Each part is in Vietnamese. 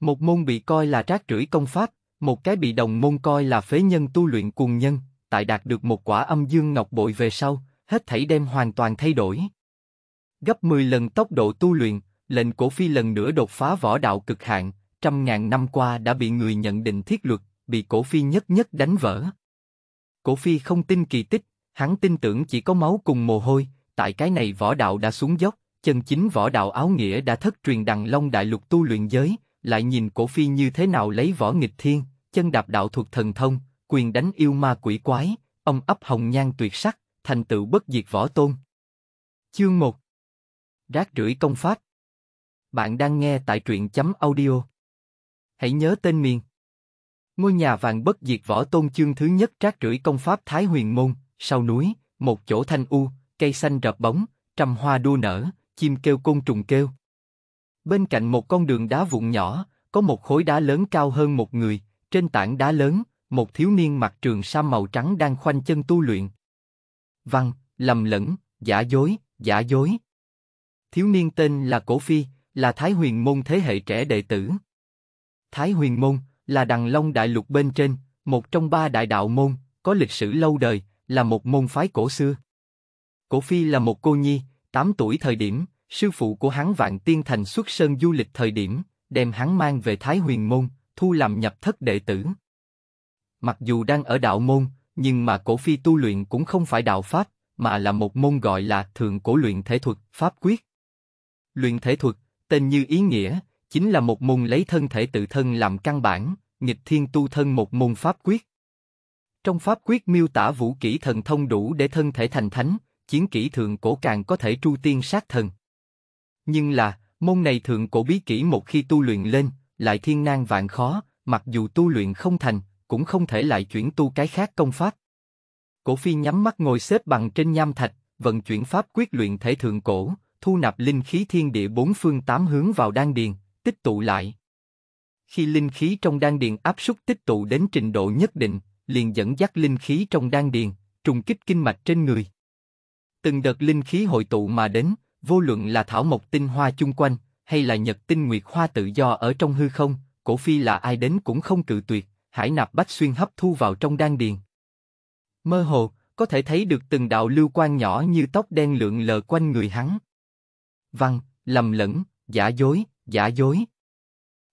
Một môn bị coi là rác rưởi công pháp, một cái bị đồng môn coi là phế nhân tu luyện cuồng nhân, tại đạt được một quả âm dương ngọc bội về sau, hết thảy đem hoàn toàn thay đổi. Gấp 10 lần tốc độ tu luyện, lệnh cổ phi lần nữa đột phá võ đạo cực hạn, trăm ngàn năm qua đã bị người nhận định thiết luật, bị cổ phi nhất nhất đánh vỡ. Cổ phi không tin kỳ tích, hắn tin tưởng chỉ có máu cùng mồ hôi, tại cái này võ đạo đã xuống dốc, chân chính võ đạo áo nghĩa đã thất truyền đằng long đại lục tu luyện giới, lại nhìn cổ phi như thế nào lấy võ nghịch thiên, chân đạp đạo thuật thần thông, quyền đánh yêu ma quỷ quái, ông ấp hồng nhan tuyệt sắc, thành tựu bất diệt võ tôn. Chương 1 Rác rưởi công pháp Bạn đang nghe tại truyện chấm audio. Hãy nhớ tên miền. Ngôi nhà vàng bất diệt võ tôn chương thứ nhất rác rưởi công pháp Thái Huyền Môn, sau núi, một chỗ thanh u, cây xanh rợp bóng, trăm hoa đua nở, chim kêu côn trùng kêu. Bên cạnh một con đường đá vụn nhỏ, có một khối đá lớn cao hơn một người, trên tảng đá lớn, một thiếu niên mặc trường sam màu trắng đang khoanh chân tu luyện. Văn, lầm lẫn, giả dối, giả dối. Thiếu niên tên là Cổ Phi, là Thái Huyền Môn thế hệ trẻ đệ tử. Thái Huyền Môn là đằng long đại lục bên trên, một trong ba đại đạo môn, có lịch sử lâu đời, là một môn phái cổ xưa. Cổ Phi là một cô nhi, 8 tuổi thời điểm, Sư phụ của hắn Vạn Tiên Thành xuất sơn du lịch thời điểm, đem hắn mang về Thái Huyền Môn, thu làm nhập thất đệ tử. Mặc dù đang ở đạo môn, nhưng mà cổ phi tu luyện cũng không phải đạo pháp, mà là một môn gọi là thượng cổ luyện thể thuật, pháp quyết. Luyện thể thuật, tên như ý nghĩa, chính là một môn lấy thân thể tự thân làm căn bản, nghịch thiên tu thân một môn pháp quyết. Trong pháp quyết miêu tả vũ kỹ thần thông đủ để thân thể thành thánh, chiến kỹ thượng cổ càng có thể tru tiên sát thần. Nhưng là, môn này thượng cổ bí kỹ một khi tu luyện lên, lại thiên nan vạn khó, mặc dù tu luyện không thành, cũng không thể lại chuyển tu cái khác công pháp. Cổ phi nhắm mắt ngồi xếp bằng trên nham thạch, vận chuyển pháp quyết luyện thể thượng cổ, thu nạp linh khí thiên địa bốn phương tám hướng vào đan điền, tích tụ lại. Khi linh khí trong đan điền áp suất tích tụ đến trình độ nhất định, liền dẫn dắt linh khí trong đan điền, trùng kích kinh mạch trên người. Từng đợt linh khí hội tụ mà đến, vô luận là thảo mộc tinh hoa chung quanh, hay là nhật tinh nguyệt hoa tự do ở trong hư không, cổ phi là ai đến cũng không cự tuyệt, hải nạp bách xuyên hấp thu vào trong đan điền. Mơ hồ, có thể thấy được từng đạo lưu quan nhỏ như tóc đen lượn lờ quanh người hắn. Văn, lầm lẫn, giả dối, giả dối.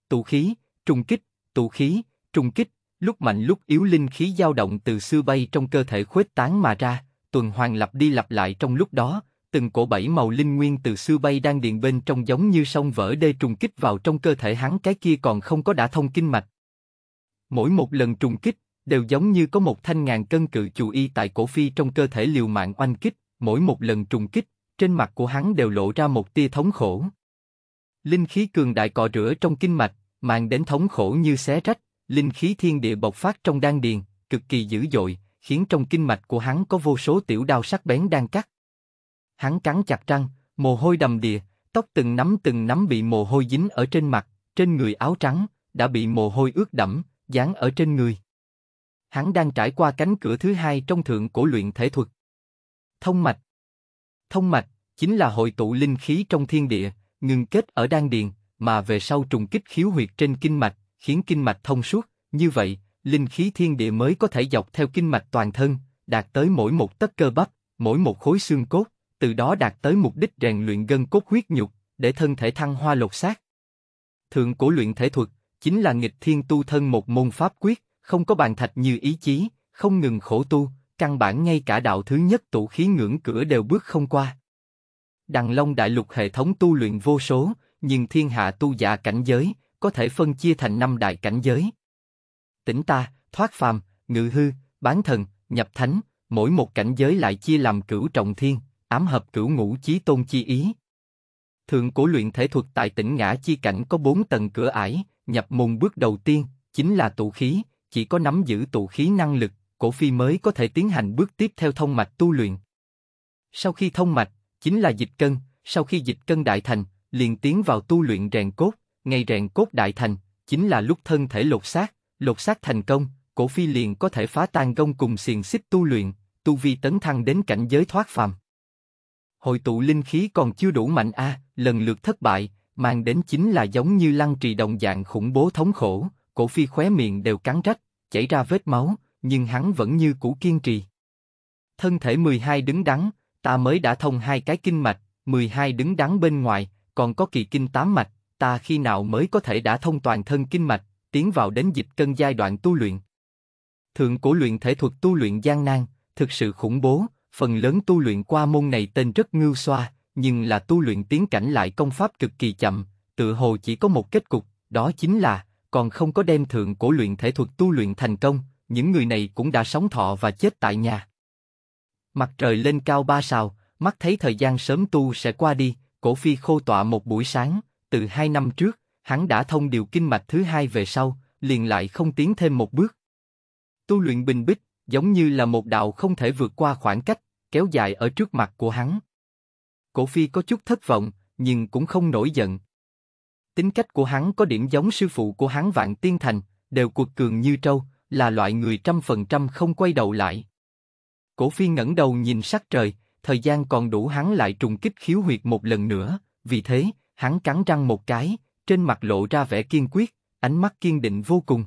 Tụ khí, trùng kích, tụ khí, trùng kích, lúc mạnh lúc yếu linh khí dao động từ xưa bay trong cơ thể khuếch tán mà ra, tuần hoàn lặp đi lặp lại trong lúc đó, từng cổ bảy màu linh nguyên từ xưa bay đang điền bên trong giống như sông vỡ đê trùng kích vào trong cơ thể hắn cái kia còn không có đã thông kinh mạch. Mỗi một lần trùng kích, đều giống như có một thanh ngàn cân cự chủ y tại cổ phi trong cơ thể liều mạng oanh kích, mỗi một lần trùng kích, trên mặt của hắn đều lộ ra một tia thống khổ. Linh khí cường đại cọ rửa trong kinh mạch, mang đến thống khổ như xé rách, linh khí thiên địa bộc phát trong đan điền, cực kỳ dữ dội, khiến trong kinh mạch của hắn có vô số tiểu đao sắc bén đang cắt. Hắn cắn chặt răng, mồ hôi đầm đìa, tóc từng nắm từng nắm bị mồ hôi dính ở trên mặt, trên người áo trắng, đã bị mồ hôi ướt đẫm, dán ở trên người. Hắn đang trải qua cánh cửa thứ hai trong thượng cổ luyện thể thuật. Thông mạch Thông mạch, chính là hội tụ linh khí trong thiên địa, ngừng kết ở đan điền, mà về sau trùng kích khiếu huyệt trên kinh mạch, khiến kinh mạch thông suốt, như vậy, linh khí thiên địa mới có thể dọc theo kinh mạch toàn thân, đạt tới mỗi một tất cơ bắp, mỗi một khối xương cốt, từ đó đạt tới mục đích rèn luyện gân cốt huyết nhục, để thân thể thăng hoa lột xác. Thượng cổ luyện thể thuật, chính là nghịch thiên tu thân một môn pháp quyết, không có bàn thạch như ý chí, không ngừng khổ tu, căn bản ngay cả đạo thứ nhất tụ khí ngưỡng cửa đều bước không qua. Đằng Long Đại Lục hệ thống tu luyện vô số, nhưng thiên hạ tu giả cảnh giới, có thể phân chia thành năm đại cảnh giới. Tỉnh ta, thoát phàm, ngự hư, bán thần, nhập thánh, mỗi một cảnh giới lại chia làm cửu trọng thiên, ám hợp cửu ngũ chí tôn chi ý. Thượng cổ luyện thể thuật tại tỉnh Ngã Chi Cảnh có bốn tầng cửa ải, nhập môn bước đầu tiên, chính là tụ khí, chỉ có nắm giữ tụ khí năng lực, cổ phi mới có thể tiến hành bước tiếp theo thông mạch tu luyện. Sau khi thông mạch, chính là dịch cân, sau khi dịch cân đại thành, liền tiến vào tu luyện rèn cốt, ngay rèn cốt đại thành, chính là lúc thân thể lột xác, lột xác thành công, cổ phi liền có thể phá tan gông cùng xiềng xích tu luyện, tu vi tấn thăng đến cảnh giới thoát phàm. Hội tụ linh khí còn chưa đủ mạnh a, lần lượt thất bại, mang đến chính là giống như lăng trì đồng dạng khủng bố thống khổ, cổ phi khóe miệng đều cắn rách, chảy ra vết máu, nhưng hắn vẫn như cũ kiên trì. Thân thể 12 đứng đắn, ta mới đã thông hai cái kinh mạch, 12 đứng đắn bên ngoài, còn có kỳ kinh tám mạch, ta khi nào mới có thể đã thông toàn thân kinh mạch, tiến vào đến dịch cân giai đoạn tu luyện. Thượng cổ luyện thể thuật tu luyện gian nan, thực sự khủng bố, phần lớn tu luyện qua môn này tên rất ngưu xoa, nhưng là tu luyện tiến cảnh lại công pháp cực kỳ chậm, tự hồ chỉ có một kết cục, đó chính là còn không có đem thượng cổ luyện thể thuật tu luyện thành công, những người này cũng đã sống thọ và chết tại nhà. Mặt trời lên cao ba sào, mắt thấy thời gian sớm tu sẽ qua đi, cổ phi khô tọa một buổi sáng, từ hai năm trước, hắn đã thông điều kinh mạch thứ hai về sau, liền lại không tiến thêm một bước. Tu luyện bình bích, giống như là một đạo không thể vượt qua khoảng cách, kéo dài ở trước mặt của hắn. Cổ Phi có chút thất vọng, nhưng cũng không nổi giận. Tính cách của hắn có điểm giống sư phụ của hắn Vạn Tiên Thành, đều cuột cường như trâu, là loại người trăm phần trăm không quay đầu lại. Cổ Phi ngẩng đầu nhìn sắc trời, thời gian còn đủ hắn lại trùng kích khiếu huyệt một lần nữa, vì thế, hắn cắn răng một cái, trên mặt lộ ra vẻ kiên quyết, ánh mắt kiên định vô cùng.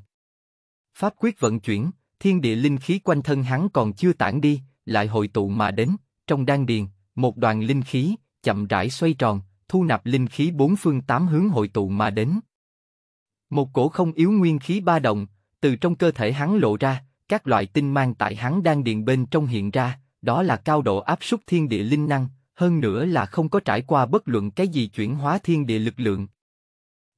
Pháp quyết vận chuyển, thiên địa linh khí quanh thân hắn còn chưa tản đi, lại hội tụ mà đến, trong đan điền, một đoàn linh khí, chậm rãi xoay tròn, thu nạp linh khí bốn phương tám hướng hội tụ mà đến. Một cổ không yếu nguyên khí ba động, từ trong cơ thể hắn lộ ra, các loại tinh mang tại hắn đan điền bên trong hiện ra, đó là cao độ áp suất thiên địa linh năng, hơn nữa là không có trải qua bất luận cái gì chuyển hóa thiên địa lực lượng.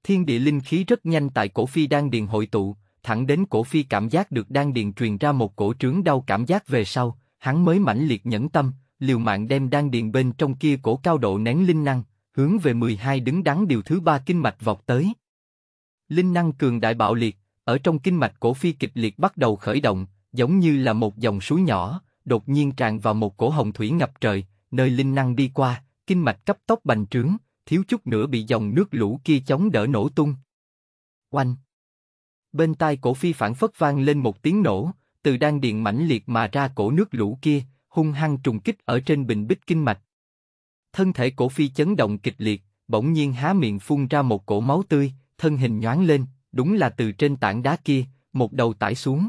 Thiên địa linh khí rất nhanh tại cổ phi đan điền hội tụ, thẳng đến cổ phi cảm giác được đan điền truyền ra một cổ trướng đau cảm giác về sau, hắn mới mãnh liệt nhẫn tâm, liều mạng đem đan điền bên trong kia cổ cao độ nén linh năng, hướng về 12 đứng đắn điều thứ ba kinh mạch vọt tới. Linh năng cường đại bạo liệt, ở trong kinh mạch cổ phi kịch liệt bắt đầu khởi động, giống như là một dòng suối nhỏ, đột nhiên tràn vào một cổ hồng thủy ngập trời, nơi linh năng đi qua, kinh mạch cấp tốc bành trướng, thiếu chút nữa bị dòng nước lũ kia chống đỡ nổ tung. Oanh! bên tai cổ phi phản phất vang lên một tiếng nổ, từ đan điện mãnh liệt mà ra cổ nước lũ kia, hung hăng trùng kích ở trên bình bích kinh mạch. Thân thể cổ phi chấn động kịch liệt, bỗng nhiên há miệng phun ra một cổ máu tươi, thân hình nhoáng lên, đúng là từ trên tảng đá kia, một đầu tải xuống.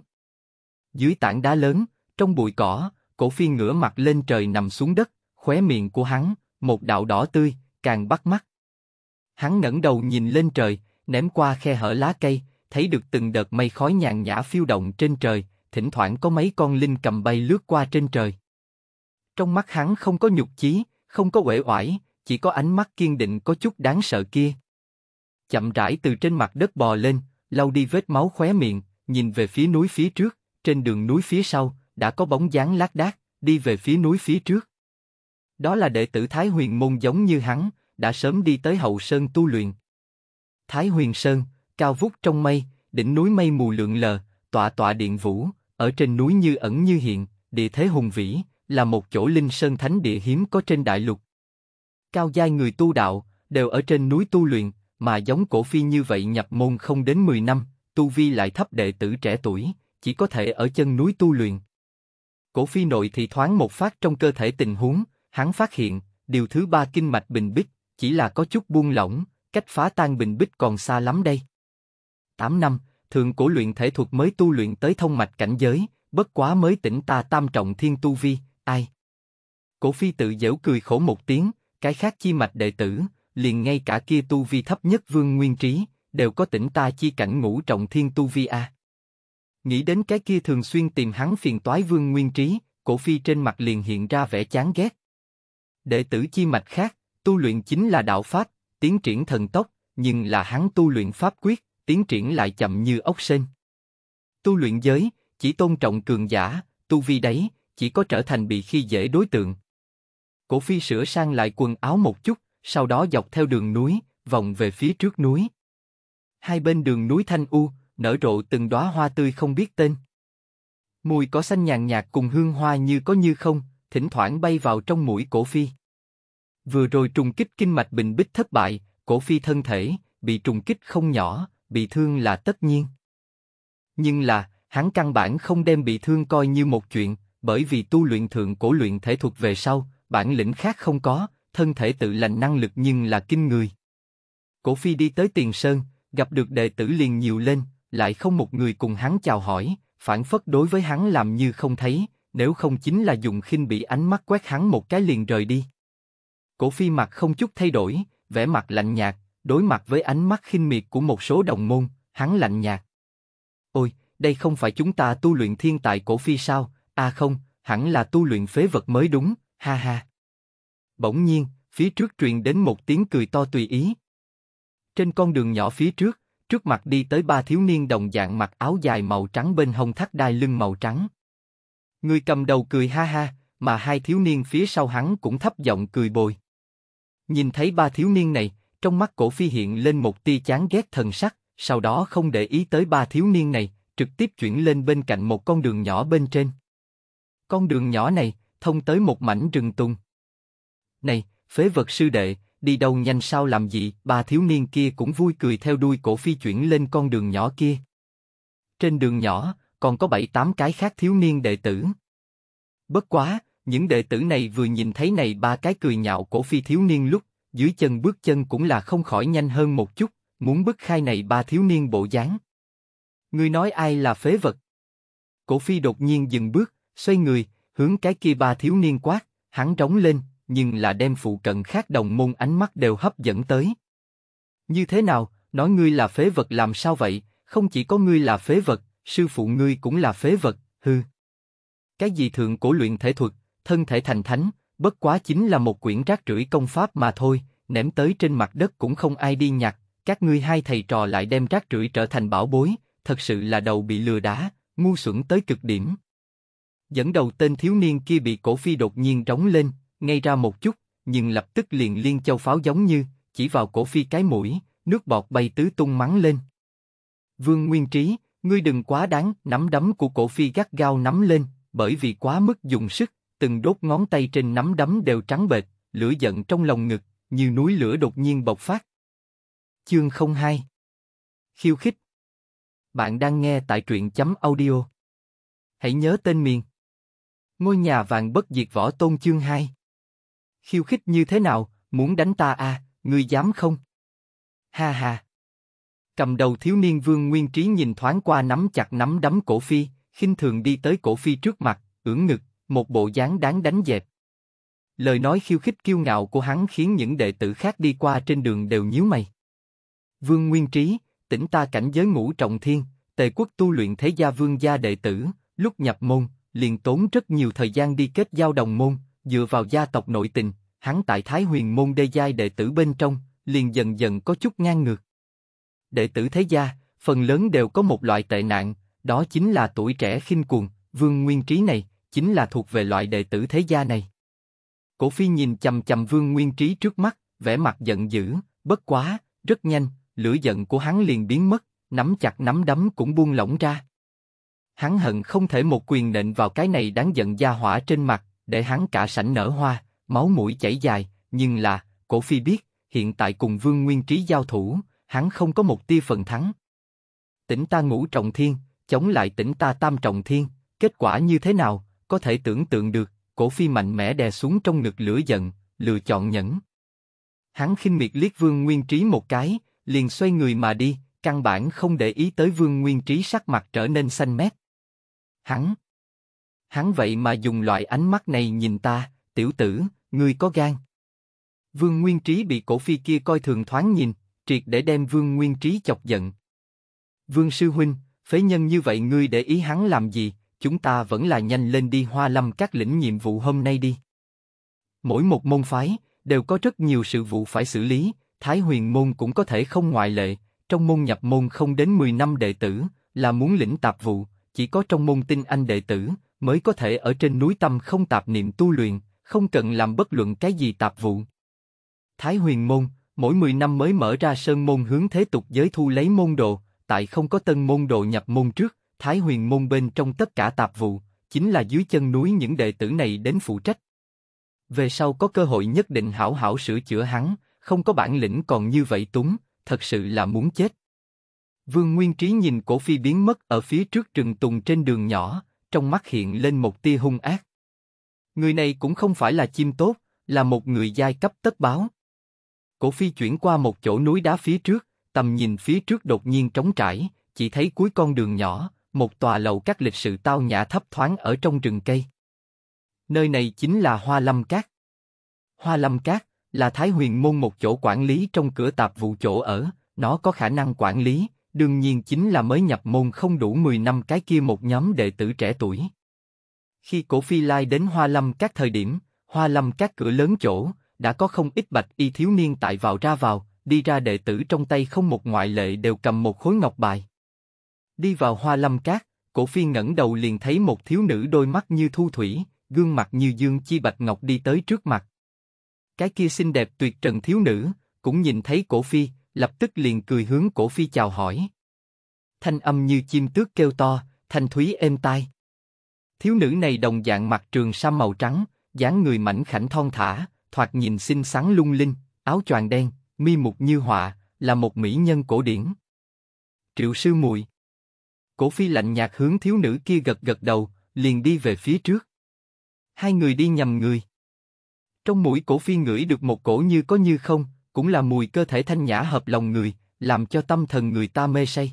Dưới tảng đá lớn, trong bụi cỏ, cổ phi ngửa mặt lên trời nằm xuống đất, khóe miệng của hắn, một đạo đỏ tươi, càng bắt mắt. Hắn ngẩng đầu nhìn lên trời, ném qua khe hở lá cây, thấy được từng đợt mây khói nhàn nhã phiêu động trên trời, thỉnh thoảng có mấy con linh cầm bay lướt qua trên trời. Trong mắt hắn không có nhục chí, không có uể oải, chỉ có ánh mắt kiên định có chút đáng sợ kia. Chậm rãi từ trên mặt đất bò lên, lau đi vết máu khóe miệng, nhìn về phía núi phía trước, trên đường núi phía sau, đã có bóng dáng lác đác, đi về phía núi phía trước. Đó là đệ tử Thái Huyền Môn giống như hắn, đã sớm đi tới hậu sơn tu luyện. Thái Huyền Sơn, cao vút trong mây, đỉnh núi mây mù lượn lờ, tọa tọa điện vũ, ở trên núi như ẩn như hiện, địa thế hùng vĩ, là một chỗ linh sơn thánh địa hiếm có trên đại lục. Cao giai người tu đạo, đều ở trên núi tu luyện, mà giống cổ phi như vậy nhập môn không đến 10 năm, tu vi lại thấp đệ tử trẻ tuổi, chỉ có thể ở chân núi tu luyện. Cổ phi nội thì thoáng một phát trong cơ thể tình huống, hắn phát hiện, điều thứ ba kinh mạch bình bích, chỉ là có chút buông lỏng, cách phá tan bình bích còn xa lắm đây. 8 năm, thường cổ luyện thể thuật mới tu luyện tới thông mạch cảnh giới, bất quá mới tỉnh ta tam trọng thiên tu vi, ai? Cổ phi tự giễu cười khổ một tiếng, cái khác chi mạch đệ tử, liền ngay cả kia tu vi thấp nhất vương nguyên trí, đều có tỉnh ta chi cảnh ngũ trọng thiên tu vi a. Nghĩ đến cái kia thường xuyên tìm hắn phiền toái vương nguyên trí, cổ phi trên mặt liền hiện ra vẻ chán ghét. Đệ tử chi mạch khác, tu luyện chính là đạo pháp, tiến triển thần tốc, nhưng là hắn tu luyện pháp quyết, tiến triển lại chậm như ốc sên. Tu luyện giới, chỉ tôn trọng cường giả, tu vi đấy, chỉ có trở thành bị khi dễ đối tượng. Cổ phi sửa sang lại quần áo một chút, sau đó dọc theo đường núi, vòng về phía trước núi. Hai bên đường núi thanh u, nở rộ từng đóa hoa tươi không biết tên. Mùi có xanh nhàn nhạt cùng hương hoa như có như không, thỉnh thoảng bay vào trong mũi cổ phi. Vừa rồi trùng kích kinh mạch bình bích thất bại, cổ phi thân thể, bị trùng kích không nhỏ, bị thương là tất nhiên. Nhưng là, hắn căn bản không đem bị thương coi như một chuyện, bởi vì tu luyện thượng cổ luyện thể thuật về sau, bản lĩnh khác không có, thân thể tự lành năng lực nhưng là kinh người. Cổ Phi đi tới Tiền Sơn, gặp được đệ tử liền nhiều lên, lại không một người cùng hắn chào hỏi, phản phất đối với hắn làm như không thấy, nếu không chính là dùng khinh bị ánh mắt quét hắn một cái liền rời đi. Cổ Phi mặt không chút thay đổi, vẻ mặt lạnh nhạt, đối mặt với ánh mắt khinh miệt của một số đồng môn, hắn lạnh nhạt. Ôi, đây không phải chúng ta tu luyện thiên tài cổ phi sao? À không, hẳn là tu luyện phế vật mới đúng, ha ha. Bỗng nhiên, phía trước truyền đến một tiếng cười to tùy ý. Trên con đường nhỏ phía trước, trước mặt đi tới ba thiếu niên đồng dạng mặc áo dài màu trắng bên hông thắt đai lưng màu trắng. Người cầm đầu cười ha ha, mà hai thiếu niên phía sau hắn cũng thấp giọng cười bồi. Nhìn thấy ba thiếu niên này, trong mắt cổ phi hiện lên một tia chán ghét thần sắc, sau đó không để ý tới ba thiếu niên này, trực tiếp chuyển lên bên cạnh một con đường nhỏ bên trên. Con đường nhỏ này, thông tới một mảnh rừng tung. Này, phế vật sư đệ, đi đâu nhanh sao làm gì, ba thiếu niên kia cũng vui cười theo đuôi cổ phi chuyển lên con đường nhỏ kia. Trên đường nhỏ, còn có bảy tám cái khác thiếu niên đệ tử. Bất quá, những đệ tử này vừa nhìn thấy này ba cái cười nhạo cổ phi thiếu niên lúc dưới chân bước chân cũng là không khỏi nhanh hơn một chút, muốn bức khai này ba thiếu niên bộ dáng. Ngươi nói ai là phế vật? Cổ phi đột nhiên dừng bước, xoay người, hướng cái kia ba thiếu niên quát, hắn trống lên, nhưng là đem phụ cận khác đồng môn ánh mắt đều hấp dẫn tới. Như thế nào, nói ngươi là phế vật làm sao vậy, không chỉ có ngươi là phế vật, sư phụ ngươi cũng là phế vật, hư. Cái gì thượng cổ luyện thể thuật, thân thể thành thánh, bất quá chính là một quyển rác rưởi công pháp mà thôi, ném tới trên mặt đất cũng không ai đi nhặt, các ngươi hai thầy trò lại đem rác rưởi trở thành bảo bối, thật sự là đầu bị lừa đá, ngu xuẩn tới cực điểm. Dẫn đầu tên thiếu niên kia bị cổ phi đột nhiên trống lên, ngay ra một chút, nhưng lập tức liền liên châu pháo giống như, chỉ vào cổ phi cái mũi, nước bọt bay tứ tung mắng lên. Vương Nguyên Trí, ngươi đừng quá đáng, nắm đấm của cổ phi gắt gao nắm lên, bởi vì quá mức dùng sức, từng đốt ngón tay trên nắm đấm đều trắng bệt, lửa giận trong lòng ngực, như núi lửa đột nhiên bộc phát. Chương 02 Khiêu khích Bạn đang nghe tại truyện chấm audio. Hãy nhớ tên miền. Ngôi nhà vàng bất diệt võ tôn chương 2 Khiêu khích như thế nào, muốn đánh ta à, ngươi dám không? Ha ha! Cầm đầu thiếu niên vương nguyên trí nhìn thoáng qua nắm chặt nắm đấm cổ phi, khinh thường đi tới cổ phi trước mặt, ưỡn ngực, một bộ dáng đáng đánh dẹp. Lời nói khiêu khích kiêu ngạo của hắn khiến những đệ tử khác đi qua trên đường đều nhíu mày. Vương Nguyên Trí, tỉnh ta cảnh giới ngũ trọng thiên, tề quốc tu luyện thế gia vương gia đệ tử, lúc nhập môn, liền tốn rất nhiều thời gian đi kết giao đồng môn, dựa vào gia tộc nội tình, hắn tại Thái Huyền môn đê giai đệ tử bên trong, liền dần dần có chút ngang ngược. Đệ tử thế gia, phần lớn đều có một loại tệ nạn, đó chính là tuổi trẻ khinh cuồng, vương nguyên trí này, chính là thuộc về loại đệ tử thế gia này. Cổ phi nhìn chầm chầm vương nguyên trí trước mắt, vẻ mặt giận dữ, bất quá, rất nhanh, lửa giận của hắn liền biến mất, nắm chặt nắm đấm cũng buông lỏng ra. Hắn hận không thể một quyền nện vào cái này đáng giận gia hỏa trên mặt, để hắn cả sảnh nở hoa, máu mũi chảy dài, nhưng là, cổ phi biết, hiện tại cùng vương nguyên trí giao thủ, hắn không có một tia phần thắng. Tỉnh ta ngũ trọng thiên, chống lại tỉnh ta tam trọng thiên, kết quả như thế nào, có thể tưởng tượng được, cổ phi mạnh mẽ đè xuống trong ngực lửa giận, lựa chọn nhẫn. Hắn khinh miệt liếc Vương Nguyên Trí một cái, liền xoay người mà đi, căn bản không để ý tới Vương Nguyên Trí sắc mặt trở nên xanh mét. Hắn, hắn vậy mà dùng loại ánh mắt này nhìn ta, tiểu tử, người có gan. Vương Nguyên Trí bị cổ phi kia coi thường thoáng nhìn, triệt để đem Vương Nguyên Trí chọc giận. Vương Sư Huynh, phế nhân như vậy ngươi để ý hắn làm gì, chúng ta vẫn là nhanh lên đi hoa lâm các lĩnh nhiệm vụ hôm nay đi. Mỗi một môn phái đều có rất nhiều sự vụ phải xử lý, Thái Huyền môn cũng có thể không ngoại lệ, trong môn nhập môn không đến 10 năm đệ tử là muốn lĩnh tạp vụ, chỉ có trong môn tinh anh đệ tử mới có thể ở trên núi tâm không tạp niệm tu luyện, không cần làm bất luận cái gì tạp vụ. Thái Huyền môn mỗi 10 năm mới mở ra sơn môn hướng thế tục giới thu lấy môn đồ, tại không có tân môn đồ nhập môn trước, Thái huyền môn bên trong tất cả tạp vụ, chính là dưới chân núi những đệ tử này đến phụ trách. Về sau có cơ hội nhất định hảo hảo sửa chữa hắn, không có bản lĩnh còn như vậy túng, thật sự là muốn chết. Vương Nguyên Trí nhìn cổ phi biến mất ở phía trước trừng tùng trên đường nhỏ, trong mắt hiện lên một tia hung ác. Người này cũng không phải là chim tốt, là một người giai cấp tất báo. Cổ phi chuyển qua một chỗ núi đá phía trước, tầm nhìn phía trước đột nhiên trống trải, chỉ thấy cuối con đường nhỏ, một tòa lầu các lịch sự tao nhã thấp thoáng ở trong rừng cây. Nơi này chính là Hoa Lâm Cát. Hoa Lâm Cát là Thái Huyền môn một chỗ quản lý trong cửa tạp vụ chỗ ở, nó có khả năng quản lý, đương nhiên chính là mới nhập môn không đủ 10 năm cái kia một nhóm đệ tử trẻ tuổi. Khi cổ phi lai đến Hoa Lâm Cát thời điểm, Hoa Lâm Cát cửa lớn chỗ, đã có không ít bạch y thiếu niên tại vào ra vào, đi ra đệ tử trong tay không một ngoại lệ đều cầm một khối ngọc bài. Đi vào hoa lâm cát, cổ phi ngẩng đầu liền thấy một thiếu nữ đôi mắt như thu thủy, gương mặt như dương chi bạch ngọc đi tới trước mặt. Cái kia xinh đẹp tuyệt trần thiếu nữ, cũng nhìn thấy cổ phi, lập tức liền cười hướng cổ phi chào hỏi. Thanh âm như chim tước kêu to, thanh thúy êm tai. Thiếu nữ này đồng dạng mặt trường sam màu trắng, dáng người mảnh khảnh thon thả, thoạt nhìn xinh xắn lung linh, áo choàng đen, mi mục như họa, là một mỹ nhân cổ điển. Triệu sư muội, Cổ phi lạnh nhạt hướng thiếu nữ kia gật gật đầu, liền đi về phía trước. Hai người đi nhầm người. Trong mũi cổ phi ngửi được một cổ như có như không, cũng là mùi cơ thể thanh nhã hợp lòng người, làm cho tâm thần người ta mê say.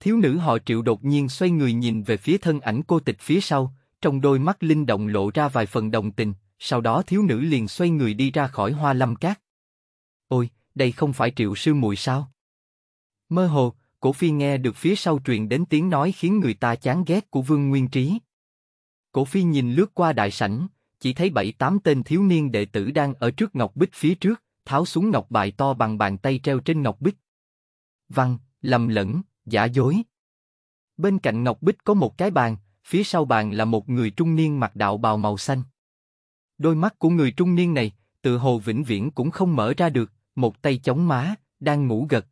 Thiếu nữ họ triệu đột nhiên xoay người nhìn về phía thân ảnh cô tịch phía sau, trong đôi mắt linh động lộ ra vài phần đồng tình, sau đó thiếu nữ liền xoay người đi ra khỏi hoa lâm cát. Ôi, đây không phải triệu sư mùi sao? Mơ hồ, Cổ phi nghe được phía sau truyền đến tiếng nói khiến người ta chán ghét của Vương Nguyên Trí. Cổ phi nhìn lướt qua đại sảnh, chỉ thấy bảy tám tên thiếu niên đệ tử đang ở trước ngọc bích phía trước, tháo xuống ngọc bài to bằng bàn tay treo trên ngọc bích. Văn, lầm lẫn, giả dối. Bên cạnh ngọc bích có một cái bàn, phía sau bàn là một người trung niên mặc đạo bào màu xanh. Đôi mắt của người trung niên này, tự hồ vĩnh viễn cũng không mở ra được, một tay chống má, đang ngủ gật.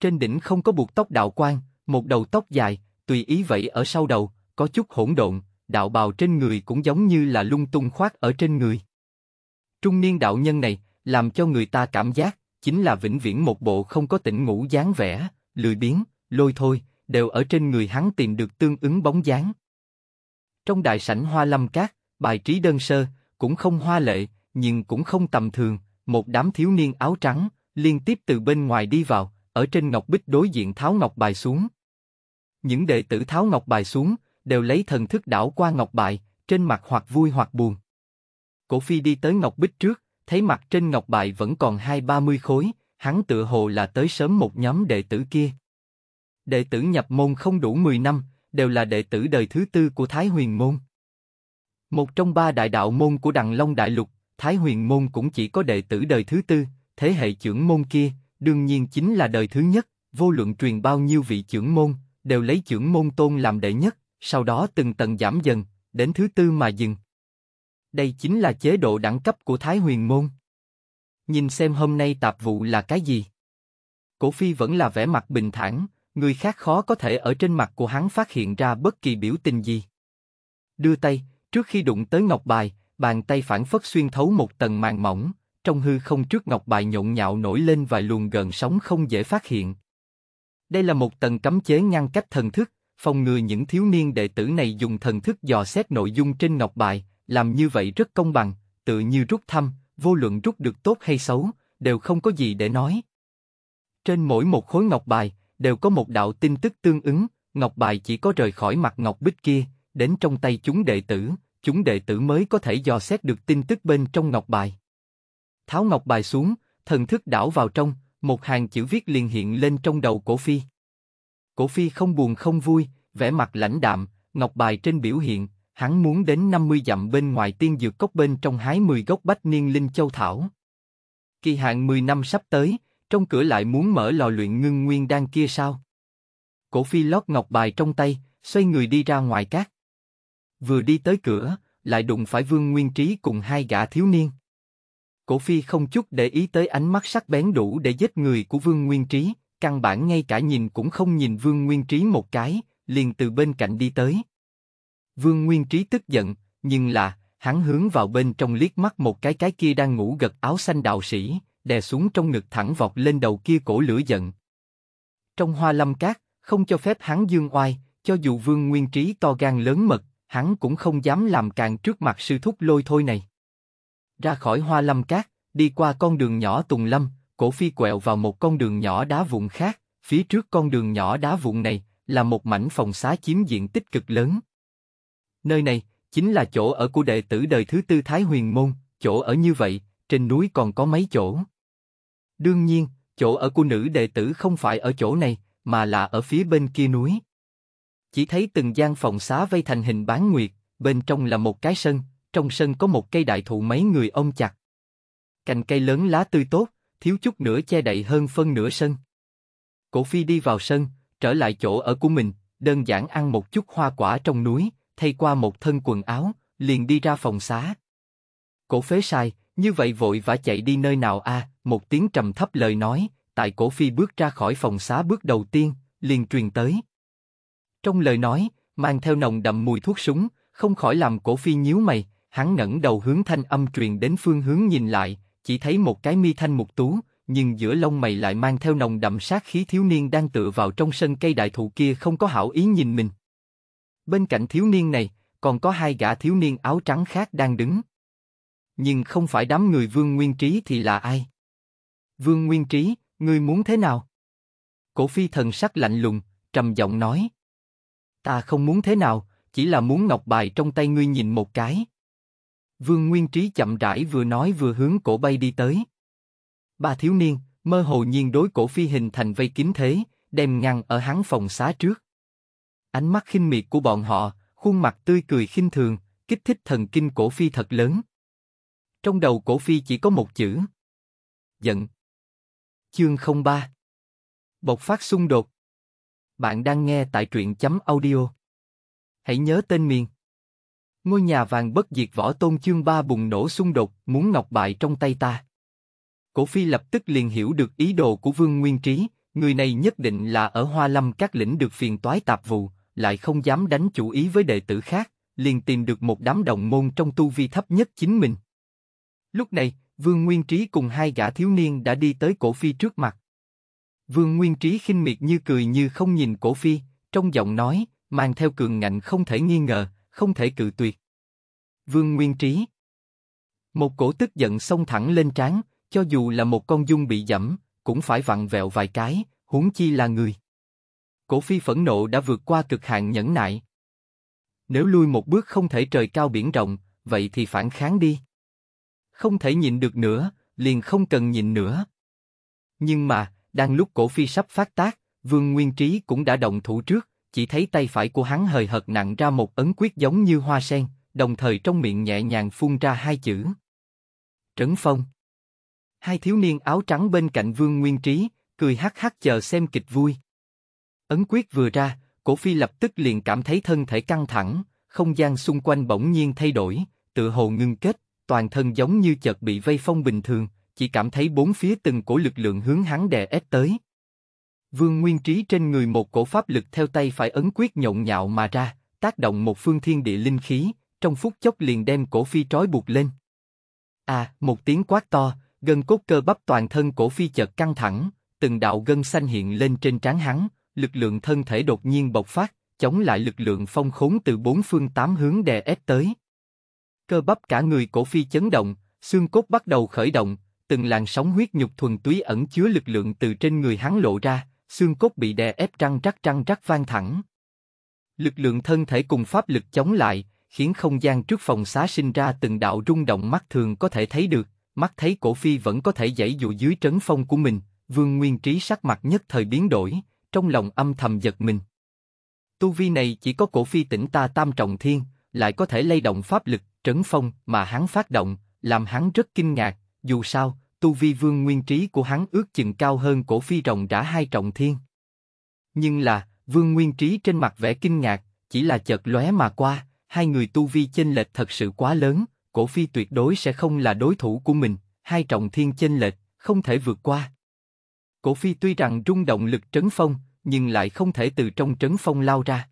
Trên đỉnh không có buộc tóc đạo quan, một đầu tóc dài, tùy ý vậy ở sau đầu, có chút hỗn độn, đạo bào trên người cũng giống như là lung tung khoác ở trên người. Trung niên đạo nhân này, làm cho người ta cảm giác, chính là vĩnh viễn một bộ không có tỉnh ngủ dáng vẻ, lười biếng, lôi thôi, đều ở trên người hắn tìm được tương ứng bóng dáng. Trong đại sảnh hoa lâm cát, bài trí đơn sơ, cũng không hoa lệ, nhưng cũng không tầm thường, một đám thiếu niên áo trắng, liên tiếp từ bên ngoài đi vào, ở trên ngọc bích đối diện tháo ngọc bài xuống. Những đệ tử tháo ngọc bài xuống, đều lấy thần thức đảo qua ngọc bài, trên mặt hoặc vui hoặc buồn. Cổ Phi đi tới ngọc bích trước, thấy mặt trên ngọc bài vẫn còn hai ba mươi khối, hắn tựa hồ là tới sớm một nhóm đệ tử kia. Đệ tử nhập môn không đủ 10 năm, đều là đệ tử đời thứ tư của Thái Huyền Môn. Một trong ba đại đạo môn của Đằng Long Đại Lục, Thái Huyền Môn cũng chỉ có đệ tử đời thứ tư, thế hệ trưởng môn kia, đương nhiên chính là đời thứ nhất, vô luận truyền bao nhiêu vị trưởng môn, đều lấy trưởng môn tôn làm đệ nhất, sau đó từng tầng giảm dần, đến thứ tư mà dừng. Đây chính là chế độ đẳng cấp của Thái Huyền Môn. Nhìn xem hôm nay tạp vụ là cái gì. Cổ Phi vẫn là vẻ mặt bình thản, người khác khó có thể ở trên mặt của hắn phát hiện ra bất kỳ biểu tình gì. Đưa tay, trước khi đụng tới ngọc bài, bàn tay phản phất xuyên thấu một tầng màng mỏng, trong hư không trước ngọc bài nhộn nhạo nổi lên vài luồng gần sóng không dễ phát hiện. Đây là một tầng cấm chế ngăn cách thần thức, phòng ngừa những thiếu niên đệ tử này dùng thần thức dò xét nội dung trên ngọc bài, làm như vậy rất công bằng, tự như rút thăm, vô luận rút được tốt hay xấu, đều không có gì để nói. Trên mỗi một khối ngọc bài, đều có một đạo tin tức tương ứng, ngọc bài chỉ có rời khỏi mặt ngọc bích kia, đến trong tay chúng đệ tử, chúng đệ tử mới có thể dò xét được tin tức bên trong ngọc bài tháo ngọc bài xuống, thần thức đảo vào trong, một hàng chữ viết liền hiện lên trong đầu cổ phi. Cổ phi không buồn không vui, vẻ mặt lãnh đạm, ngọc bài trên biểu hiện, hắn muốn đến 50 dặm bên ngoài tiên dược cốc bên trong hái 10 gốc bách niên linh châu thảo. Kỳ hạn 10 năm sắp tới, trong cửa lại muốn mở lò luyện ngưng nguyên đan kia sao? Cổ phi lót ngọc bài trong tay, xoay người đi ra ngoài cát. Vừa đi tới cửa, lại đụng phải Vương Nguyên Trí cùng hai gã thiếu niên. Cổ phi không chút để ý tới ánh mắt sắc bén đủ để giết người của Vương Nguyên Trí, căn bản ngay cả nhìn cũng không nhìn Vương Nguyên Trí một cái, liền từ bên cạnh đi tới. Vương Nguyên Trí tức giận, nhưng là, hắn hướng vào bên trong liếc mắt một cái cái kia đang ngủ gật áo xanh đạo sĩ, đè xuống trong ngực thẳng vọt lên đầu kia cổ lửa giận. Trong hoa lâm cát, không cho phép hắn dương oai, cho dù Vương Nguyên Trí to gan lớn mật, hắn cũng không dám làm càng trước mặt sư thúc lôi thôi này ra khỏi hoa lâm cát, đi qua con đường nhỏ Tùng Lâm, cổ phi quẹo vào một con đường nhỏ đá vụn khác, phía trước con đường nhỏ đá vụn này là một mảnh phòng xá chiếm diện tích cực lớn. Nơi này chính là chỗ ở của đệ tử đời thứ tư Thái Huyền Môn, chỗ ở như vậy, trên núi còn có mấy chỗ. Đương nhiên, chỗ ở của nữ đệ tử không phải ở chỗ này, mà là ở phía bên kia núi. Chỉ thấy từng gian phòng xá vây thành hình bán nguyệt, bên trong là một cái sân, trong sân có một cây đại thụ mấy người ông chặt. Cành cây lớn lá tươi tốt, thiếu chút nữa che đậy hơn phân nửa sân. Cổ Phi đi vào sân, trở lại chỗ ở của mình, đơn giản ăn một chút hoa quả trong núi, thay qua một thân quần áo, liền đi ra phòng xá. Cổ phế sai, như vậy vội vã chạy đi nơi nào a? À, một tiếng trầm thấp lời nói, tại cổ phi bước ra khỏi phòng xá bước đầu tiên, liền truyền tới. Trong lời nói, mang theo nồng đậm mùi thuốc súng, không khỏi làm cổ phi nhíu mày, hắn ngẩng đầu hướng thanh âm truyền đến phương hướng nhìn lại, chỉ thấy một cái mi thanh mục tú, nhưng giữa lông mày lại mang theo nồng đậm sát khí thiếu niên đang tựa vào trong sân cây đại thụ kia không có hảo ý nhìn mình. Bên cạnh thiếu niên này, còn có hai gã thiếu niên áo trắng khác đang đứng. Nhưng không phải đám người Vương Nguyên Trí thì là ai? Vương Nguyên Trí, ngươi muốn thế nào? Cổ phi thần sắc lạnh lùng, trầm giọng nói. Ta không muốn thế nào, chỉ là muốn ngọc bài trong tay ngươi nhìn một cái. Vương Nguyên Trí chậm rãi vừa nói vừa hướng cổ bay đi tới. Ba thiếu niên, mơ hồ nhiên đối cổ phi hình thành vây kín thế, đem ngăn ở hắn phòng xá trước. Ánh mắt khinh miệt của bọn họ, khuôn mặt tươi cười khinh thường, kích thích thần kinh cổ phi thật lớn. Trong đầu cổ phi chỉ có một chữ. Giận. Chương 03 Bộc phát xung đột Bạn đang nghe tại truyện chấm audio. Hãy nhớ tên miền ngôi nhà vàng bất diệt võ tôn chương ba bùng nổ xung đột, muốn ngọc bại trong tay ta. Cổ phi lập tức liền hiểu được ý đồ của Vương Nguyên Trí, người này nhất định là ở Hoa Lâm các lĩnh được phiền toái tạp vụ, lại không dám đánh chủ ý với đệ tử khác, liền tìm được một đám đồng môn trong tu vi thấp nhất chính mình. Lúc này, Vương Nguyên Trí cùng hai gã thiếu niên đã đi tới cổ phi trước mặt. Vương Nguyên Trí khinh miệt như cười như không nhìn cổ phi, trong giọng nói, mang theo cường ngạnh không thể nghi ngờ, không thể cự tuyệt. Vương Nguyên Trí Một cổ tức giận xông thẳng lên trán, cho dù là một con dung bị dẫm, cũng phải vặn vẹo vài cái, huống chi là người. Cổ phi phẫn nộ đã vượt qua cực hạn nhẫn nại. Nếu lui một bước không thể trời cao biển rộng, vậy thì phản kháng đi. Không thể nhìn được nữa, liền không cần nhìn nữa. Nhưng mà, đang lúc cổ phi sắp phát tác, Vương Nguyên Trí cũng đã động thủ trước, chỉ thấy tay phải của hắn hời hợt nặng ra một ấn quyết giống như hoa sen, đồng thời trong miệng nhẹ nhàng phun ra hai chữ. Trấn Phong Hai thiếu niên áo trắng bên cạnh Vương Nguyên Trí, cười hắc hắc chờ xem kịch vui. Ấn quyết vừa ra, cổ phi lập tức liền cảm thấy thân thể căng thẳng, không gian xung quanh bỗng nhiên thay đổi, tự hồ ngưng kết, toàn thân giống như chợt bị vây phong bình thường, chỉ cảm thấy bốn phía từng cổ lực lượng hướng hắn đè ép tới. Vương Nguyên Trí trên người một cổ pháp lực theo tay phải ấn quyết nhộn nhạo mà ra, tác động một phương thiên địa linh khí, trong phút chốc liền đem cổ phi trói buộc lên. À, một tiếng quát to, gân cốt cơ bắp toàn thân cổ phi chợt căng thẳng, từng đạo gân xanh hiện lên trên trán hắn, lực lượng thân thể đột nhiên bộc phát, chống lại lực lượng phong khốn từ bốn phương tám hướng đè ép tới. Cơ bắp cả người cổ phi chấn động, xương cốt bắt đầu khởi động, từng làn sóng huyết nhục thuần túy ẩn chứa lực lượng từ trên người hắn lộ ra, xương cốt bị đè ép trăng rắc trăng rắc vang thẳng. Lực lượng thân thể cùng pháp lực chống lại, khiến không gian trước phòng xá sinh ra từng đạo rung động mắt thường có thể thấy được, mắt thấy cổ phi vẫn có thể dãy dụ dưới trấn phong của mình, vương nguyên trí sắc mặt nhất thời biến đổi, trong lòng âm thầm giật mình. Tu vi này chỉ có cổ phi tỉnh ta tam trọng thiên, lại có thể lay động pháp lực, trấn phong mà hắn phát động, làm hắn rất kinh ngạc, dù sao, tu vi vương nguyên trí của hắn ước chừng cao hơn cổ phi rồng đã hai trọng thiên. Nhưng là, vương nguyên trí trên mặt vẻ kinh ngạc, chỉ là chợt lóe mà qua, hai người tu vi chênh lệch thật sự quá lớn, cổ phi tuyệt đối sẽ không là đối thủ của mình, hai trọng thiên chênh lệch, không thể vượt qua. Cổ phi tuy rằng rung động lực trấn phong, nhưng lại không thể từ trong trấn phong lao ra.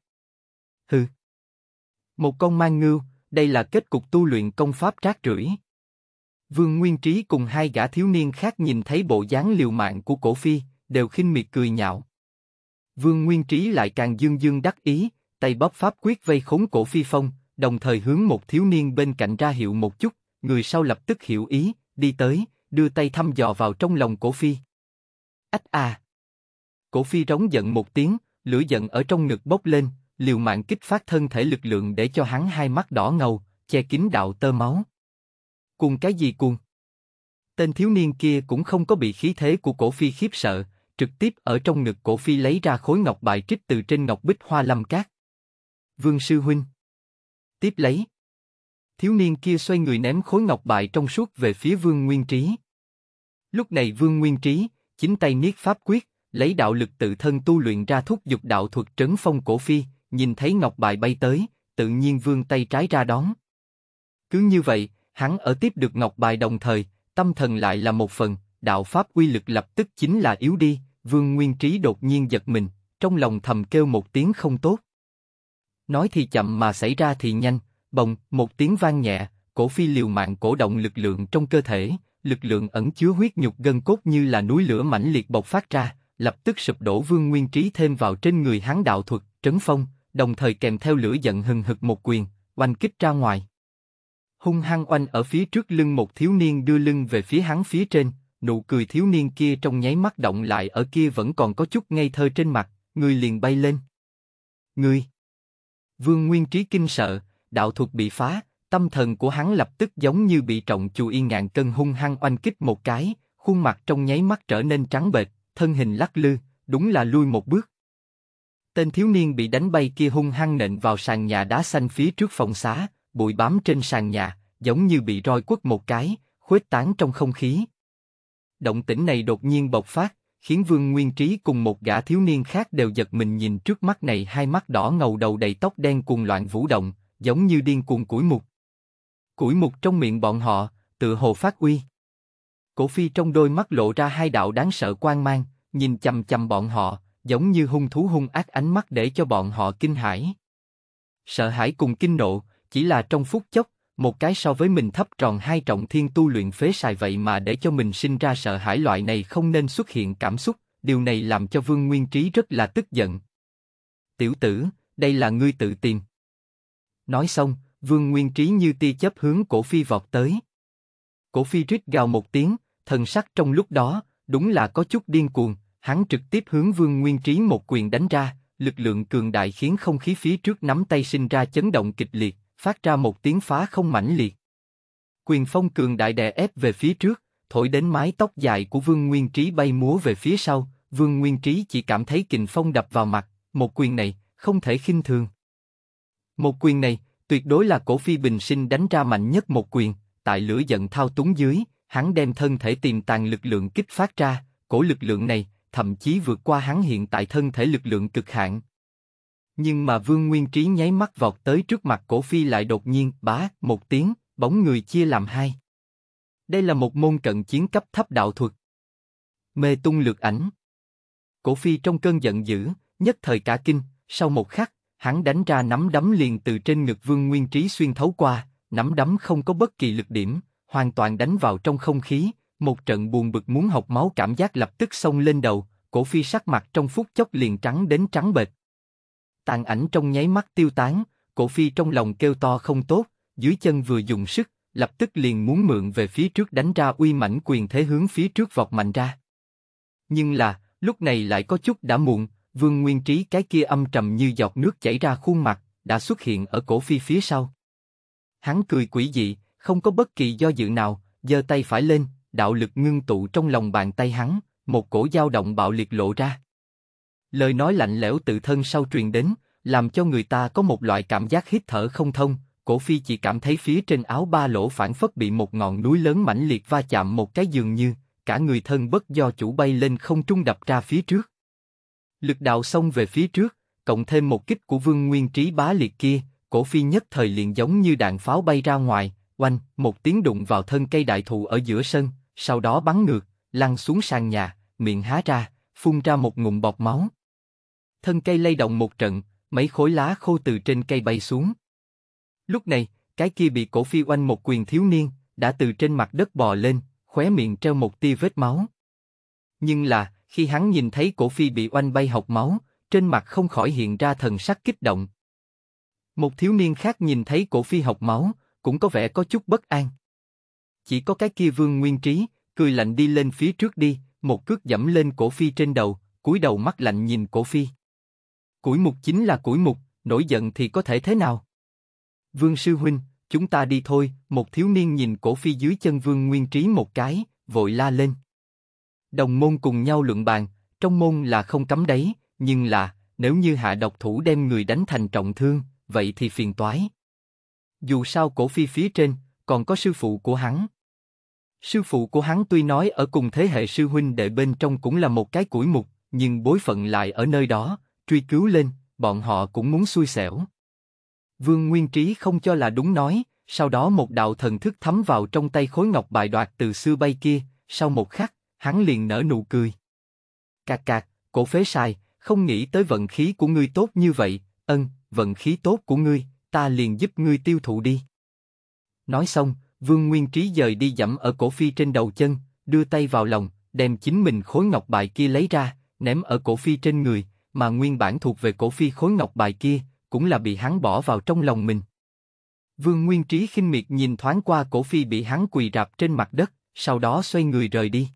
Hừ. Một con mang ngưu, đây là kết cục tu luyện công pháp trác rưỡi. Vương Nguyên Trí cùng hai gã thiếu niên khác nhìn thấy bộ dáng liều mạng của cổ phi, đều khinh miệt cười nhạo. Vương Nguyên Trí lại càng dương dương đắc ý, tay bóp pháp quyết vây khốn cổ phi phong, đồng thời hướng một thiếu niên bên cạnh ra hiệu một chút, người sau lập tức hiểu ý, đi tới, đưa tay thăm dò vào trong lòng cổ phi. Ách à! Cổ phi rống giận một tiếng, lửa giận ở trong ngực bốc lên, liều mạng kích phát thân thể lực lượng để cho hắn hai mắt đỏ ngầu, che kín đạo tơ máu. Cuồng cái gì cuồng? Tên thiếu niên kia cũng không có bị khí thế của cổ phi khiếp sợ, trực tiếp ở trong ngực cổ phi lấy ra khối ngọc bài trích từ trên ngọc bích hoa lâm cát. Vương sư huynh. Tiếp lấy. Thiếu niên kia xoay người ném khối ngọc bài trong suốt về phía vương nguyên trí. Lúc này vương nguyên trí, chính tay niết pháp quyết, lấy đạo lực tự thân tu luyện ra thúc dục đạo thuật trấn phong cổ phi, nhìn thấy ngọc bài bay tới, tự nhiên vương tay trái ra đón. Cứ như vậy, hắn ở tiếp được ngọc bài đồng thời, tâm thần lại là một phần, đạo pháp quy lực lập tức chính là yếu đi, vương nguyên trí đột nhiên giật mình, trong lòng thầm kêu một tiếng không tốt. Nói thì chậm mà xảy ra thì nhanh, bồng, một tiếng vang nhẹ, cổ phi liều mạng cổ động lực lượng trong cơ thể, lực lượng ẩn chứa huyết nhục gân cốt như là núi lửa mãnh liệt bộc phát ra, lập tức sụp đổ vương nguyên trí thêm vào trên người hắn đạo thuật, trấn phong, đồng thời kèm theo lửa giận hừng hực một quyền, oanh kích ra ngoài hung hăng oanh ở phía trước lưng một thiếu niên đưa lưng về phía hắn phía trên, nụ cười thiếu niên kia trong nháy mắt động lại ở kia vẫn còn có chút ngây thơ trên mặt, người liền bay lên. Người! Vương Nguyên Trí kinh sợ, đạo thuật bị phá, tâm thần của hắn lập tức giống như bị trọng chù y ngạn cân hung hăng oanh kích một cái, khuôn mặt trong nháy mắt trở nên trắng bệch, thân hình lắc lư, đúng là lui một bước. Tên thiếu niên bị đánh bay kia hung hăng nện vào sàn nhà đá xanh phía trước phòng xá, bụi bám trên sàn nhà, giống như bị roi quất một cái, khuếch tán trong không khí. Động tĩnh này đột nhiên bộc phát, khiến Vương Nguyên Trí cùng một gã thiếu niên khác đều giật mình nhìn trước mắt này hai mắt đỏ ngầu đầu đầy tóc đen cuồng loạn vũ động, giống như điên cuồng củi mục. Củi mục trong miệng bọn họ, tự hồ phát uy. Cổ phi trong đôi mắt lộ ra hai đạo đáng sợ quan mang, nhìn chầm chầm bọn họ, giống như hung thú hung ác ánh mắt để cho bọn họ kinh hãi. Sợ hãi cùng kinh nộ, chỉ là trong phút chốc, một cái so với mình thấp tròn hai trọng thiên tu luyện phế xài vậy mà để cho mình sinh ra sợ hãi loại này không nên xuất hiện cảm xúc, điều này làm cho Vương Nguyên Trí rất là tức giận. Tiểu tử, đây là ngươi tự tìm. Nói xong, Vương Nguyên Trí như tia chớp hướng cổ phi vọt tới. Cổ phi rít gào một tiếng, thần sắc trong lúc đó, đúng là có chút điên cuồng, hắn trực tiếp hướng Vương Nguyên Trí một quyền đánh ra, lực lượng cường đại khiến không khí phía trước nắm tay sinh ra chấn động kịch liệt, phát ra một tiếng phá không mãnh liệt. Quyền phong cường đại đè ép về phía trước, thổi đến mái tóc dài của Vương Nguyên Trí bay múa về phía sau, Vương Nguyên Trí chỉ cảm thấy kình phong đập vào mặt, một quyền này, không thể khinh thường. Một quyền này, tuyệt đối là cổ phi bình sinh đánh ra mạnh nhất một quyền, tại lửa giận thao túng dưới, hắn đem thân thể tiềm tàng lực lượng kích phát ra, cổ lực lượng này, thậm chí vượt qua hắn hiện tại thân thể lực lượng cực hạn, nhưng mà Vương Nguyên Trí nháy mắt vọt tới trước mặt Cổ Phi lại đột nhiên, bá, một tiếng, bóng người chia làm hai. Đây là một môn cận chiến cấp thấp đạo thuật. Mê tung lược ảnh. Cổ Phi trong cơn giận dữ, nhất thời cả kinh, sau một khắc, hắn đánh ra nắm đấm liền từ trên ngực Vương Nguyên Trí xuyên thấu qua, nắm đấm không có bất kỳ lực điểm, hoàn toàn đánh vào trong không khí, một trận buồn bực muốn học máu cảm giác lập tức xông lên đầu, cổ phi sắc mặt trong phút chốc liền trắng đến trắng bệch, tàn ảnh trong nháy mắt tiêu tán, cổ phi trong lòng kêu to không tốt, dưới chân vừa dùng sức, lập tức liền muốn mượn về phía trước đánh ra uy mãnh quyền thế hướng phía trước vọt mạnh ra. Nhưng là, lúc này lại có chút đã muộn, vương nguyên trí cái kia âm trầm như giọt nước chảy ra khuôn mặt, đã xuất hiện ở cổ phi phía sau. Hắn cười quỷ dị, không có bất kỳ do dự nào, giơ tay phải lên, đạo lực ngưng tụ trong lòng bàn tay hắn, một cổ dao động bạo liệt lộ ra. Lời nói lạnh lẽo tự thân sau truyền đến, làm cho người ta có một loại cảm giác hít thở không thông, cổ phi chỉ cảm thấy phía trên áo ba lỗ phản phất bị một ngọn núi lớn mãnh liệt va chạm một cái giường như, cả người thân bất do chủ bay lên không trung đập ra phía trước. Lực đạo xông về phía trước, cộng thêm một kích của vương nguyên trí bá liệt kia, cổ phi nhất thời liền giống như đạn pháo bay ra ngoài, oanh, một tiếng đụng vào thân cây đại thụ ở giữa sân, sau đó bắn ngược, lăn xuống sàn nhà, miệng há ra, phun ra một ngụm bọt máu thân cây lay động một trận, mấy khối lá khô từ trên cây bay xuống. Lúc này, cái kia bị cổ phi oanh một quyền thiếu niên, đã từ trên mặt đất bò lên, khóe miệng treo một tia vết máu. Nhưng là, khi hắn nhìn thấy cổ phi bị oanh bay học máu, trên mặt không khỏi hiện ra thần sắc kích động. Một thiếu niên khác nhìn thấy cổ phi học máu, cũng có vẻ có chút bất an. Chỉ có cái kia vương nguyên trí, cười lạnh đi lên phía trước đi, một cước dẫm lên cổ phi trên đầu, cúi đầu mắt lạnh nhìn cổ phi. Củi mục chính là củi mục, nổi giận thì có thể thế nào? Vương sư huynh, chúng ta đi thôi, một thiếu niên nhìn cổ phi dưới chân vương nguyên trí một cái, vội la lên. Đồng môn cùng nhau luận bàn, trong môn là không cấm đấy, nhưng là, nếu như hạ độc thủ đem người đánh thành trọng thương, vậy thì phiền toái. Dù sao cổ phi phía trên, còn có sư phụ của hắn. Sư phụ của hắn tuy nói ở cùng thế hệ sư huynh đệ bên trong cũng là một cái củi mục, nhưng bối phận lại ở nơi đó, truy cứu lên, bọn họ cũng muốn xui xẻo. Vương Nguyên Trí không cho là đúng nói, sau đó một đạo thần thức thấm vào trong tay khối ngọc bài đoạt từ xưa bay kia, sau một khắc, hắn liền nở nụ cười. Cạc cạc, cổ phế sai, không nghĩ tới vận khí của ngươi tốt như vậy, ân, vận khí tốt của ngươi, ta liền giúp ngươi tiêu thụ đi. Nói xong, Vương Nguyên Trí dời đi dẫm ở cổ phi trên đầu chân, đưa tay vào lòng, đem chính mình khối ngọc bài kia lấy ra, ném ở cổ phi trên người, mà nguyên bản thuộc về cổ phi khối ngọc bài kia, cũng là bị hắn bỏ vào trong lòng mình. Vương Nguyên Trí khinh miệt nhìn thoáng qua cổ phi bị hắn quỳ rạp trên mặt đất, sau đó xoay người rời đi.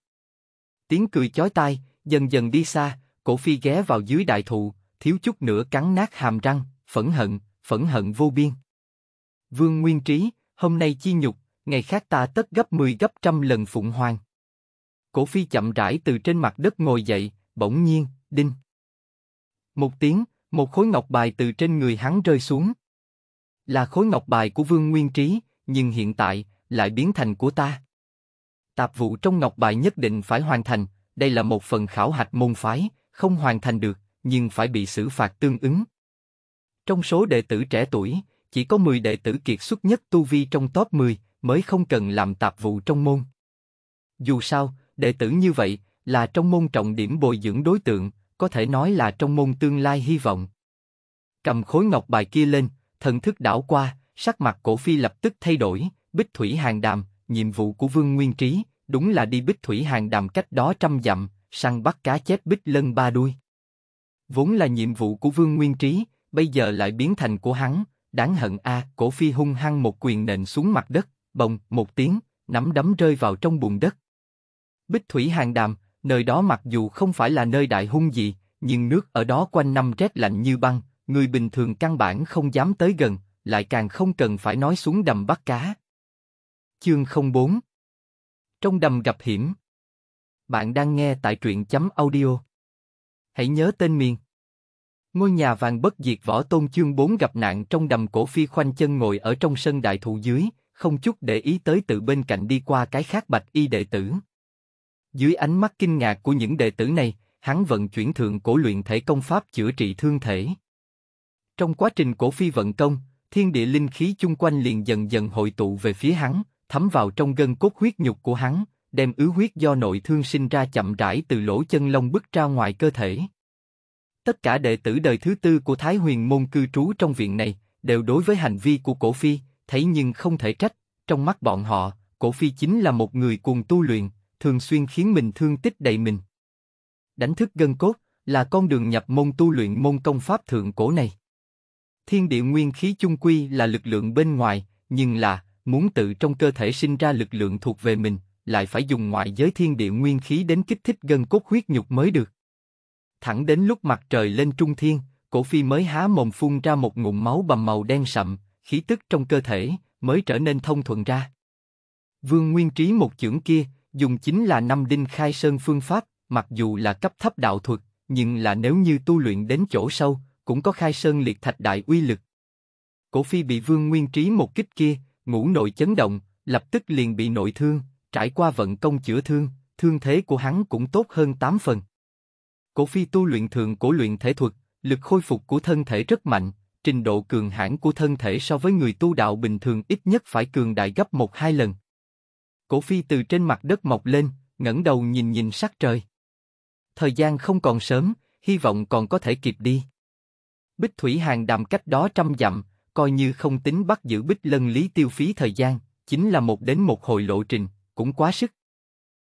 Tiếng cười chói tai, dần dần đi xa, cổ phi ghé vào dưới đại thụ, thiếu chút nữa cắn nát hàm răng, phẫn hận, phẫn hận vô biên. Vương Nguyên Trí, hôm nay chi nhục, ngày khác ta tất gấp 10 gấp trăm lần phụng hoàng. Cổ phi chậm rãi từ trên mặt đất ngồi dậy, bỗng nhiên, đinh. Một tiếng, một khối ngọc bài từ trên người hắn rơi xuống. Là khối ngọc bài của Vương Nguyên Trí, nhưng hiện tại, lại biến thành của ta. Tạp vụ trong ngọc bài nhất định phải hoàn thành, đây là một phần khảo hạch môn phái, không hoàn thành được, nhưng phải bị xử phạt tương ứng. Trong số đệ tử trẻ tuổi, chỉ có 10 đệ tử kiệt xuất nhất tu vi trong top 10 mới không cần làm tạp vụ trong môn. Dù sao, đệ tử như vậy là trong môn trọng điểm bồi dưỡng đối tượng, có thể nói là trong môn tương lai hy vọng. Cầm khối ngọc bài kia lên, thần thức đảo qua, sắc mặt cổ phi lập tức thay đổi, bích thủy hàng đàm, nhiệm vụ của Vương Nguyên Trí, đúng là đi bích thủy hàng đàm cách đó trăm dặm, săn bắt cá chép bích lân ba đuôi. Vốn là nhiệm vụ của Vương Nguyên Trí, bây giờ lại biến thành của hắn, đáng hận a à, cổ phi hung hăng một quyền nện xuống mặt đất bồng một tiếng nắm đấm rơi vào trong bùn đất bích thủy hàng đàm nơi đó mặc dù không phải là nơi đại hung gì, nhưng nước ở đó quanh năm rét lạnh như băng, người bình thường căn bản không dám tới gần, lại càng không cần phải nói xuống đầm bắt cá. Chương 04 Trong đầm gặp hiểm Bạn đang nghe tại truyện chấm audio. Hãy nhớ tên miền. Ngôi nhà vàng bất diệt võ tôn chương 4 gặp nạn trong đầm cổ phi khoanh chân ngồi ở trong sân đại thụ dưới, không chút để ý tới tự bên cạnh đi qua cái khác bạch y đệ tử. Dưới ánh mắt kinh ngạc của những đệ tử này, hắn vận chuyển thượng cổ luyện thể công pháp chữa trị thương thể. Trong quá trình cổ phi vận công, thiên địa linh khí chung quanh liền dần dần hội tụ về phía hắn, thấm vào trong gân cốt huyết nhục của hắn, đem ứ huyết do nội thương sinh ra chậm rãi từ lỗ chân lông bứt ra ngoài cơ thể. Tất cả đệ tử đời thứ tư của Thái Huyền môn cư trú trong viện này đều đối với hành vi của cổ phi thấy nhưng không thể trách, trong mắt bọn họ, cổ phi chính là một người cuồng tu luyện, thường xuyên khiến mình thương tích đầy mình. Đánh thức gân cốt là con đường nhập môn tu luyện môn công pháp thượng cổ này. Thiên địa nguyên khí chung quy là lực lượng bên ngoài, nhưng là muốn tự trong cơ thể sinh ra lực lượng thuộc về mình, lại phải dùng ngoại giới thiên địa nguyên khí đến kích thích gân cốt huyết nhục mới được. Thẳng đến lúc mặt trời lên trung thiên, cổ phi mới há mồm phun ra một ngụm máu bầm màu đen sậm, khí tức trong cơ thể mới trở nên thông thuận ra. Vương Nguyên Trí một chưởng kia, dùng chính là năm đinh khai sơn phương pháp, mặc dù là cấp thấp đạo thuật, nhưng là nếu như tu luyện đến chỗ sâu, cũng có khai sơn liệt thạch đại uy lực. Cổ phi bị vương nguyên trí một kích kia, ngủ nội chấn động, lập tức liền bị nội thương, trải qua vận công chữa thương, thương thế của hắn cũng tốt hơn 8 phần. Cổ phi tu luyện thường cổ luyện thể thuật, lực khôi phục của thân thể rất mạnh, trình độ cường hãn của thân thể so với người tu đạo bình thường ít nhất phải cường đại gấp một hai lần. Cổ phi từ trên mặt đất mọc lên, ngẩng đầu nhìn nhìn sắc trời. Thời gian không còn sớm, hy vọng còn có thể kịp đi. Bích Thủy Hàng đàm cách đó trăm dặm, coi như không tính bắt giữ Bích Lân Lý tiêu phí thời gian, chính là một đến một hồi lộ trình, cũng quá sức.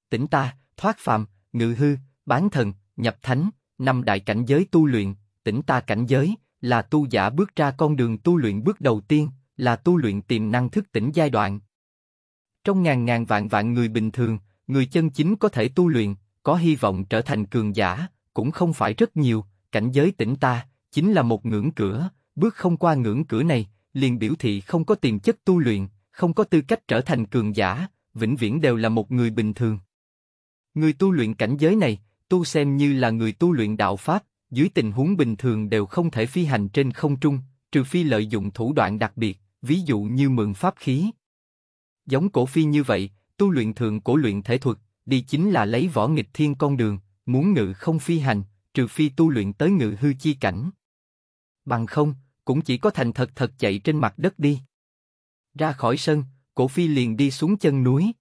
Tỉnh ta, thoát phàm, ngự hư, bán thần, nhập thánh, năm đại cảnh giới tu luyện, tỉnh ta cảnh giới, là tu giả bước ra con đường tu luyện bước đầu tiên, là tu luyện tiềm năng thức tỉnh giai đoạn, trong ngàn ngàn vạn vạn người bình thường, người chân chính có thể tu luyện, có hy vọng trở thành cường giả, cũng không phải rất nhiều, cảnh giới tỉnh ta, chính là một ngưỡng cửa, bước không qua ngưỡng cửa này, liền biểu thị không có tiềm chất tu luyện, không có tư cách trở thành cường giả, vĩnh viễn đều là một người bình thường. Người tu luyện cảnh giới này, tu xem như là người tu luyện đạo Pháp, dưới tình huống bình thường đều không thể phi hành trên không trung, trừ phi lợi dụng thủ đoạn đặc biệt, ví dụ như mượn pháp khí, Giống cổ phi như vậy, tu luyện thượng cổ luyện thể thuật, đi chính là lấy võ nghịch thiên con đường, muốn ngự không phi hành, trừ phi tu luyện tới ngự hư chi cảnh. Bằng không, cũng chỉ có thành thật thật chạy trên mặt đất đi. Ra khỏi sân, cổ phi liền đi xuống chân núi.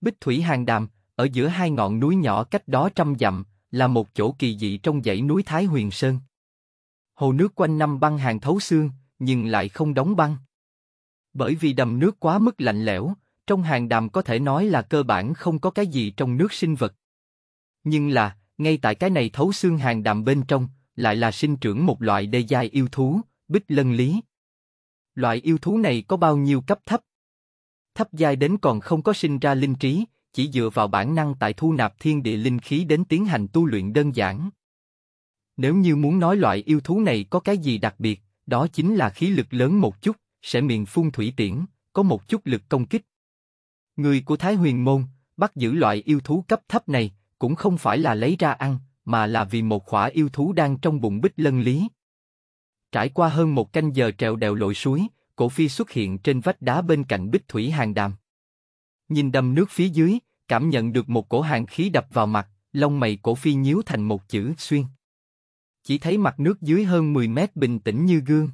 Bích thủy hàng đàm, ở giữa hai ngọn núi nhỏ cách đó trăm dặm, là một chỗ kỳ dị trong dãy núi Thái Huyền Sơn. Hồ nước quanh năm băng hàng thấu xương, nhưng lại không đóng băng. Bởi vì đầm nước quá mức lạnh lẽo, trong hàng đầm có thể nói là cơ bản không có cái gì trong nước sinh vật. Nhưng là, ngay tại cái này thấu xương hàng đầm bên trong, lại là sinh trưởng một loại đê dài yêu thú, bích lân lý. Loại yêu thú này có bao nhiêu cấp thấp? Thấp dài đến còn không có sinh ra linh trí, chỉ dựa vào bản năng tại thu nạp thiên địa linh khí đến tiến hành tu luyện đơn giản. Nếu như muốn nói loại yêu thú này có cái gì đặc biệt, đó chính là khí lực lớn một chút sẽ miệng phun thủy tiễn, có một chút lực công kích. Người của Thái Huyền Môn, bắt giữ loại yêu thú cấp thấp này, cũng không phải là lấy ra ăn, mà là vì một khỏa yêu thú đang trong bụng bích lân lý. Trải qua hơn một canh giờ trèo đèo lội suối, cổ phi xuất hiện trên vách đá bên cạnh bích thủy hàng đàm. Nhìn đầm nước phía dưới, cảm nhận được một cổ hàng khí đập vào mặt, lông mày cổ phi nhíu thành một chữ xuyên. Chỉ thấy mặt nước dưới hơn 10 mét bình tĩnh như gương.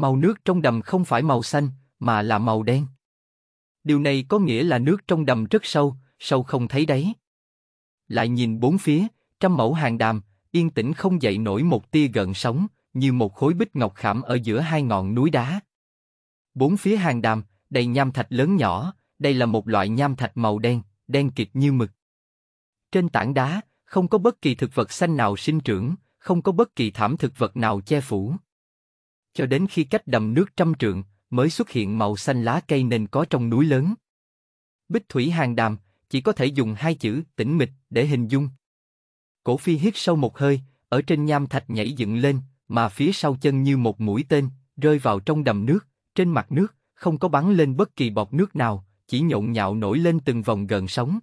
Màu nước trong đầm không phải màu xanh, mà là màu đen. Điều này có nghĩa là nước trong đầm rất sâu, sâu không thấy đáy. Lại nhìn bốn phía, trăm mẫu hàng đàm, yên tĩnh không dậy nổi một tia gần sóng, như một khối bích ngọc khảm ở giữa hai ngọn núi đá. Bốn phía hàng đàm, đầy nham thạch lớn nhỏ, đây là một loại nham thạch màu đen, đen kịt như mực. Trên tảng đá, không có bất kỳ thực vật xanh nào sinh trưởng, không có bất kỳ thảm thực vật nào che phủ cho đến khi cách đầm nước trăm trượng, mới xuất hiện màu xanh lá cây nên có trong núi lớn. Bích thủy hàng đàm, chỉ có thể dùng hai chữ tĩnh mịch để hình dung. Cổ phi hít sâu một hơi, ở trên nham thạch nhảy dựng lên, mà phía sau chân như một mũi tên, rơi vào trong đầm nước, trên mặt nước, không có bắn lên bất kỳ bọt nước nào, chỉ nhộn nhạo nổi lên từng vòng gần sóng.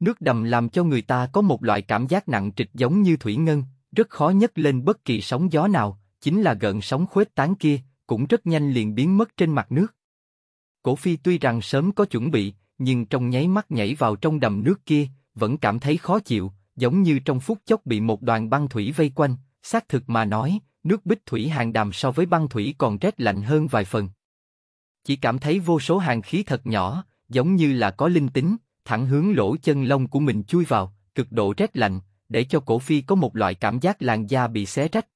Nước đầm làm cho người ta có một loại cảm giác nặng trịch giống như thủy ngân, rất khó nhấc lên bất kỳ sóng gió nào, chính là gợn sóng khuếch tán kia, cũng rất nhanh liền biến mất trên mặt nước. Cổ Phi tuy rằng sớm có chuẩn bị, nhưng trong nháy mắt nhảy vào trong đầm nước kia, vẫn cảm thấy khó chịu, giống như trong phút chốc bị một đoàn băng thủy vây quanh, xác thực mà nói, nước bích thủy hàng đàm so với băng thủy còn rét lạnh hơn vài phần. Chỉ cảm thấy vô số hàng khí thật nhỏ, giống như là có linh tính, thẳng hướng lỗ chân lông của mình chui vào, cực độ rét lạnh, để cho cổ phi có một loại cảm giác làn da bị xé rách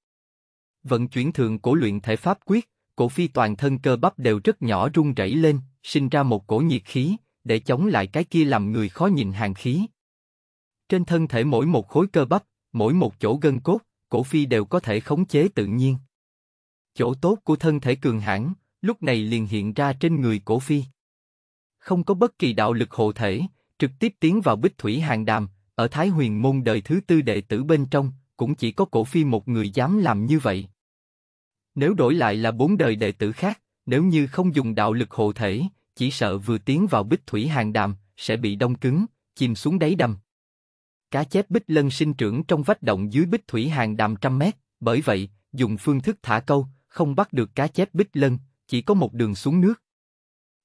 vận chuyển thường cổ luyện thể pháp quyết, cổ phi toàn thân cơ bắp đều rất nhỏ run rẩy lên, sinh ra một cổ nhiệt khí, để chống lại cái kia làm người khó nhìn hàng khí. Trên thân thể mỗi một khối cơ bắp, mỗi một chỗ gân cốt, cổ phi đều có thể khống chế tự nhiên. Chỗ tốt của thân thể cường hãn, lúc này liền hiện ra trên người cổ phi. Không có bất kỳ đạo lực hộ thể, trực tiếp tiến vào bích thủy hàng đàm, ở Thái Huyền Môn đời thứ tư đệ tử bên trong, cũng chỉ có cổ phi một người dám làm như vậy. Nếu đổi lại là bốn đời đệ tử khác, nếu như không dùng đạo lực hộ thể, chỉ sợ vừa tiến vào bích thủy hàng đàm, sẽ bị đông cứng, chìm xuống đáy đầm. Cá chép bích lân sinh trưởng trong vách động dưới bích thủy hàng đàm trăm mét, bởi vậy, dùng phương thức thả câu, không bắt được cá chép bích lân, chỉ có một đường xuống nước.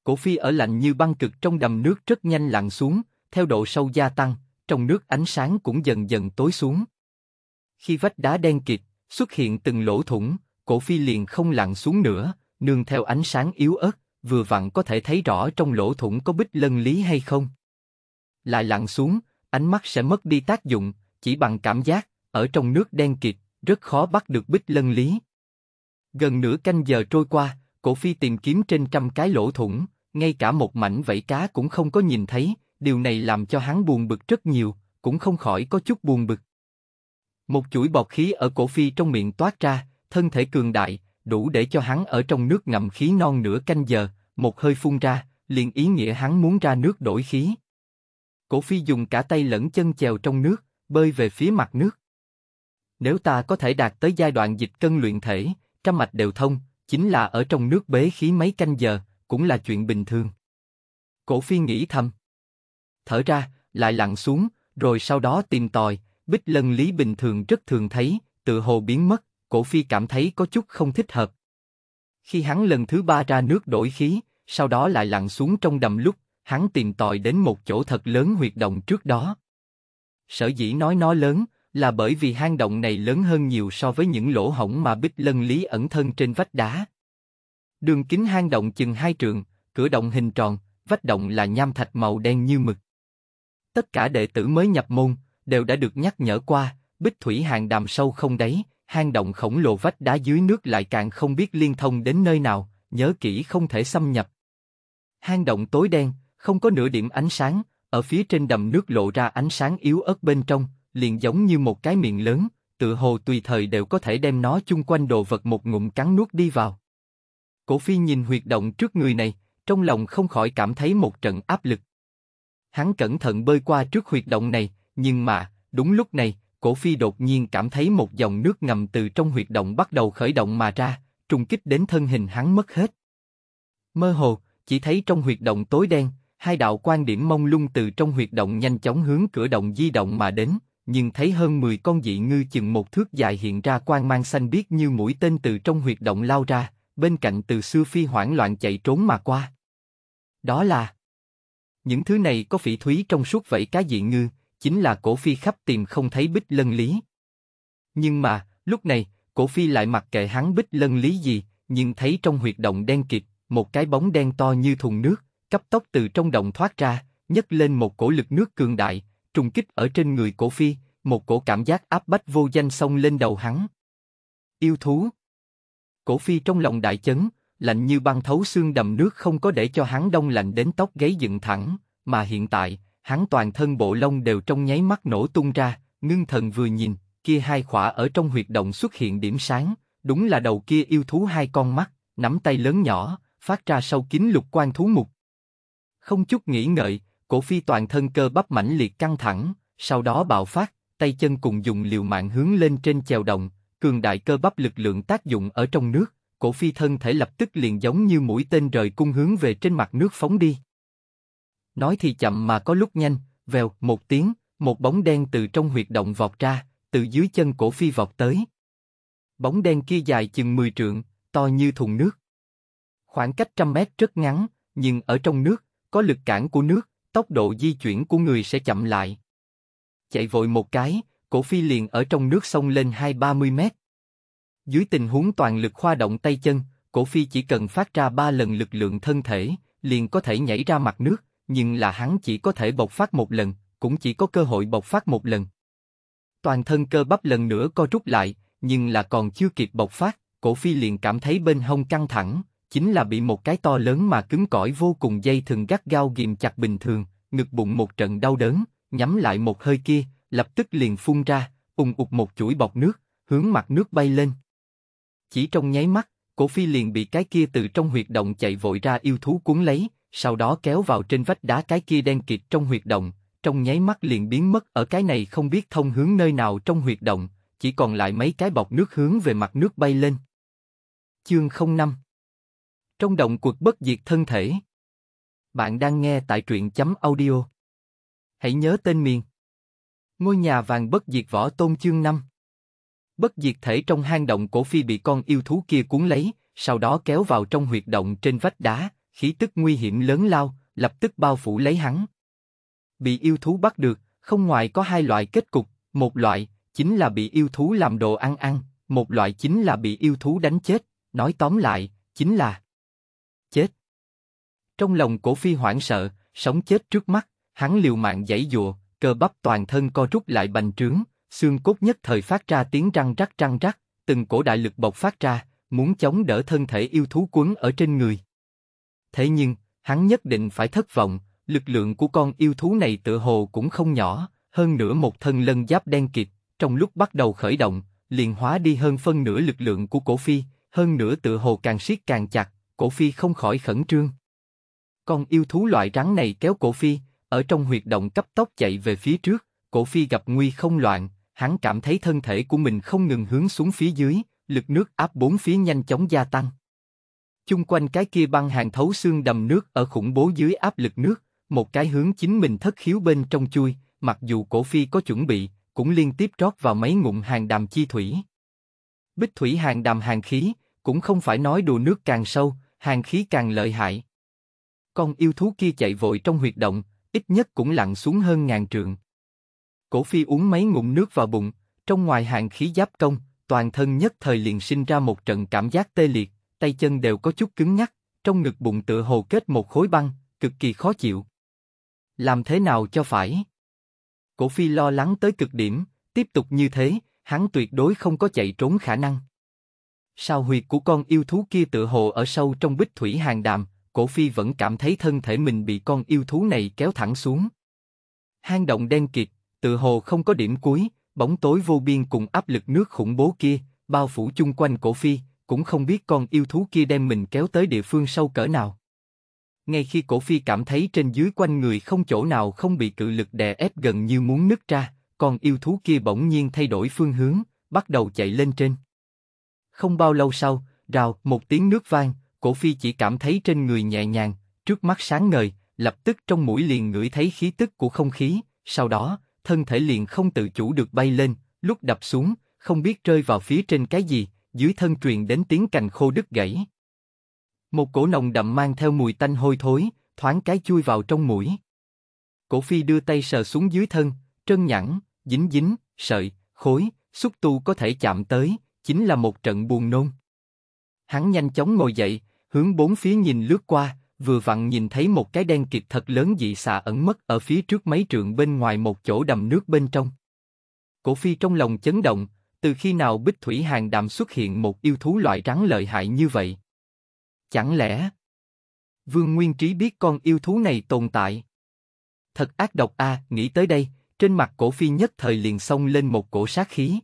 Cổ phi ở lạnh như băng cực trong đầm nước rất nhanh lặn xuống, theo độ sâu gia tăng, trong nước ánh sáng cũng dần dần tối xuống. Khi vách đá đen kịt, xuất hiện từng lỗ thủng, cổ phi liền không lặn xuống nữa, nương theo ánh sáng yếu ớt, vừa vặn có thể thấy rõ trong lỗ thủng có bích lân lý hay không. Lại lặn xuống, ánh mắt sẽ mất đi tác dụng, chỉ bằng cảm giác, ở trong nước đen kịt, rất khó bắt được bích lân lý. Gần nửa canh giờ trôi qua, cổ phi tìm kiếm trên trăm cái lỗ thủng, ngay cả một mảnh vảy cá cũng không có nhìn thấy, điều này làm cho hắn buồn bực rất nhiều, cũng không khỏi có chút buồn bực. Một chuỗi bọt khí ở cổ phi trong miệng toát ra, thân thể cường đại, đủ để cho hắn ở trong nước ngậm khí non nửa canh giờ, một hơi phun ra, liền ý nghĩa hắn muốn ra nước đổi khí. Cổ phi dùng cả tay lẫn chân chèo trong nước, bơi về phía mặt nước. Nếu ta có thể đạt tới giai đoạn dịch cân luyện thể, trăm mạch đều thông, chính là ở trong nước bế khí mấy canh giờ, cũng là chuyện bình thường. Cổ phi nghĩ thầm. Thở ra, lại lặn xuống, rồi sau đó tìm tòi, bích lân lý bình thường rất thường thấy, tự hồ biến mất, Cổ Phi cảm thấy có chút không thích hợp. Khi hắn lần thứ ba ra nước đổi khí, sau đó lại lặn xuống trong đầm lúc, hắn tìm tòi đến một chỗ thật lớn huyệt động trước đó. Sở dĩ nói nó lớn là bởi vì hang động này lớn hơn nhiều so với những lỗ hổng mà Bích Lân Lý ẩn thân trên vách đá. Đường kính hang động chừng hai trượng, cửa động hình tròn, vách động là nham thạch màu đen như mực. Tất cả đệ tử mới nhập môn đều đã được nhắc nhở qua, Bích Thủy Hàng đàm sâu không đấy hang động khổng lồ vách đá dưới nước lại càng không biết liên thông đến nơi nào, nhớ kỹ không thể xâm nhập. Hang động tối đen, không có nửa điểm ánh sáng, ở phía trên đầm nước lộ ra ánh sáng yếu ớt bên trong, liền giống như một cái miệng lớn, tự hồ tùy thời đều có thể đem nó chung quanh đồ vật một ngụm cắn nuốt đi vào. Cổ phi nhìn huyệt động trước người này, trong lòng không khỏi cảm thấy một trận áp lực. Hắn cẩn thận bơi qua trước huyệt động này, nhưng mà, đúng lúc này, Cổ Phi đột nhiên cảm thấy một dòng nước ngầm từ trong huyệt động bắt đầu khởi động mà ra, trùng kích đến thân hình hắn mất hết. Mơ hồ, chỉ thấy trong huyệt động tối đen, hai đạo quan điểm mông lung từ trong huyệt động nhanh chóng hướng cửa động di động mà đến, nhưng thấy hơn 10 con dị ngư chừng một thước dài hiện ra quang mang xanh biếc như mũi tên từ trong huyệt động lao ra, bên cạnh từ xưa phi hoảng loạn chạy trốn mà qua. Đó là những thứ này có phỉ thúy trong suốt vảy cá dị ngư, chính là cổ phi khắp tìm không thấy bích lân lý. Nhưng mà, lúc này, cổ phi lại mặc kệ hắn bích lân lý gì, nhưng thấy trong huyệt động đen kịt, một cái bóng đen to như thùng nước, cấp tốc từ trong động thoát ra, nhấc lên một cổ lực nước cường đại, trùng kích ở trên người cổ phi, một cổ cảm giác áp bách vô danh xông lên đầu hắn. Yêu thú. Cổ phi trong lòng đại chấn, lạnh như băng thấu xương đầm nước không có để cho hắn đông lạnh đến tóc gáy dựng thẳng, mà hiện tại, hắn toàn thân bộ lông đều trong nháy mắt nổ tung ra, ngưng thần vừa nhìn, kia hai khỏa ở trong huyệt động xuất hiện điểm sáng, đúng là đầu kia yêu thú hai con mắt, nắm tay lớn nhỏ, phát ra sâu kín lục quan thú mục. Không chút nghĩ ngợi, cổ phi toàn thân cơ bắp mãnh liệt căng thẳng, sau đó bạo phát, tay chân cùng dùng liều mạng hướng lên trên chèo động, cường đại cơ bắp lực lượng tác dụng ở trong nước, cổ phi thân thể lập tức liền giống như mũi tên rời cung hướng về trên mặt nước phóng đi nói thì chậm mà có lúc nhanh, vèo, một tiếng, một bóng đen từ trong huyệt động vọt ra, từ dưới chân cổ phi vọt tới. Bóng đen kia dài chừng 10 trượng, to như thùng nước. Khoảng cách trăm mét rất ngắn, nhưng ở trong nước, có lực cản của nước, tốc độ di chuyển của người sẽ chậm lại. Chạy vội một cái, cổ phi liền ở trong nước sông lên hai ba mươi mét. Dưới tình huống toàn lực khoa động tay chân, cổ phi chỉ cần phát ra ba lần lực lượng thân thể, liền có thể nhảy ra mặt nước, nhưng là hắn chỉ có thể bộc phát một lần, cũng chỉ có cơ hội bộc phát một lần. Toàn thân cơ bắp lần nữa co rút lại, nhưng là còn chưa kịp bộc phát, cổ phi liền cảm thấy bên hông căng thẳng, chính là bị một cái to lớn mà cứng cỏi vô cùng dây thừng gắt gao ghim chặt bình thường, ngực bụng một trận đau đớn, nhắm lại một hơi kia, lập tức liền phun ra, ùng ục một chuỗi bọc nước, hướng mặt nước bay lên. Chỉ trong nháy mắt, cổ phi liền bị cái kia từ trong huyệt động chạy vội ra yêu thú cuốn lấy, sau đó kéo vào trên vách đá cái kia đen kịt trong huyệt động, trong nháy mắt liền biến mất ở cái này không biết thông hướng nơi nào trong huyệt động, chỉ còn lại mấy cái bọc nước hướng về mặt nước bay lên. Chương 05 Trong động cuộc bất diệt thân thể Bạn đang nghe tại truyện chấm audio Hãy nhớ tên miền Ngôi nhà vàng bất diệt võ tôn chương 5 Bất diệt thể trong hang động cổ phi bị con yêu thú kia cuốn lấy, sau đó kéo vào trong huyệt động trên vách đá, khí tức nguy hiểm lớn lao, lập tức bao phủ lấy hắn. Bị yêu thú bắt được, không ngoài có hai loại kết cục, một loại chính là bị yêu thú làm đồ ăn ăn, một loại chính là bị yêu thú đánh chết, nói tóm lại, chính là chết. Trong lòng cổ phi hoảng sợ, sống chết trước mắt, hắn liều mạng giãy dụa, cơ bắp toàn thân co rút lại bành trướng, xương cốt nhất thời phát ra tiếng răng rắc răng rắc, từng cổ đại lực bộc phát ra, muốn chống đỡ thân thể yêu thú cuốn ở trên người thế nhưng, hắn nhất định phải thất vọng, lực lượng của con yêu thú này tựa hồ cũng không nhỏ, hơn nữa một thân lân giáp đen kịt, trong lúc bắt đầu khởi động, liền hóa đi hơn phân nửa lực lượng của cổ phi, hơn nữa tựa hồ càng siết càng chặt, cổ phi không khỏi khẩn trương. Con yêu thú loại rắn này kéo cổ phi, ở trong huyệt động cấp tốc chạy về phía trước, cổ phi gặp nguy không loạn, hắn cảm thấy thân thể của mình không ngừng hướng xuống phía dưới, lực nước áp bốn phía nhanh chóng gia tăng. Chung quanh cái kia băng hàng thấu xương đầm nước ở khủng bố dưới áp lực nước, một cái hướng chính mình thất khiếu bên trong chui, mặc dù cổ phi có chuẩn bị, cũng liên tiếp trót vào mấy ngụm hàng đàm chi thủy. Bích thủy hàng đàm hàng khí, cũng không phải nói đùa nước càng sâu, hàng khí càng lợi hại. Con yêu thú kia chạy vội trong huyệt động, ít nhất cũng lặn xuống hơn ngàn trượng. Cổ phi uống mấy ngụm nước vào bụng, trong ngoài hàng khí giáp công, toàn thân nhất thời liền sinh ra một trận cảm giác tê liệt, tay chân đều có chút cứng nhắc, trong ngực bụng tựa hồ kết một khối băng, cực kỳ khó chịu. Làm thế nào cho phải? Cổ Phi lo lắng tới cực điểm, tiếp tục như thế, hắn tuyệt đối không có chạy trốn khả năng. Sao huyệt của con yêu thú kia tựa hồ ở sâu trong bích thủy hàng đàm, Cổ Phi vẫn cảm thấy thân thể mình bị con yêu thú này kéo thẳng xuống. Hang động đen kịt, tựa hồ không có điểm cuối, bóng tối vô biên cùng áp lực nước khủng bố kia, bao phủ chung quanh Cổ Phi, cũng không biết con yêu thú kia đem mình kéo tới địa phương sâu cỡ nào. Ngay khi cổ phi cảm thấy trên dưới quanh người không chỗ nào không bị cự lực đè ép gần như muốn nứt ra, con yêu thú kia bỗng nhiên thay đổi phương hướng, bắt đầu chạy lên trên. Không bao lâu sau, rào, một tiếng nước vang, cổ phi chỉ cảm thấy trên người nhẹ nhàng, trước mắt sáng ngời, lập tức trong mũi liền ngửi thấy khí tức của không khí, sau đó, thân thể liền không tự chủ được bay lên, lúc đập xuống, không biết rơi vào phía trên cái gì, dưới thân truyền đến tiếng cành khô đứt gãy. Một cổ nồng đậm mang theo mùi tanh hôi thối, thoáng cái chui vào trong mũi. Cổ phi đưa tay sờ xuống dưới thân, trơn nhẵn, dính dính, sợi, khối, xúc tu có thể chạm tới, chính là một trận buồn nôn. Hắn nhanh chóng ngồi dậy, hướng bốn phía nhìn lướt qua, vừa vặn nhìn thấy một cái đen kịt thật lớn dị xà ẩn mất ở phía trước mấy trượng bên ngoài một chỗ đầm nước bên trong. Cổ phi trong lòng chấn động, từ khi nào Bích Thủy Hàng Đàm xuất hiện một yêu thú loại rắn lợi hại như vậy? Chẳng lẽ Vương Nguyên Trí biết con yêu thú này tồn tại? Thật ác độc a, à, nghĩ tới đây, trên mặt cổ phi nhất thời liền xông lên một cổ sát khí.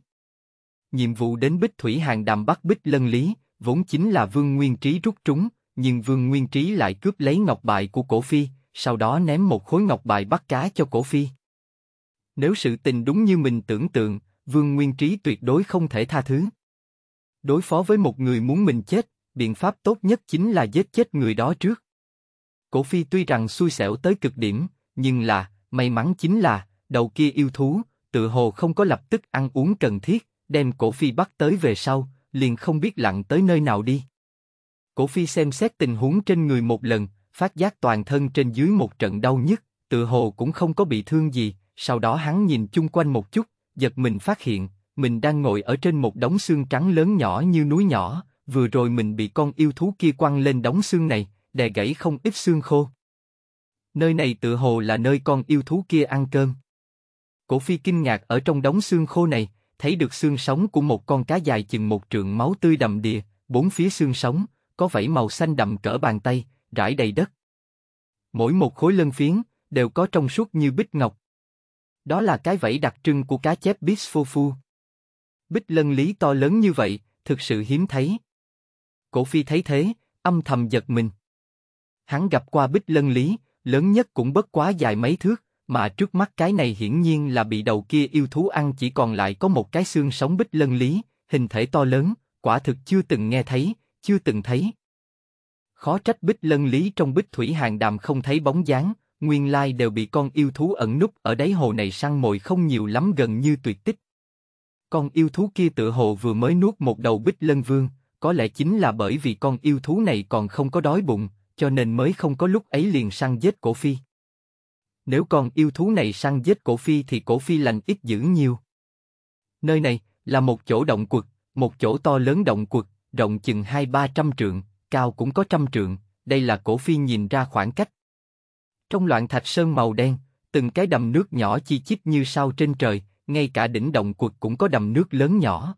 Nhiệm vụ đến Bích Thủy Hàng Đàm bắt Bích Lân Lý, vốn chính là Vương Nguyên Trí rút trúng, nhưng Vương Nguyên Trí lại cướp lấy ngọc bài của cổ phi, sau đó ném một khối ngọc bài bắt cá cho cổ phi. Nếu sự tình đúng như mình tưởng tượng, Vương Nguyên Trí tuyệt đối không thể tha thứ. Đối phó với một người muốn mình chết, biện pháp tốt nhất chính là giết chết người đó trước. Cổ Phi tuy rằng xui xẻo tới cực điểm, nhưng là, may mắn chính là, đầu kia yêu thú, tự hồ không có lập tức ăn uống cần thiết, đem Cổ Phi bắt tới về sau, liền không biết lặn tới nơi nào đi. Cổ Phi xem xét tình huống trên người một lần, phát giác toàn thân trên dưới một trận đau nhức, tự hồ cũng không có bị thương gì, sau đó hắn nhìn chung quanh một chút, giật mình phát hiện, mình đang ngồi ở trên một đống xương trắng lớn nhỏ như núi nhỏ, vừa rồi mình bị con yêu thú kia quăng lên đống xương này, đè gãy không ít xương khô. Nơi này tự hồ là nơi con yêu thú kia ăn cơm. Cổ phi kinh ngạc ở trong đống xương khô này, thấy được xương sống của một con cá dài chừng một trượng máu tươi đầm đìa, bốn phía xương sống, có vảy màu xanh đậm cỡ bàn tay, rải đầy đất. Mỗi một khối lân phiến, đều có trong suốt như bích ngọc, đó là cái vẫy đặc trưng của cá chép Bisphofu. Bích lân lý to lớn như vậy, thực sự hiếm thấy. Cổ phi thấy thế, âm thầm giật mình. Hắn gặp qua bích lân lý, lớn nhất cũng bất quá dài mấy thước, mà trước mắt cái này hiển nhiên là bị đầu kia yêu thú ăn chỉ còn lại có một cái xương sống bích lân lý, hình thể to lớn, quả thực chưa từng nghe thấy, chưa từng thấy. Khó trách bích lân lý trong bích thủy hàng đàm không thấy bóng dáng, nguyên lai đều bị con yêu thú ẩn núp ở đáy hồ này săn mồi không nhiều lắm gần như tuyệt tích. Con yêu thú kia tựa hồ vừa mới nuốt một đầu bích lân vương, có lẽ chính là bởi vì con yêu thú này còn không có đói bụng, cho nên mới không có lúc ấy liền săn giết cổ phi. Nếu con yêu thú này săn giết cổ phi thì cổ phi lành ít dữ nhiều. Nơi này là một chỗ động quật, một chỗ to lớn động quật, rộng chừng hai ba trăm trượng, cao cũng có trăm trượng, đây là cổ phi nhìn ra khoảng cách, trong loạn thạch sơn màu đen, từng cái đầm nước nhỏ chi chít như sao trên trời, ngay cả đỉnh động cuột cũng có đầm nước lớn nhỏ.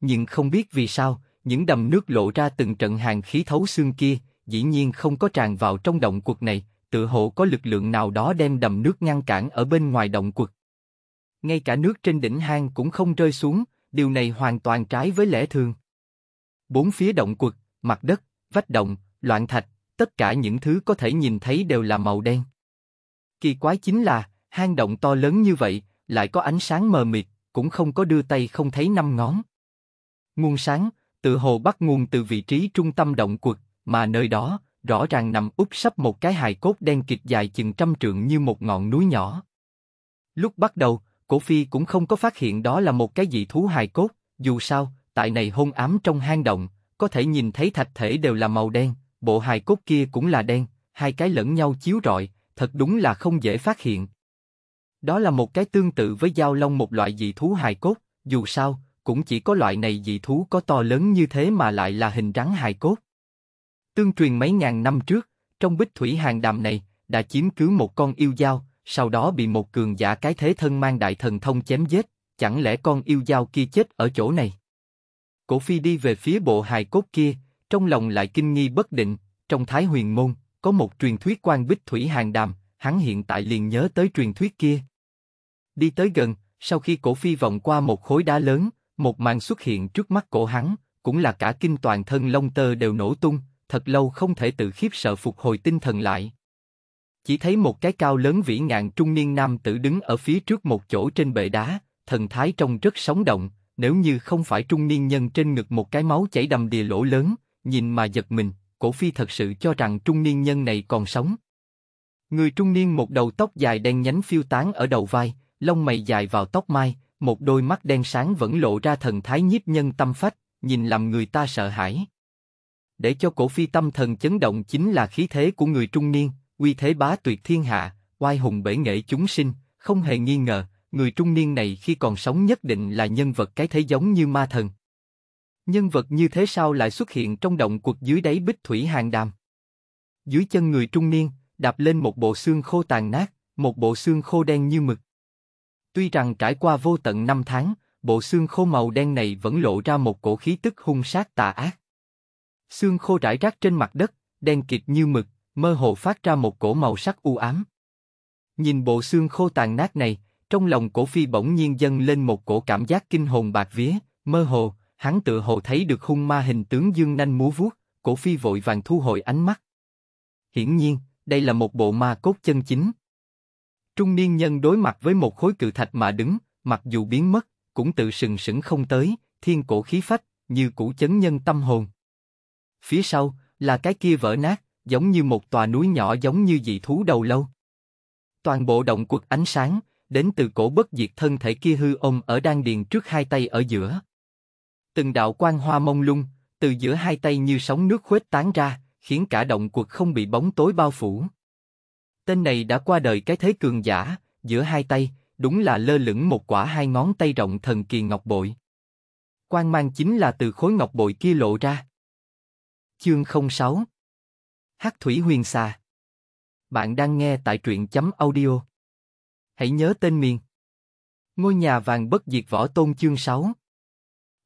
Nhưng không biết vì sao, những đầm nước lộ ra từng trận hàng khí thấu xương kia, dĩ nhiên không có tràn vào trong động cuột này, tự hộ có lực lượng nào đó đem đầm nước ngăn cản ở bên ngoài động cuột. Ngay cả nước trên đỉnh hang cũng không rơi xuống, điều này hoàn toàn trái với lẽ thường. Bốn phía động cuột, mặt đất, vách động, loạn thạch, tất cả những thứ có thể nhìn thấy đều là màu đen. Kỳ quái chính là, hang động to lớn như vậy, lại có ánh sáng mờ mịt, cũng không có đưa tay không thấy năm ngón. Nguồn sáng, tự hồ bắt nguồn từ vị trí trung tâm động quật, mà nơi đó, rõ ràng nằm úp sắp một cái hài cốt đen kịt dài chừng trăm trượng như một ngọn núi nhỏ. Lúc bắt đầu, cổ phi cũng không có phát hiện đó là một cái dị thú hài cốt, dù sao, tại này hôn ám trong hang động, có thể nhìn thấy thạch thể đều là màu đen, bộ hài cốt kia cũng là đen, hai cái lẫn nhau chiếu rọi, thật đúng là không dễ phát hiện. Đó là một cái tương tự với dao long một loại dị thú hài cốt, dù sao, cũng chỉ có loại này dị thú có to lớn như thế mà lại là hình rắn hài cốt. Tương truyền mấy ngàn năm trước, trong bích thủy hàng đàm này, đã chiếm cứ một con yêu dao, sau đó bị một cường giả cái thế thân mang đại thần thông chém giết, chẳng lẽ con yêu dao kia chết ở chỗ này? Cổ phi đi về phía bộ hài cốt kia, trong lòng lại kinh nghi bất định, trong Thái Huyền Môn, có một truyền thuyết quan bích thủy hàng đàm, hắn hiện tại liền nhớ tới truyền thuyết kia. Đi tới gần, sau khi cổ phi vòng qua một khối đá lớn, một màn xuất hiện trước mắt cổ hắn, cũng là cả kinh toàn thân lông tơ đều nổ tung, thật lâu không thể tự khiếp sợ phục hồi tinh thần lại. Chỉ thấy một cái cao lớn vĩ ngạn trung niên nam tử đứng ở phía trước một chỗ trên bệ đá, thần thái trông rất sống động, nếu như không phải trung niên nhân trên ngực một cái máu chảy đầm đìa lỗ lớn, nhìn mà giật mình, cổ phi thật sự cho rằng trung niên nhân này còn sống. Người trung niên một đầu tóc dài đen nhánh phiêu tán ở đầu vai, lông mày dài vào tóc mai, một đôi mắt đen sáng vẫn lộ ra thần thái nhiếp nhân tâm phách, nhìn làm người ta sợ hãi. Để cho cổ phi tâm thần chấn động chính là khí thế của người trung niên, uy thế bá tuyệt thiên hạ, oai hùng bể nghệ chúng sinh, không hề nghi ngờ, người trung niên này khi còn sống nhất định là nhân vật cái thế giống như ma thần. Nhân vật như thế sao lại xuất hiện trong động cuộc dưới đáy bích thủy hàng đàm? Dưới chân người trung niên, đạp lên một bộ xương khô tàn nát, một bộ xương khô đen như mực. Tuy rằng trải qua vô tận năm tháng, bộ xương khô màu đen này vẫn lộ ra một cổ khí tức hung sát tà ác. Xương khô rải rác trên mặt đất, đen kịt như mực, mơ hồ phát ra một cổ màu sắc u ám. Nhìn bộ xương khô tàn nát này, trong lòng cổ phi bỗng nhiên dâng lên một cổ cảm giác kinh hồn bạc vía, mơ hồ, hắn tựa hồ thấy được hung ma hình tướng dương nanh múa vuốt, cổ phi vội vàng thu hồi ánh mắt. Hiển nhiên, đây là một bộ ma cốt chân chính. Trung niên nhân đối mặt với một khối cự thạch mà đứng, mặc dù biến mất, cũng tự sừng sững không tới, thiên cổ khí phách, như cũ chấn nhân tâm hồn. Phía sau, là cái kia vỡ nát, giống như một tòa núi nhỏ giống như dị thú đầu lâu. Toàn bộ động quật ánh sáng, đến từ cổ bất diệt thân thể kia hư ôm ở đan điền trước hai tay ở giữa từng đạo quang hoa mông lung từ giữa hai tay như sóng nước khuếch tán ra, khiến cả động quật không bị bóng tối bao phủ. Tên này đã qua đời cái thế cường giả, giữa hai tay đúng là lơ lửng một quả hai ngón tay rộng thần kỳ ngọc bội. Quang mang chính là từ khối ngọc bội kia lộ ra. Chương 06 Hắc thủy huyền xà. Bạn đang nghe tại truyện chấm audio. Hãy nhớ tên miền. Ngôi nhà vàng bất diệt võ tôn chương 6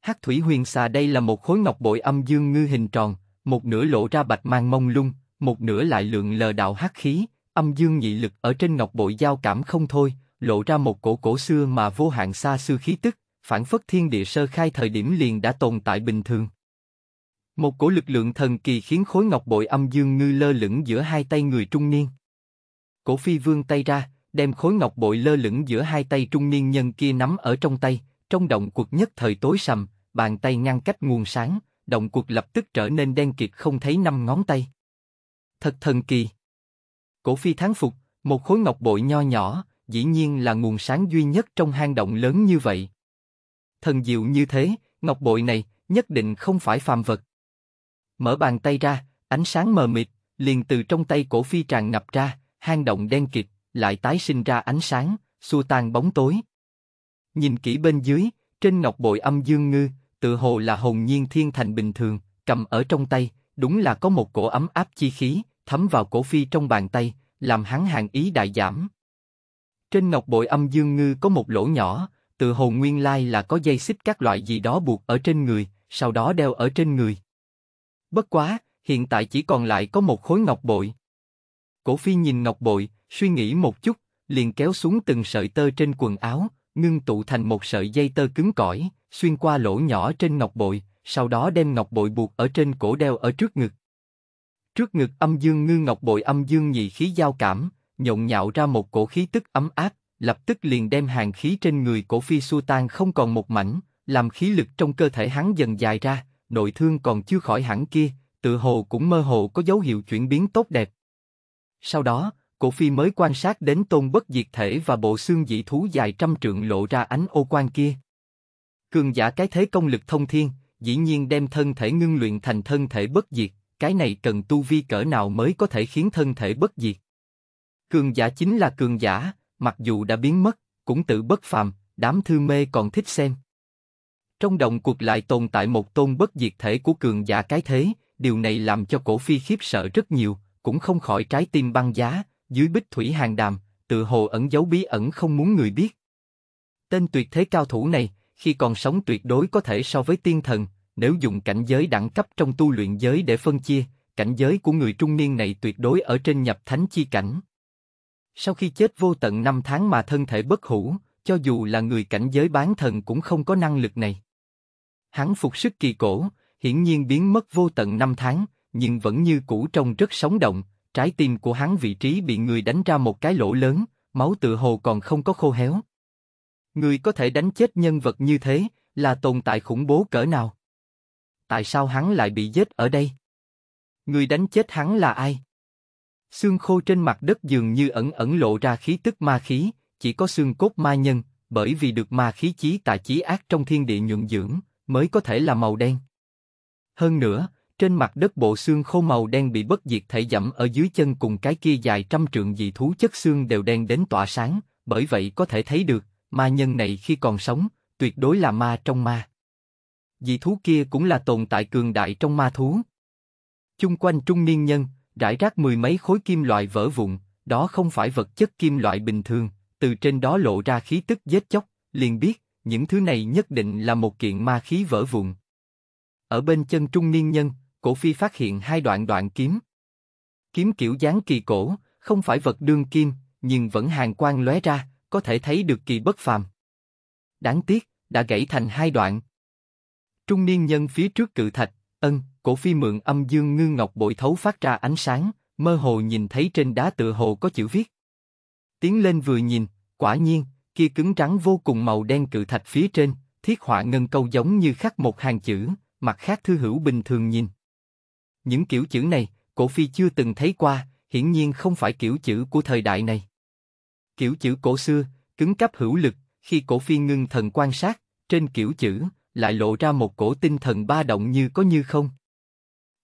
Hắc thủy huyền xà đây là một khối ngọc bội âm dương ngư hình tròn, một nửa lộ ra bạch mang mông lung, một nửa lại lượng lờ đạo hắc khí, âm dương nhị lực ở trên ngọc bội giao cảm không thôi, lộ ra một cổ cổ xưa mà vô hạn xa xưa khí tức, phản phất thiên địa sơ khai thời điểm liền đã tồn tại bình thường. Một cổ lực lượng thần kỳ khiến khối ngọc bội âm dương ngư lơ lửng giữa hai tay người trung niên. Cổ phi vương tay ra, đem khối ngọc bội lơ lửng giữa hai tay trung niên nhân kia nắm ở trong tay, trong động cuộc nhất thời tối sầm, bàn tay ngăn cách nguồn sáng, động cuộc lập tức trở nên đen kịt không thấy năm ngón tay. Thật thần kỳ. Cổ phi tháng phục, một khối ngọc bội nho nhỏ, dĩ nhiên là nguồn sáng duy nhất trong hang động lớn như vậy. Thần diệu như thế, ngọc bội này nhất định không phải phàm vật. Mở bàn tay ra, ánh sáng mờ mịt, liền từ trong tay cổ phi tràn ngập ra, hang động đen kịt, lại tái sinh ra ánh sáng, xua tan bóng tối. Nhìn kỹ bên dưới, trên ngọc bội âm dương ngư, tự hồ là hồn nhiên thiên thành bình thường, cầm ở trong tay, đúng là có một cổ ấm áp chi khí, thấm vào cổ phi trong bàn tay, làm hắn hàng ý đại giảm. Trên ngọc bội âm dương ngư có một lỗ nhỏ, tự hồ nguyên lai là có dây xích các loại gì đó buộc ở trên người, sau đó đeo ở trên người. Bất quá, hiện tại chỉ còn lại có một khối ngọc bội. Cổ phi nhìn ngọc bội, suy nghĩ một chút, liền kéo xuống từng sợi tơ trên quần áo, ngưng tụ thành một sợi dây tơ cứng cỏi xuyên qua lỗ nhỏ trên ngọc bội, sau đó đem ngọc bội buộc ở trên cổ đeo ở trước ngực. Trước ngực âm dương ngư ngọc bội âm dương nhị khí giao cảm, nhộn nhạo ra một cổ khí tức ấm áp, lập tức liền đem hàng khí trên người cổ phi su tan không còn một mảnh, làm khí lực trong cơ thể hắn dần dài ra, nội thương còn chưa khỏi hẳn kia, tự hồ cũng mơ hồ có dấu hiệu chuyển biến tốt đẹp. Sau đó, cổ phi mới quan sát đến tôn bất diệt thể và bộ xương dị thú dài trăm trượng lộ ra ánh ô quan kia. Cường giả cái thế công lực thông thiên, dĩ nhiên đem thân thể ngưng luyện thành thân thể bất diệt, cái này cần tu vi cỡ nào mới có thể khiến thân thể bất diệt. Cường giả chính là cường giả, mặc dù đã biến mất, cũng tự bất phàm, đám thư mê còn thích xem. Trong đồng cuộc lại tồn tại một tôn bất diệt thể của cường giả cái thế, điều này làm cho cổ phi khiếp sợ rất nhiều, cũng không khỏi trái tim băng giá, dưới bích thủy hàng đàm, tự hồ ẩn giấu bí ẩn không muốn người biết. Tên tuyệt thế cao thủ này, khi còn sống tuyệt đối có thể so với tiên thần, nếu dùng cảnh giới đẳng cấp trong tu luyện giới để phân chia, cảnh giới của người trung niên này tuyệt đối ở trên nhập thánh chi cảnh. Sau khi chết vô tận năm tháng mà thân thể bất hủ, cho dù là người cảnh giới bán thần cũng không có năng lực này. Hắn phục sức kỳ cổ, hiển nhiên biến mất vô tận năm tháng, nhưng vẫn như cũ trông rất sống động, trái tim của hắn vị trí bị người đánh ra một cái lỗ lớn, máu tự hồ còn không có khô héo, Người có thể đánh chết nhân vật như thế, là tồn tại khủng bố cỡ nào? Tại sao hắn lại bị giết ở đây? Người đánh chết hắn là ai? Xương khô trên mặt đất dường như ẩn ẩn lộ ra khí tức ma khí, chỉ có xương cốt ma nhân, bởi vì được ma khí chí tà chí ác trong thiên địa nhuận dưỡng, mới có thể là màu đen. Hơn nữa, trên mặt đất bộ xương khô màu đen bị bất diệt thể dẫm ở dưới chân cùng cái kia dài trăm trượng dị thú chất xương đều đen đến tỏa sáng, bởi vậy có thể thấy được, ma nhân này khi còn sống, tuyệt đối là ma trong ma. Dị thú kia cũng là tồn tại cường đại trong ma thú. Chung quanh trung niên nhân, rải rác mười mấy khối kim loại vỡ vụn, đó không phải vật chất kim loại bình thường, từ trên đó lộ ra khí tức giết chóc, liền biết, những thứ này nhất định là một kiện ma khí vỡ vụn. Ở bên chân trung niên nhân, cổ phi phát hiện hai đoạn đoạn kiếm. Kiếm kiểu dáng kỳ cổ, không phải vật đương kim, nhưng vẫn hàng quang lóe ra, có thể thấy được kỳ bất phàm. Đáng tiếc, đã gãy thành hai đoạn. Trung niên nhân phía trước cự thạch, ân, cổ phi mượn âm dương ngư ngọc bội thấu phát ra ánh sáng, mơ hồ nhìn thấy trên đá tựa hồ có chữ viết. Tiến lên vừa nhìn, quả nhiên, kia cứng rắn vô cùng màu đen cự thạch phía trên, thiết họa ngân câu giống như khắc một hàng chữ, mặt khác thư hữu bình thường nhìn. Những kiểu chữ này, cổ phi chưa từng thấy qua, hiển nhiên không phải kiểu chữ của thời đại này. Kiểu chữ cổ xưa, cứng cáp hữu lực, khi cổ phi ngưng thần quan sát, trên kiểu chữ, lại lộ ra một cổ tinh thần ba động như có như không.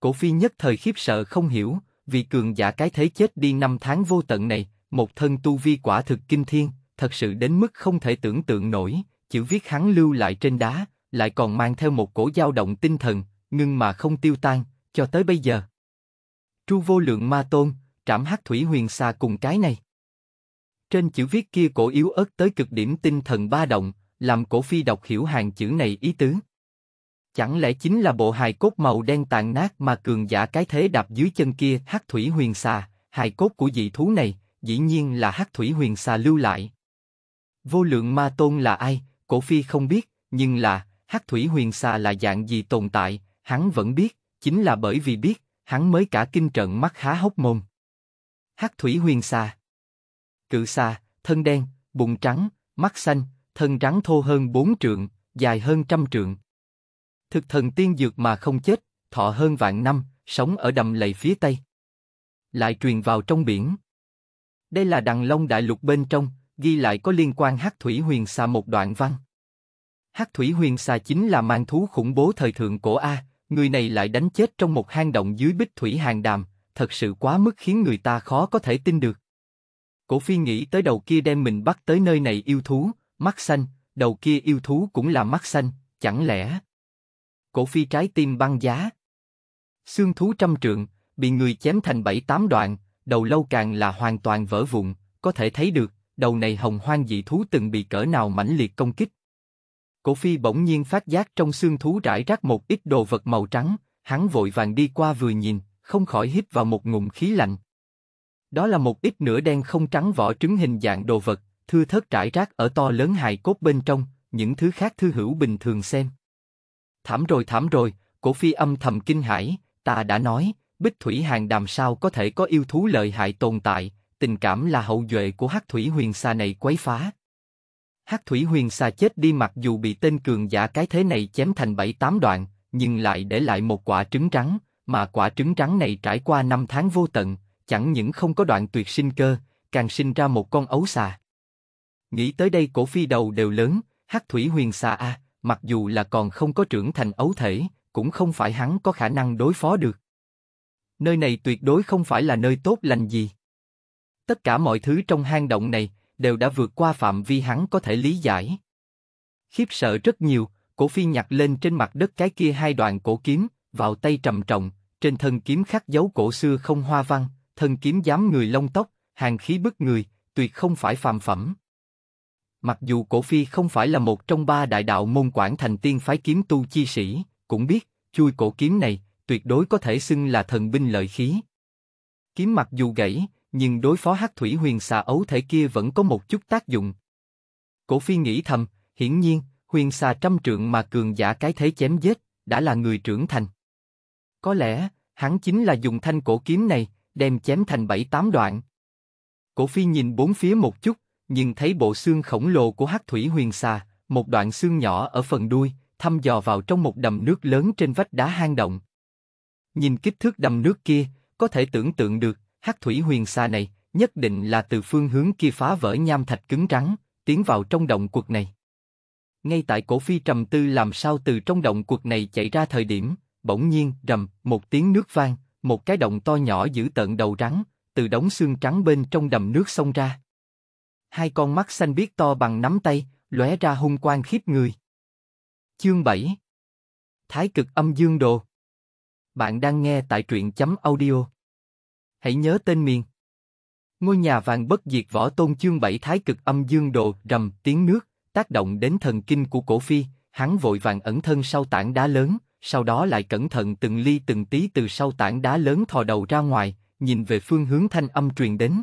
Cổ phi nhất thời khiếp sợ không hiểu, vì cường giả cái thế chết đi năm tháng vô tận này, một thân tu vi quả thực kinh thiên, thật sự đến mức không thể tưởng tượng nổi, chữ viết hắn lưu lại trên đá, lại còn mang theo một cổ dao động tinh thần, ngưng mà không tiêu tan, cho tới bây giờ. Tru vô lượng ma tôn, trảm hắc thủy huyền xa cùng cái này. Trên chữ viết kia cổ yếu ớt tới cực điểm tinh thần ba động, làm cổ phi đọc hiểu hàng chữ này ý tứ. Chẳng lẽ chính là bộ hài cốt màu đen tàn nát mà cường giả cái thế đạp dưới chân kia hắc thủy huyền xà, hài cốt của dị thú này, dĩ nhiên là hắc thủy huyền xà lưu lại. Vô lượng ma tôn là ai, cổ phi không biết, nhưng là, hắc thủy huyền xà là dạng gì tồn tại, hắn vẫn biết, chính là bởi vì biết, hắn mới cả kinh trận mắt há hốc mồm. Hắc thủy huyền xà cự xà, thân đen, bụng trắng, mắt xanh, thân rắn thô hơn 4 trượng, dài hơn trăm trượng. Thực thần tiên dược mà không chết, thọ hơn vạn năm, sống ở đầm lầy phía Tây. Lại truyền vào trong biển. Đây là đằng long đại lục bên trong, ghi lại có liên quan hắc thủy huyền xà một đoạn văn. Hắc thủy huyền xà chính là mang thú khủng bố thời thượng cổ A, người này lại đánh chết trong một hang động dưới bích thủy hàng đàm, thật sự quá mức khiến người ta khó có thể tin được. Cổ phi nghĩ tới đầu kia đem mình bắt tới nơi này yêu thú, mắt xanh, đầu kia yêu thú cũng là mắt xanh, chẳng lẽ... Cổ phi trái tim băng giá. Xương thú trăm trượng, bị người chém thành bảy tám đoạn, đầu lâu càng là hoàn toàn vỡ vụn, có thể thấy được, đầu này hồng hoang dị thú từng bị cỡ nào mãnh liệt công kích. Cổ phi bỗng nhiên phát giác trong xương thú rải rác một ít đồ vật màu trắng, hắn vội vàng đi qua vừa nhìn, không khỏi hít vào một ngụm khí lạnh. Đó là một ít nửa đen không trắng vỏ trứng hình dạng đồ vật, thưa thớt trải rác ở to lớn hài cốt bên trong, những thứ khác thư hữu bình thường xem. Thảm rồi thảm rồi, cổ phi âm thầm kinh hãi, ta đã nói, bích thủy hàng đàm sao có thể có yêu thú lợi hại tồn tại, tình cảm là hậu duệ của hắc thủy huyền xa này quấy phá. Hắc thủy huyền xa chết đi mặc dù bị tên cường giả cái thế này chém thành bảy tám đoạn, nhưng lại để lại một quả trứng trắng, mà quả trứng trắng này trải qua năm tháng vô tận, chẳng những không có đoạn tuyệt sinh cơ, càng sinh ra một con ấu xà. Nghĩ tới đây cổ phi đầu đều lớn, hắc thủy huyền xà a, mặc dù là còn không có trưởng thành ấu thể, cũng không phải hắn có khả năng đối phó được. Nơi này tuyệt đối không phải là nơi tốt lành gì. Tất cả mọi thứ trong hang động này đều đã vượt qua phạm vi hắn có thể lý giải. Khiếp sợ rất nhiều, cổ phi nhặt lên trên mặt đất cái kia hai đoạn cổ kiếm, vào tay trầm trọng, trên thân kiếm khắc dấu cổ xưa không hoa văn, thân kiếm giám người lông tóc, hàng khí bức người, tuyệt không phải phàm phẩm. Mặc dù cổ phi không phải là một trong ba đại đạo môn quản thành tiên phái kiếm tu chi sĩ, cũng biết, chui cổ kiếm này, tuyệt đối có thể xưng là thần binh lợi khí. Kiếm mặc dù gãy, nhưng đối phó hắc thủy huyền xà ấu thể kia vẫn có một chút tác dụng. Cổ phi nghĩ thầm, hiển nhiên, huyền xà trăm trượng mà cường giả cái thế chém giết, đã là người trưởng thành. Có lẽ, hắn chính là dùng thanh cổ kiếm này, đem chém thành bảy tám đoạn. Cổ phi nhìn bốn phía một chút, nhưng thấy bộ xương khổng lồ của hắc thủy huyền xà, một đoạn xương nhỏ ở phần đuôi, thăm dò vào trong một đầm nước lớn trên vách đá hang động. Nhìn kích thước đầm nước kia, có thể tưởng tượng được, hắc thủy huyền xà này nhất định là từ phương hướng kia phá vỡ nham thạch cứng trắng tiến vào trong động quật này. Ngay tại cổ phi trầm tư làm sao từ trong động quật này chạy ra thời điểm, bỗng nhiên rầm một tiếng nước vang, một cái động to nhỏ giữ tận đầu rắn, từ đống xương trắng bên trong đầm nước sông ra. Hai con mắt xanh biếc to bằng nắm tay, lóe ra hung quang khiếp người. Chương 7 Thái cực âm dương đồ Bạn đang nghe tại truyện chấm audio. Hãy nhớ tên miền. Ngôi nhà vàng bất diệt võ tôn chương 7 thái cực âm dương đồ rầm tiếng nước, tác động đến thần kinh của cổ phi, hắn vội vàng ẩn thân sau tảng đá lớn, sau đó lại cẩn thận từng ly từng tí từ sau tảng đá lớn thò đầu ra ngoài, nhìn về phương hướng thanh âm truyền đến.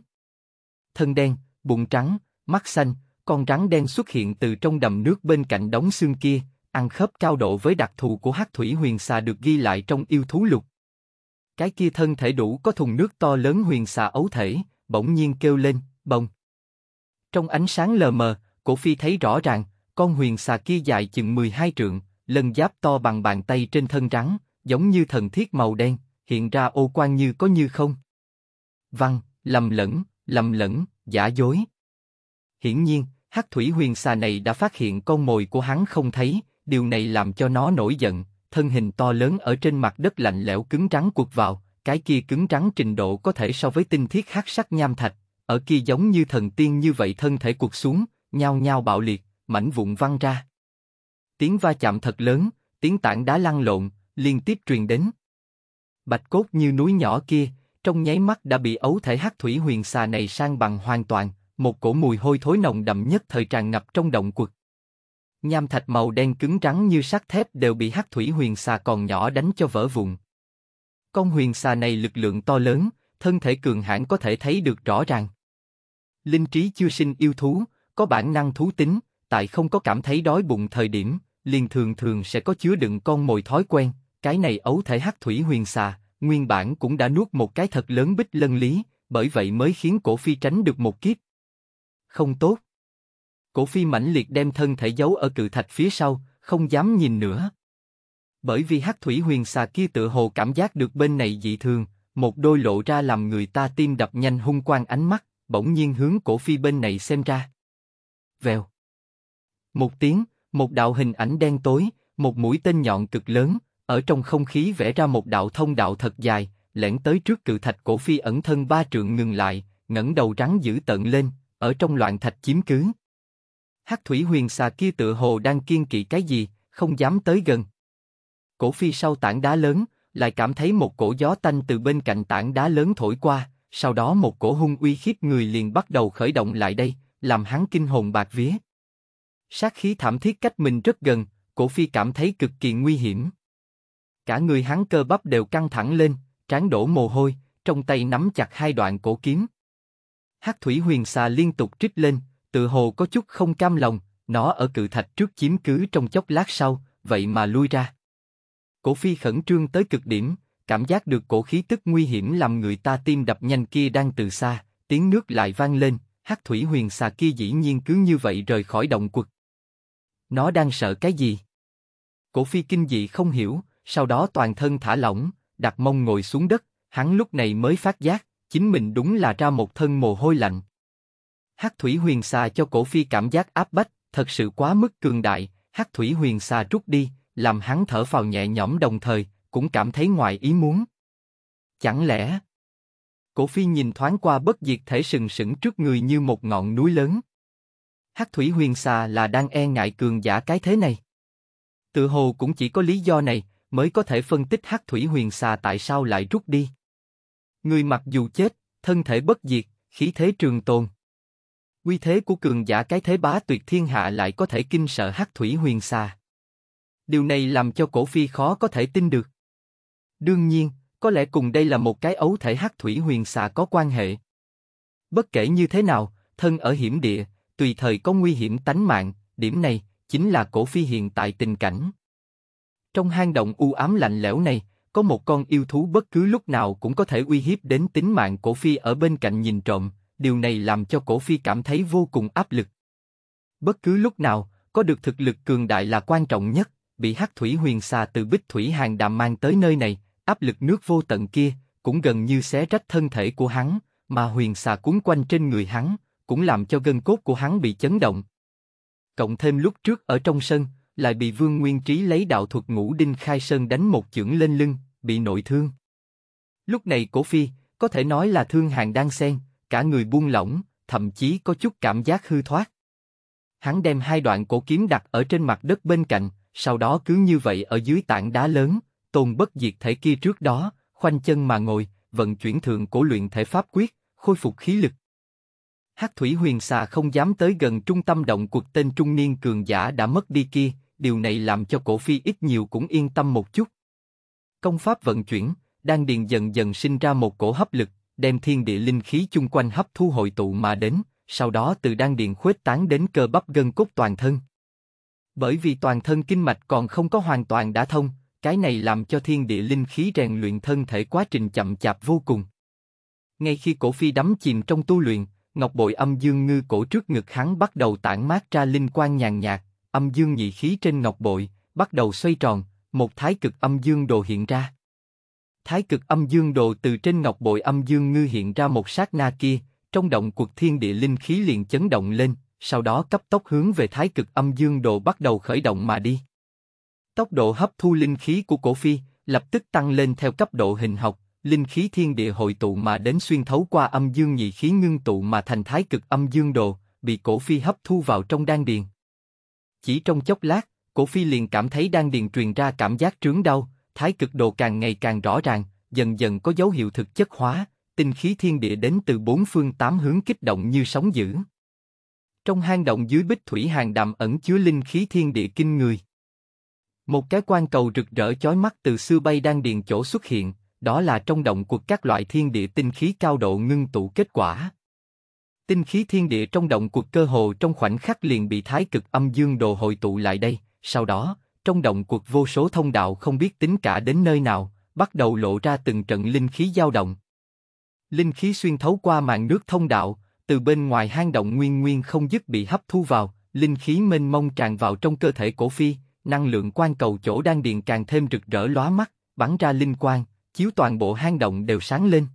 Thân đen, bụng trắng, mắt xanh, con rắn đen xuất hiện từ trong đầm nước bên cạnh đống xương kia, ăn khớp cao độ với đặc thù của hắc thủy huyền xà được ghi lại trong yêu thú lục. Cái kia thân thể đủ có thùng nước to lớn huyền xà ấu thể, bỗng nhiên kêu lên, bông. Trong ánh sáng lờ mờ, cổ phi thấy rõ ràng, con huyền xà kia dài chừng 12 trượng, lần giáp to bằng bàn tay trên thân rắn, giống như thần thiết màu đen, hiện ra ô quan như có như không. Văn, lầm lẫn, lầm lẫn, giả dối. Hiển nhiên, hắc thủy huyền xà này đã phát hiện con mồi của hắn không thấy, điều này làm cho nó nổi giận, thân hình to lớn ở trên mặt đất lạnh lẽo cứng rắn cuột vào, cái kia cứng rắn trình độ có thể so với tinh thiết hắc sắc nham thạch, ở kia giống như thần tiên như vậy thân thể cuột xuống, nhao nhao bạo liệt, mảnh vụn văng ra tiếng va chạm thật lớn, tiếng tảng đá lăn lộn, liên tiếp truyền đến. Bạch cốt như núi nhỏ kia, trong nháy mắt đã bị ấu thể hắc thủy huyền xà này sang bằng hoàn toàn, một cổ mùi hôi thối nồng đậm nhất thời tràn ngập trong động quật. Nham thạch màu đen cứng trắng như sắt thép đều bị hắc thủy huyền xà còn nhỏ đánh cho vỡ vụn. Con huyền xà này lực lượng to lớn, thân thể cường hãn có thể thấy được rõ ràng. Linh trí chưa sinh yêu thú, có bản năng thú tính, tại không có cảm thấy đói bụng thời điểm, liền thường thường sẽ có chứa đựng con mồi thói quen, cái này ấu thể hắc thủy huyền xà, nguyên bản cũng đã nuốt một cái thật lớn bích lân lý, bởi vậy mới khiến cổ phi tránh được một kiếp. Không tốt. Cổ phi mãnh liệt đem thân thể giấu ở cự thạch phía sau, không dám nhìn nữa. Bởi vì hắc thủy huyền xà kia tự hồ cảm giác được bên này dị thường, một đôi lộ ra làm người ta tim đập nhanh hung quang ánh mắt, bỗng nhiên hướng cổ phi bên này xem ra. Vèo. Một tiếng, một đạo hình ảnh đen tối, một mũi tên nhọn cực lớn, ở trong không khí vẽ ra một đạo thông đạo thật dài, lẻn tới trước cự thạch cổ phi ẩn thân ba trượng ngừng lại, ngẩng đầu rắn giữ tận lên, ở trong loạn thạch chiếm cứ. Hắc thủy huyền xà kia tựa hồ đang kiên kỵ cái gì, không dám tới gần. Cổ phi sau tảng đá lớn, lại cảm thấy một cổ gió tanh từ bên cạnh tảng đá lớn thổi qua, sau đó một cổ hung uy khiếp người liền bắt đầu khởi động lại đây, làm hắn kinh hồn bạc vía. Sát khí thảm thiết cách mình rất gần, cổ phi cảm thấy cực kỳ nguy hiểm. Cả người hắn cơ bắp đều căng thẳng lên, trán đổ mồ hôi, trong tay nắm chặt hai đoạn cổ kiếm. Hắc thủy huyền xà liên tục trích lên, tự hồ có chút không cam lòng, nó ở cự thạch trước chiếm cứ trong chốc lát sau, vậy mà lui ra. Cổ phi khẩn trương tới cực điểm, cảm giác được cổ khí tức nguy hiểm làm người ta tim đập nhanh kia đang từ xa, tiếng nước lại vang lên, hắc thủy huyền xà kia dĩ nhiên cứ như vậy rời khỏi động quật. Nó đang sợ cái gì? Cổ phi kinh dị không hiểu, sau đó toàn thân thả lỏng, đặt mông ngồi xuống đất, hắn lúc này mới phát giác, chính mình đúng là ra một thân mồ hôi lạnh. Hắc thủy huyền xà cho cổ phi cảm giác áp bách, thật sự quá mức cường đại, hắc thủy huyền xà rút đi, làm hắn thở phào nhẹ nhõm đồng thời, cũng cảm thấy ngoài ý muốn. Chẳng lẽ... Cổ phi nhìn thoáng qua bất diệt thể sừng sững trước người như một ngọn núi lớn. Hắc thủy huyền xà là đang e ngại cường giả cái thế này. Tự hồ cũng chỉ có lý do này mới có thể phân tích Hắc thủy huyền xà tại sao lại rút đi. Người mặc dù chết, thân thể bất diệt, khí thế trường tồn. Quy thế của cường giả cái thế bá tuyệt thiên hạ lại có thể kinh sợ Hắc thủy huyền xà. Điều này làm cho cổ phi khó có thể tin được. Đương nhiên, có lẽ cùng đây là một cái ấu thể hắc thủy huyền xà có quan hệ. Bất kể như thế nào, thân ở hiểm địa, tùy thời có nguy hiểm tánh mạng, điểm này chính là cổ phi hiện tại tình cảnh. Trong hang động u ám lạnh lẽo này, có một con yêu thú bất cứ lúc nào cũng có thể uy hiếp đến tính mạng cổ phi ở bên cạnh nhìn trộm, điều này làm cho cổ phi cảm thấy vô cùng áp lực. Bất cứ lúc nào, có được thực lực cường đại là quan trọng nhất, bị hắc thủy huyền xà từ bích thủy hàng đàm mang tới nơi này, áp lực nước vô tận kia, cũng gần như xé rách thân thể của hắn, mà huyền xà cuốn quanh trên người hắn, cũng làm cho gân cốt của hắn bị chấn động. Cộng thêm lúc trước ở trong sân, lại bị Vương Nguyên Trí lấy đạo thuật ngũ đinh khai sơn đánh một chưởng lên lưng, bị nội thương. Lúc này cổ phi, có thể nói là thương hàng đang sen, cả người buông lỏng, thậm chí có chút cảm giác hư thoát. Hắn đem hai đoạn cổ kiếm đặt ở trên mặt đất bên cạnh, sau đó cứ như vậy ở dưới tảng đá lớn, tồn bất diệt thể kia trước đó, khoanh chân mà ngồi, vận chuyển thượng cổ luyện thể pháp quyết, khôi phục khí lực. Hắc thủy huyền xà không dám tới gần trung tâm động cuộc tên trung niên cường giả đã mất đi kia, điều này làm cho cổ phi ít nhiều cũng yên tâm một chút. Công pháp vận chuyển, đang điền dần dần sinh ra một cổ hấp lực, đem thiên địa linh khí chung quanh hấp thu hội tụ mà đến, sau đó từ đang điền khuếch tán đến cơ bắp gân cốt toàn thân. Bởi vì toàn thân kinh mạch còn không có hoàn toàn đã thông, cái này làm cho thiên địa linh khí rèn luyện thân thể quá trình chậm chạp vô cùng. Ngay khi cổ phi đắm chìm trong tu luyện, ngọc bội âm dương ngư cổ trước ngực hắn bắt đầu tản mát ra linh quang nhàn nhạt, âm dương nhị khí trên ngọc bội bắt đầu xoay tròn, một thái cực âm dương đồ hiện ra. Thái cực âm dương đồ từ trên ngọc bội âm dương ngư hiện ra một sát na kia, trong động cuộc thiên địa linh khí liền chấn động lên, sau đó cấp tốc hướng về thái cực âm dương đồ bắt đầu khởi động mà đi. Tốc độ hấp thu linh khí của cổ phi lập tức tăng lên theo cấp độ hình học, linh khí thiên địa hội tụ mà đến xuyên thấu qua âm dương nhị khí ngưng tụ mà thành thái cực âm dương đồ, bị cổ phi hấp thu vào trong đan điền. Chỉ trong chốc lát, cổ phi liền cảm thấy đan điền truyền ra cảm giác trướng đau, thái cực đồ càng ngày càng rõ ràng, dần dần có dấu hiệu thực chất hóa, tinh khí thiên địa đến từ bốn phương tám hướng kích động như sóng dữ. Trong hang động dưới bích thủy hàng đàm ẩn chứa linh khí thiên địa kinh người. Một cái quan cầu rực rỡ chói mắt từ xưa bay đan điền chỗ xuất hiện, đó là trong động cuộc các loại thiên địa tinh khí cao độ ngưng tụ kết quả. Tinh khí thiên địa trong động cuộc cơ hồ trong khoảnh khắc liền bị thái cực âm dương đồ hội tụ lại đây, sau đó, trong động cuộc vô số thông đạo không biết tính cả đến nơi nào, bắt đầu lộ ra từng trận linh khí dao động. Linh khí xuyên thấu qua màn nước thông đạo, từ bên ngoài hang động nguyên nguyên không dứt bị hấp thu vào, linh khí mênh mông tràn vào trong cơ thể cổ phi, năng lượng quan cầu chỗ đang điền càng thêm rực rỡ lóa mắt, bắn ra linh quang, chiếu toàn bộ hang động đều sáng lên.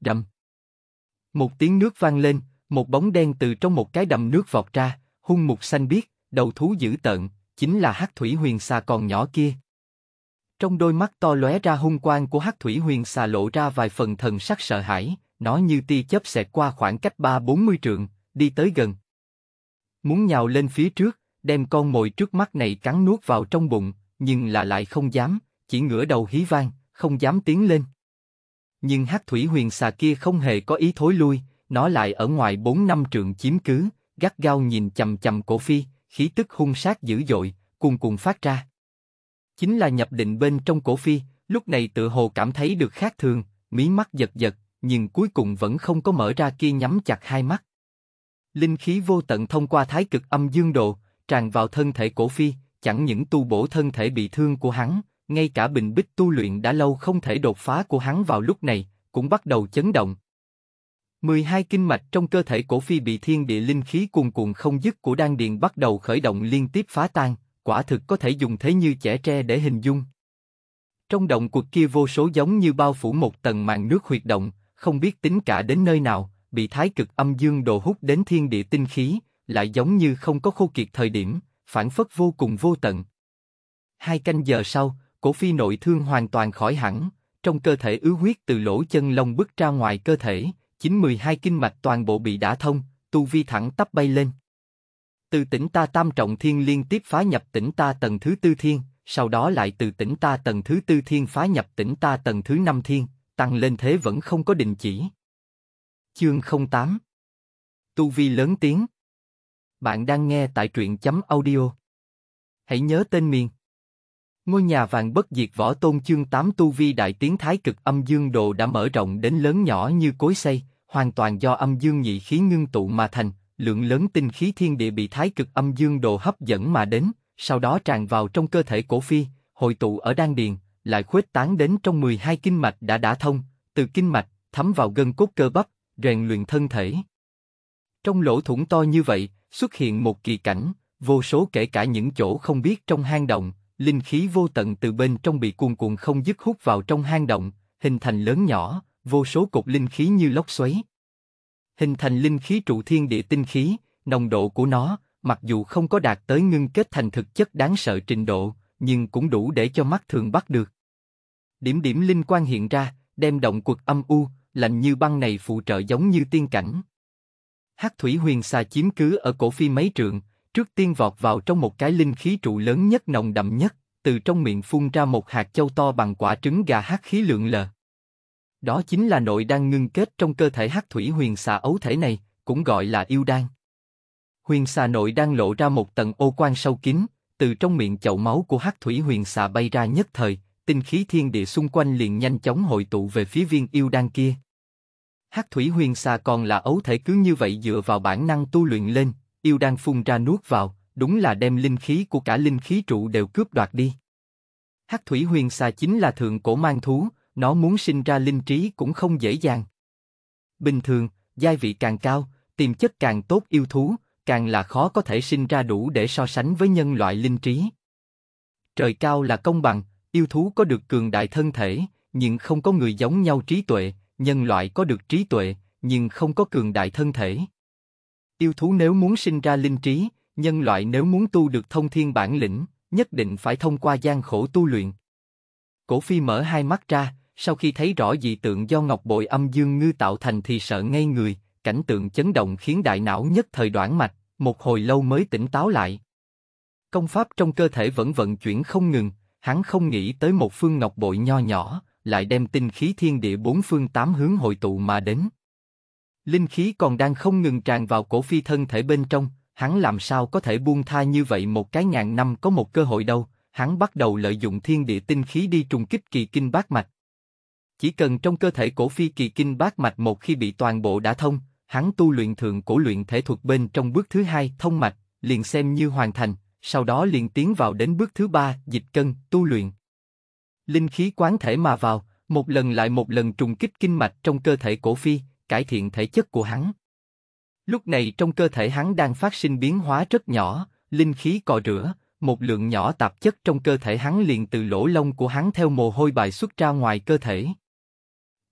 Đầm. Một tiếng nước vang lên, một bóng đen từ trong một cái đầm nước vọt ra, hung mục xanh biếc, đầu thú dữ tợn, chính là hắc thủy huyền xà còn nhỏ kia. Trong đôi mắt to lóe ra hung quang của hắc thủy huyền xà lộ ra vài phần thần sắc sợ hãi, nó như tia chớp xẹt qua khoảng cách ba bốn mươi trượng, đi tới gần. Muốn nhào lên phía trước, đem con mồi trước mắt này cắn nuốt vào trong bụng, nhưng là lại không dám, chỉ ngửa đầu hí vang, không dám tiến lên. Nhưng hắc thủy huyền xà kia không hề có ý thối lui, nó lại ở ngoài bốn năm trượng chiếm cứ, gắt gao nhìn chầm chầm cổ phi, khí tức hung sát dữ dội, cuồn cuộn phát ra. Chính là nhập định bên trong cổ phi, lúc này tự hồ cảm thấy được khác thường, mí mắt giật giật, nhưng cuối cùng vẫn không có mở ra kia nhắm chặt hai mắt. Linh khí vô tận thông qua thái cực âm dương độ, tràn vào thân thể cổ phi, chẳng những tu bổ thân thể bị thương của hắn, ngay cả bình bích tu luyện đã lâu không thể đột phá của hắn vào lúc này, cũng bắt đầu chấn động. 12 kinh mạch trong cơ thể cổ phi bị thiên địa linh khí cuồn cuộn không dứt của đan điền bắt đầu khởi động liên tiếp phá tan, quả thực có thể dùng thế như trẻ tre để hình dung. Trong động cuộc kia vô số giống như bao phủ một tầng màn nước huyệt động, không biết tính cả đến nơi nào, bị thái cực âm dương đồ hút đến thiên địa tinh khí, lại giống như không có khô kiệt thời điểm, phản phất vô cùng vô tận. Hai canh giờ sau, Cổ phi nội thương hoàn toàn khỏi hẳn, trong cơ thể ứ huyết từ lỗ chân lông bứt ra ngoài cơ thể, 92 kinh mạch toàn bộ bị đã thông, tu vi thẳng tắp bay lên. Từ tỉnh ta tam trọng thiên liên tiếp phá nhập tỉnh ta tầng thứ tư thiên, sau đó lại từ tỉnh ta tầng thứ tư thiên phá nhập tỉnh ta tầng thứ năm thiên, tăng lên thế vẫn không có định chỉ. Chương 08 Tu Vi lớn tiếng Bạn đang nghe tại truyện chấm audio. Hãy nhớ tên miền Ngôi nhà vàng bất diệt võ tôn chương 8 tu vi đại tiến thái cực âm dương đồ đã mở rộng đến lớn nhỏ như cối xây, hoàn toàn do âm dương nhị khí ngưng tụ mà thành, lượng lớn tinh khí thiên địa bị thái cực âm dương đồ hấp dẫn mà đến, sau đó tràn vào trong cơ thể cổ phi, hội tụ ở đan điền, lại khuếch tán đến trong 12 kinh mạch đã đã thông, từ kinh mạch thấm vào gân cốt cơ bắp, rèn luyện thân thể. Trong lỗ thủng to như vậy, xuất hiện một kỳ cảnh, vô số kể cả những chỗ không biết trong hang động, linh khí vô tận từ bên trong bị cuồn cuộn không dứt hút vào trong hang động, hình thành lớn nhỏ, vô số cột linh khí như lốc xoáy. Hình thành linh khí trụ thiên địa tinh khí, nồng độ của nó, mặc dù không có đạt tới ngưng kết thành thực chất đáng sợ trình độ, nhưng cũng đủ để cho mắt thường bắt được. Điểm điểm linh quan hiện ra, đem động quật âm u, lạnh như băng này phụ trợ giống như tiên cảnh. Hắc thủy huyền xà chiếm cứ ở cổ phi mấy trượng, Trước tiên vọt vào trong một cái linh khí trụ lớn nhất nồng đậm nhất, từ trong miệng phun ra một hạt châu to bằng quả trứng gà hắc khí lượng lờ. Đó chính là nội đan ngưng kết trong cơ thể hắc thủy huyền xà ấu thể này, cũng gọi là yêu đan. Huyền xà nội đan lộ ra một tầng ô quan sâu kín, từ trong miệng chậu máu của hắc thủy huyền xà bay ra nhất thời, tinh khí thiên địa xung quanh liền nhanh chóng hội tụ về phía viên yêu đan kia. Hắc thủy huyền xà còn là ấu thể cứ như vậy dựa vào bản năng tu luyện lên, yêu đang phun ra nuốt vào, đúng là đem linh khí của cả linh khí trụ đều cướp đoạt đi. Hắc thủy huyền xà chính là thượng cổ mang thú, nó muốn sinh ra linh trí cũng không dễ dàng. Bình thường, giai vị càng cao, tiềm chất càng tốt yêu thú, càng là khó có thể sinh ra đủ để so sánh với nhân loại linh trí. Trời cao là công bằng, yêu thú có được cường đại thân thể, nhưng không có người giống nhau trí tuệ, nhân loại có được trí tuệ, nhưng không có cường đại thân thể. Yêu thú nếu muốn sinh ra linh trí, nhân loại nếu muốn tu được thông thiên bản lĩnh, nhất định phải thông qua gian khổ tu luyện. Cổ phi mở hai mắt ra, sau khi thấy rõ dị tượng do ngọc bội âm dương ngư tạo thành thì sợ ngây người, cảnh tượng chấn động khiến đại não nhất thời đoạn mạch, một hồi lâu mới tỉnh táo lại. Công pháp trong cơ thể vẫn vận chuyển không ngừng, hắn không nghĩ tới một phương ngọc bội nho nhỏ, lại đem tinh khí thiên địa bốn phương tám hướng hội tụ mà đến. Linh khí còn đang không ngừng tràn vào cổ phi thân thể bên trong, hắn làm sao có thể buông tha như vậy một cái ngàn năm có một cơ hội đâu, hắn bắt đầu lợi dụng thiên địa tinh khí đi trùng kích kỳ kinh bát mạch. Chỉ cần trong cơ thể cổ phi kỳ kinh bát mạch một khi bị toàn bộ đã thông, hắn tu luyện thượng cổ luyện thể thuật bên trong bước thứ hai thông mạch, liền xem như hoàn thành, sau đó liền tiến vào đến bước thứ ba dịch cân, tu luyện. Linh khí quán thể mà vào, một lần lại một lần trùng kích kinh mạch trong cơ thể cổ phi, cải thiện thể chất của hắn. Lúc này trong cơ thể hắn đang phát sinh biến hóa rất nhỏ, linh khí cò rửa, một lượng nhỏ tạp chất trong cơ thể hắn liền từ lỗ lông của hắn theo mồ hôi bài xuất ra ngoài cơ thể.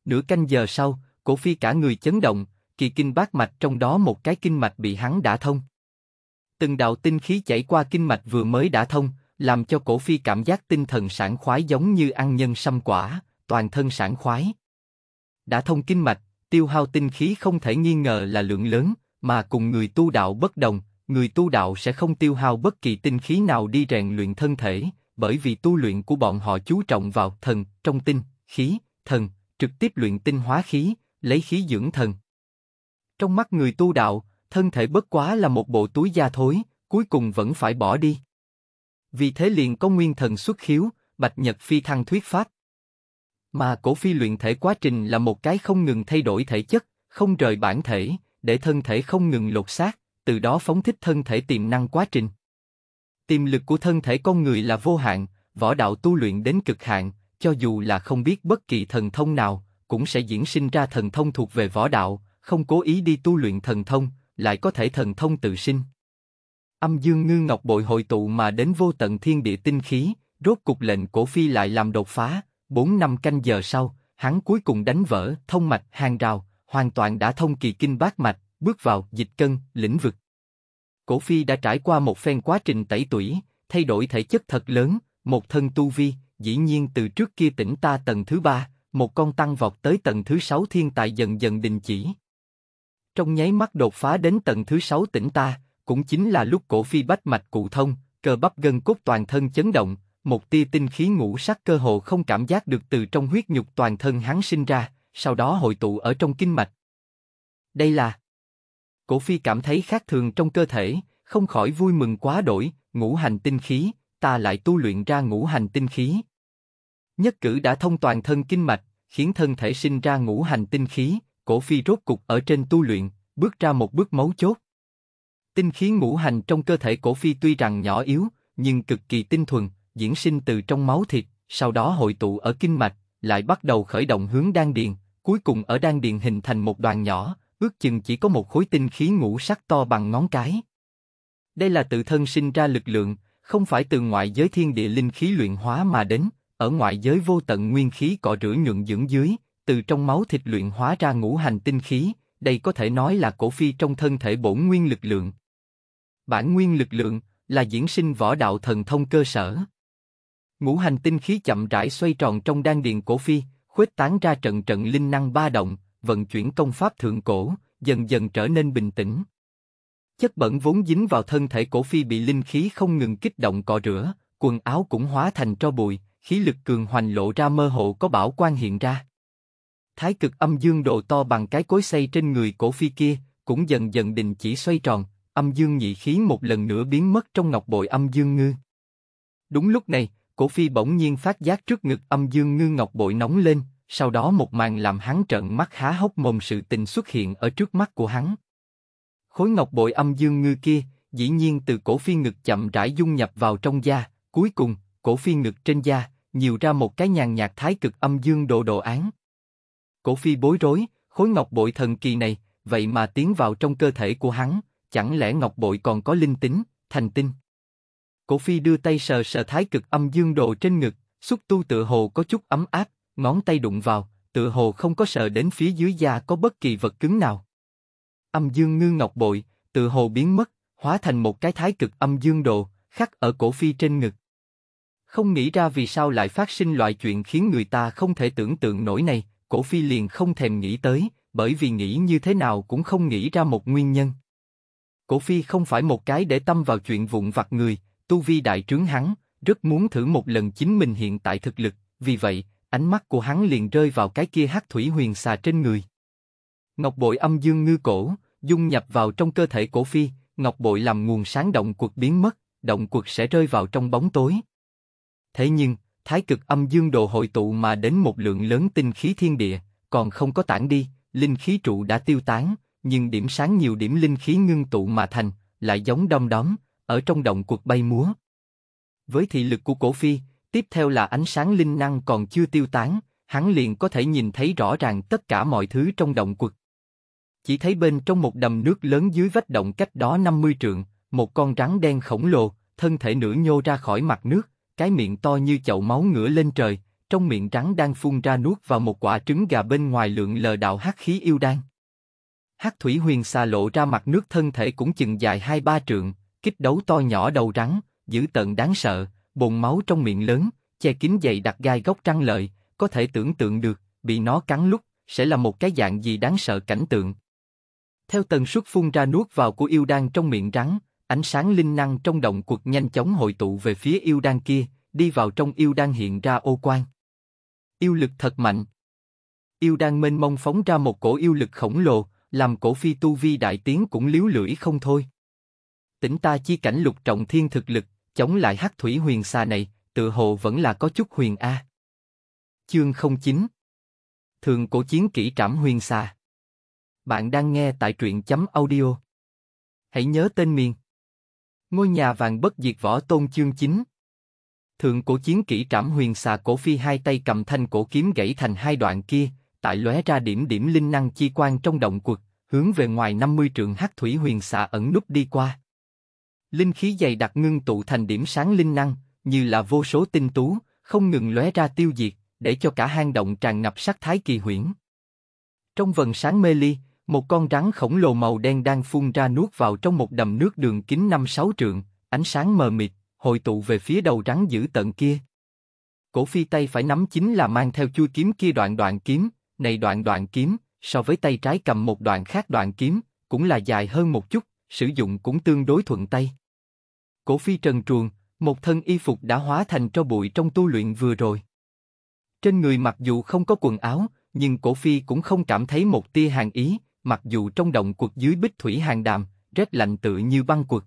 Nửa canh giờ sau, cổ phi cả người chấn động, kỳ kinh bát mạch trong đó một cái kinh mạch bị hắn đã thông. Từng đạo tinh khí chảy qua kinh mạch vừa mới đã thông, làm cho cổ phi cảm giác tinh thần sảng khoái giống như ăn nhân sâm quả, toàn thân sảng khoái. Đã thông kinh mạch, tiêu hao tinh khí không thể nghi ngờ là lượng lớn, mà cùng người tu đạo bất đồng, người tu đạo sẽ không tiêu hao bất kỳ tinh khí nào đi rèn luyện thân thể, bởi vì tu luyện của bọn họ chú trọng vào thần, trong tinh, khí, thần, trực tiếp luyện tinh hóa khí, lấy khí dưỡng thần. Trong mắt người tu đạo, thân thể bất quá là một bộ túi da thối, cuối cùng vẫn phải bỏ đi. Vì thế liền có nguyên thần xuất khiếu, Bạch Nhật Phi Thăng thuyết pháp, mà cổ phi luyện thể quá trình là một cái không ngừng thay đổi thể chất, không rời bản thể, để thân thể không ngừng lột xác, từ đó phóng thích thân thể tiềm năng quá trình. Tiềm lực của thân thể con người là vô hạn, võ đạo tu luyện đến cực hạn, cho dù là không biết bất kỳ thần thông nào, cũng sẽ diễn sinh ra thần thông thuộc về võ đạo, không cố ý đi tu luyện thần thông, lại có thể thần thông tự sinh. Âm dương ngư ngọc bội hội tụ mà đến vô tận thiên địa tinh khí, rốt cục lệnh cổ phi lại làm đột phá, bốn năm canh giờ sau, hắn cuối cùng đánh vỡ thông mạch hàng rào, hoàn toàn đã thông kỳ kinh bát mạch, bước vào dịch cân, lĩnh vực. Cổ phi đã trải qua một phen quá trình tẩy tủy, thay đổi thể chất thật lớn, một thân tu vi, dĩ nhiên từ trước kia tỉnh ta tầng thứ ba, một con tăng vọt tới tầng thứ sáu thiên tài dần dần đình chỉ. Trong nháy mắt đột phá đến tầng thứ sáu tỉnh ta, cũng chính là lúc cổ phi bách mạch cụ thông, cơ bắp gân cốt toàn thân chấn động, một tia tinh khí ngũ sắc cơ hồ không cảm giác được từ trong huyết nhục toàn thân hắn sinh ra, sau đó hội tụ ở trong kinh mạch. Đây là Cổ Phi cảm thấy khác thường trong cơ thể, không khỏi vui mừng quá đổi, ngũ hành tinh khí, ta lại tu luyện ra ngũ hành tinh khí. Nhất cử đã thông toàn thân kinh mạch, khiến thân thể sinh ra ngũ hành tinh khí, cổ phi rốt cục ở trên tu luyện, bước ra một bước mấu chốt. Tinh khí ngũ hành trong cơ thể cổ phi tuy rằng nhỏ yếu, nhưng cực kỳ tinh thuần, diễn sinh từ trong máu thịt, sau đó hội tụ ở kinh mạch, lại bắt đầu khởi động hướng đan điền, cuối cùng ở đan điền hình thành một đoàn nhỏ, ước chừng chỉ có một khối tinh khí ngũ sắc to bằng ngón cái. Đây là tự thân sinh ra lực lượng, không phải từ ngoại giới thiên địa linh khí luyện hóa mà đến, ở ngoại giới vô tận nguyên khí cọ rửa nhuận dưỡng dưới, từ trong máu thịt luyện hóa ra ngũ hành tinh khí, đây có thể nói là cổ phi trong thân thể bổn nguyên lực lượng. Bản nguyên lực lượng là diễn sinh võ đạo thần thông cơ sở. Ngũ hành tinh khí chậm rãi xoay tròn trong đan điền cổ phi, khuếch tán ra trận trận linh năng ba động, vận chuyển công pháp thượng cổ, dần dần trở nên bình tĩnh. Chất bẩn vốn dính vào thân thể cổ phi bị linh khí không ngừng kích động cọ rửa, quần áo cũng hóa thành tro bụi, khí lực cường hoành lộ ra mơ hồ có bảo quan hiện ra. Thái cực âm dương độ to bằng cái cối xây trên người cổ phi kia, cũng dần dần đình chỉ xoay tròn, âm dương nhị khí một lần nữa biến mất trong ngọc bội âm dương ngư. Đúng lúc này, cổ phi bỗng nhiên phát giác trước ngực âm dương ngư ngọc bội nóng lên, sau đó một màn làm hắn trợn mắt há hốc mồm sự tình xuất hiện ở trước mắt của hắn. Khối ngọc bội âm dương ngư kia, dĩ nhiên từ cổ phi ngực chậm rãi dung nhập vào trong da, cuối cùng, cổ phi ngực trên da, nhiều ra một cái nhàn nhạt thái cực âm dương độ đồ án. Cổ phi bối rối, khối ngọc bội thần kỳ này, vậy mà tiến vào trong cơ thể của hắn, chẳng lẽ ngọc bội còn có linh tính, thành tinh? Cổ phi đưa tay sờ sờ thái cực âm dương đồ trên ngực, xúc tu tự hồ có chút ấm áp, ngón tay đụng vào, tự hồ không có sợ đến phía dưới da có bất kỳ vật cứng nào. Âm dương ngư ngọc bội, tự hồ biến mất, hóa thành một cái thái cực âm dương đồ, khắc ở cổ phi trên ngực. Không nghĩ ra vì sao lại phát sinh loại chuyện khiến người ta không thể tưởng tượng nổi này, cổ phi liền không thèm nghĩ tới, bởi vì nghĩ như thế nào cũng không nghĩ ra một nguyên nhân. Cổ phi không phải một cái để tâm vào chuyện vụn vặt người, tu vi đại trướng hắn, rất muốn thử một lần chính mình hiện tại thực lực, vì vậy, ánh mắt của hắn liền rơi vào cái kia hắc thủy huyền xà trên người. Ngọc bội âm dương ngư cổ, dung nhập vào trong cơ thể cổ phi, ngọc bội làm nguồn sáng động cuộc biến mất, động cuộc sẽ rơi vào trong bóng tối. Thế nhưng, thái cực âm dương đồ hội tụ mà đến một lượng lớn tinh khí thiên địa, còn không có tản đi, linh khí trụ đã tiêu tán, nhưng điểm sáng nhiều điểm linh khí ngưng tụ mà thành, lại giống đom đóm, ở trong động cuộc bay múa. Với thị lực của cổ phi, tiếp theo là ánh sáng linh năng còn chưa tiêu tán, hắn liền có thể nhìn thấy rõ ràng tất cả mọi thứ trong động quật. Chỉ thấy bên trong một đầm nước lớn dưới vách động cách đó 50 trượng, một con rắn đen khổng lồ, thân thể nửa nhô ra khỏi mặt nước, cái miệng to như chậu máu ngửa lên trời, trong miệng rắn đang phun ra nuốt vào một quả trứng gà bên ngoài lượng lờ đạo hắc khí yêu đan. Hắc thủy huyền xà lộ ra mặt nước thân thể cũng chừng dài hai ba trượng, kích đấu to nhỏ đầu rắn, dữ tận đáng sợ, bồn máu trong miệng lớn, che kín dày đặc gai góc trăng lợi, có thể tưởng tượng được, bị nó cắn lúc, sẽ là một cái dạng gì đáng sợ cảnh tượng. Theo tần suất phun ra nuốt vào của yêu đan trong miệng rắn, ánh sáng linh năng trong động quật nhanh chóng hội tụ về phía yêu đan kia, đi vào trong yêu đan hiện ra ô quan Yêu lực thật mạnh. Yêu đan mênh mông phóng ra một cổ yêu lực khổng lồ, làm cổ phi tu vi đại tiến cũng liếu lưỡi không thôi tỉnh ta chi cảnh lục trọng thiên thực lực, chống lại hắc thủy huyền xa này, tự hồ vẫn là có chút huyền a. À. Chương 09 Thường cổ chiến kỹ trảm huyền xa Bạn đang nghe tại truyện chấm audio. Hãy nhớ tên miền. Ngôi nhà vàng bất diệt võ tôn chương 9 Thượng cổ chiến kỹ trảm huyền xà cổ phi hai tay cầm thanh cổ kiếm gãy thành hai đoạn kia, tại lóe ra điểm điểm linh năng chi quan trong động quật, hướng về ngoài 50 trượng hắc thủy huyền xà ẩn núp đi qua linh khí dày đặc ngưng tụ thành điểm sáng linh năng, như là vô số tinh tú, không ngừng lóe ra tiêu diệt, để cho cả hang động tràn ngập sắc thái kỳ huyễn. Trong vầng sáng mê ly, một con rắn khổng lồ màu đen đang phun ra nuốt vào trong một đầm nước đường kính năm sáu trượng, ánh sáng mờ mịt, hội tụ về phía đầu rắn dữ tận kia. Cổ phi tay phải nắm chính là mang theo chui kiếm kia đoạn đoạn kiếm, này đoạn đoạn kiếm, so với tay trái cầm một đoạn khác đoạn kiếm, cũng là dài hơn một chút, sử dụng cũng tương đối thuận tay cổ phi trần truồng, một thân y phục đã hóa thành tro bụi trong tu luyện vừa rồi. Trên người mặc dù không có quần áo, nhưng cổ phi cũng không cảm thấy một tia hàng ý, mặc dù trong động cuộc dưới bích thủy hàng đàm, rét lạnh tự như băng cuộc.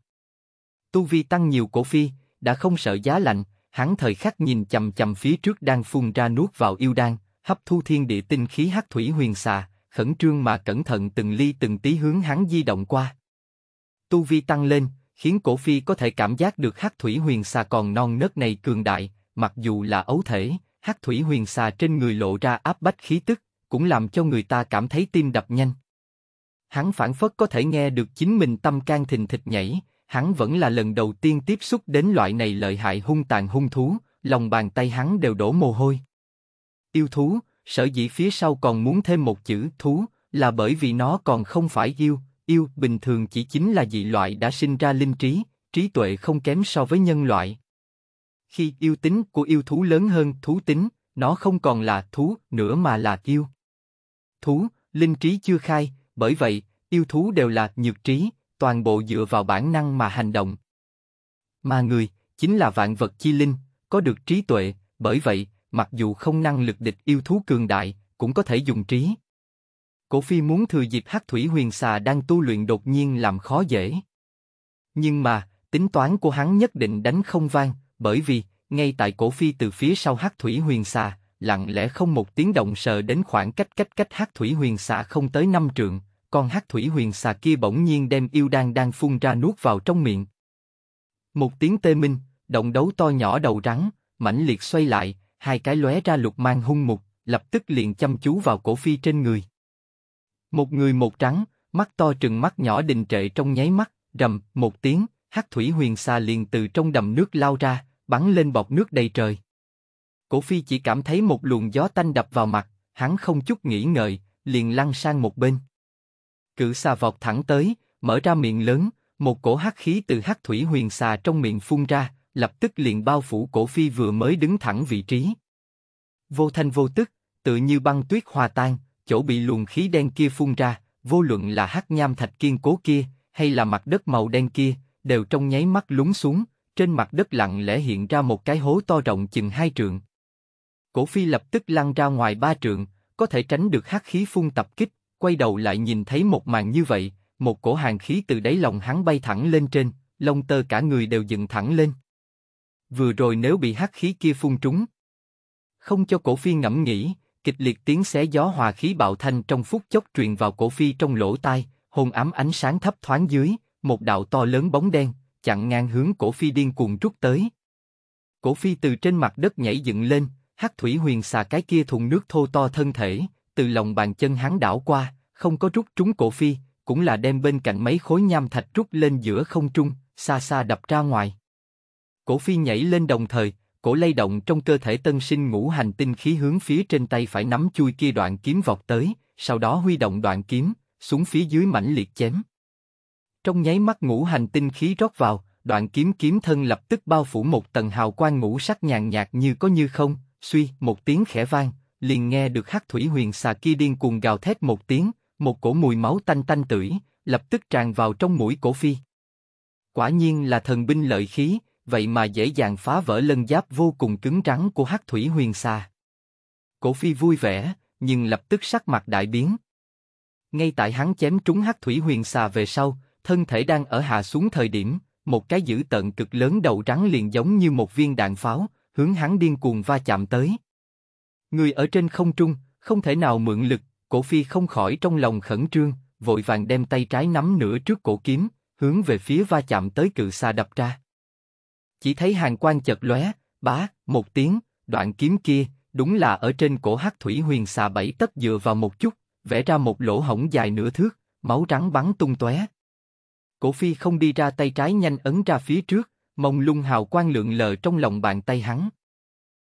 Tu vi tăng nhiều cổ phi, đã không sợ giá lạnh, hắn thời khắc nhìn chầm chầm phía trước đang phun ra nuốt vào yêu đan, hấp thu thiên địa tinh khí hắc thủy huyền xà, khẩn trương mà cẩn thận từng ly từng tí hướng hắn di động qua. Tu vi tăng lên, khiến cổ phi có thể cảm giác được hắc thủy huyền xà còn non nớt này cường đại, mặc dù là ấu thể, hắc thủy huyền xà trên người lộ ra áp bách khí tức, cũng làm cho người ta cảm thấy tim đập nhanh. Hắn phản phất có thể nghe được chính mình tâm can thình thịch nhảy, hắn vẫn là lần đầu tiên tiếp xúc đến loại này lợi hại hung tàn hung thú, lòng bàn tay hắn đều đổ mồ hôi. Yêu thú, sở dĩ phía sau còn muốn thêm một chữ thú, là bởi vì nó còn không phải yêu, yêu bình thường chỉ chính là dị loại đã sinh ra linh trí, trí tuệ không kém so với nhân loại. Khi yêu tính của yêu thú lớn hơn thú tính, nó không còn là thú nữa mà là yêu. Thú, linh trí chưa khai, bởi vậy, yêu thú đều là nhược trí, toàn bộ dựa vào bản năng mà hành động. Mà người, chính là vạn vật chi linh, có được trí tuệ, bởi vậy, mặc dù không năng lực địch yêu thú cường đại, cũng có thể dùng trí. Cổ phi muốn thừa dịp hắc thủy huyền xà đang tu luyện đột nhiên làm khó dễ. Nhưng mà, tính toán của hắn nhất định đánh không vang, bởi vì, ngay tại cổ phi từ phía sau hắc thủy huyền xà, lặng lẽ không một tiếng động sờ đến khoảng cách cách cách hắc thủy huyền xà không tới năm trượng, con hắc thủy huyền xà kia bỗng nhiên đem yêu đan đang phun ra nuốt vào trong miệng. Một tiếng tê minh, động đấu to nhỏ đầu rắn, mãnh liệt xoay lại, hai cái lóe ra lục mang hung mục, lập tức liền chăm chú vào cổ phi trên người. Một người một trắng, mắt to trừng mắt nhỏ đình trệ trong nháy mắt, rầm, một tiếng, hát thủy huyền xa liền từ trong đầm nước lao ra, bắn lên bọt nước đầy trời. Cổ phi chỉ cảm thấy một luồng gió tanh đập vào mặt, hắn không chút nghĩ ngợi, liền lăn sang một bên. Cự xà vọt thẳng tới, mở ra miệng lớn, một cổ hắc khí từ hắc thủy huyền xà trong miệng phun ra, lập tức liền bao phủ cổ phi vừa mới đứng thẳng vị trí. Vô thanh vô tức, tự như băng tuyết hòa tan, chỗ bị luồng khí đen kia phun ra, vô luận là hắc nham thạch kiên cố kia, hay là mặt đất màu đen kia, đều trong nháy mắt lún xuống, trên mặt đất lặng lẽ hiện ra một cái hố to rộng chừng hai trượng. Cổ phi lập tức lăn ra ngoài ba trượng, có thể tránh được hắc khí phun tập kích, quay đầu lại nhìn thấy một màn như vậy, một cổ hàng khí từ đáy lòng hắn bay thẳng lên trên, lông tơ cả người đều dựng thẳng lên. Vừa rồi nếu bị hắc khí kia phun trúng, không cho cổ phi ngẫm nghĩ, kịch liệt tiếng xé gió hòa khí bạo thanh trong phút chốc truyền vào cổ phi trong lỗ tai, hồn ám ánh sáng thấp thoáng dưới, một đạo to lớn bóng đen, chặn ngang hướng cổ phi điên cuồng rút tới. Cổ phi từ trên mặt đất nhảy dựng lên, hắc thủy huyền xà cái kia thùng nước thô to thân thể, từ lòng bàn chân hắn đảo qua, không có rút trúng cổ phi, cũng là đem bên cạnh mấy khối nham thạch rút lên giữa không trung, xa xa đập ra ngoài. Cổ phi nhảy lên đồng thời, cổ lay động trong cơ thể tân sinh ngũ hành tinh khí hướng phía trên tay phải nắm chui kia đoạn kiếm vọt tới, sau đó huy động đoạn kiếm, xuống phía dưới mãnh liệt chém. Trong nháy mắt ngũ hành tinh khí rót vào, đoạn kiếm kiếm thân lập tức bao phủ một tầng hào quang ngũ sắc nhàn nhạt như có như không, suy, một tiếng khẽ vang, liền nghe được hắc thủy huyền xà kia điên cuồng gào thét một tiếng, một cổ mùi máu tanh tanh tưởi, lập tức tràn vào trong mũi cổ phi. Quả nhiên là thần binh lợi khí, vậy mà dễ dàng phá vỡ lân giáp vô cùng cứng rắn của hắc thủy huyền xa. Cổ phi vui vẻ, nhưng lập tức sắc mặt đại biến. Ngay tại hắn chém trúng hắc thủy huyền xà về sau, thân thể đang ở hạ xuống thời điểm, một cái dữ tận cực lớn đầu rắn liền giống như một viên đạn pháo, hướng hắn điên cuồng va chạm tới. Người ở trên không trung, không thể nào mượn lực, cổ phi không khỏi trong lòng khẩn trương, vội vàng đem tay trái nắm nửa trước cổ kiếm, hướng về phía va chạm tới cự xà đập ra. Chỉ thấy hàng quan chợt lóe, bá, một tiếng, đoạn kiếm kia, đúng là ở trên cổ hắc thủy huyền xà bảy tất dựa vào một chút, vẽ ra một lỗ hổng dài nửa thước, máu trắng bắn tung tóe. Cổ phi không đi ra tay trái nhanh ấn ra phía trước, mông lung hào quang lượn lờ trong lòng bàn tay hắn.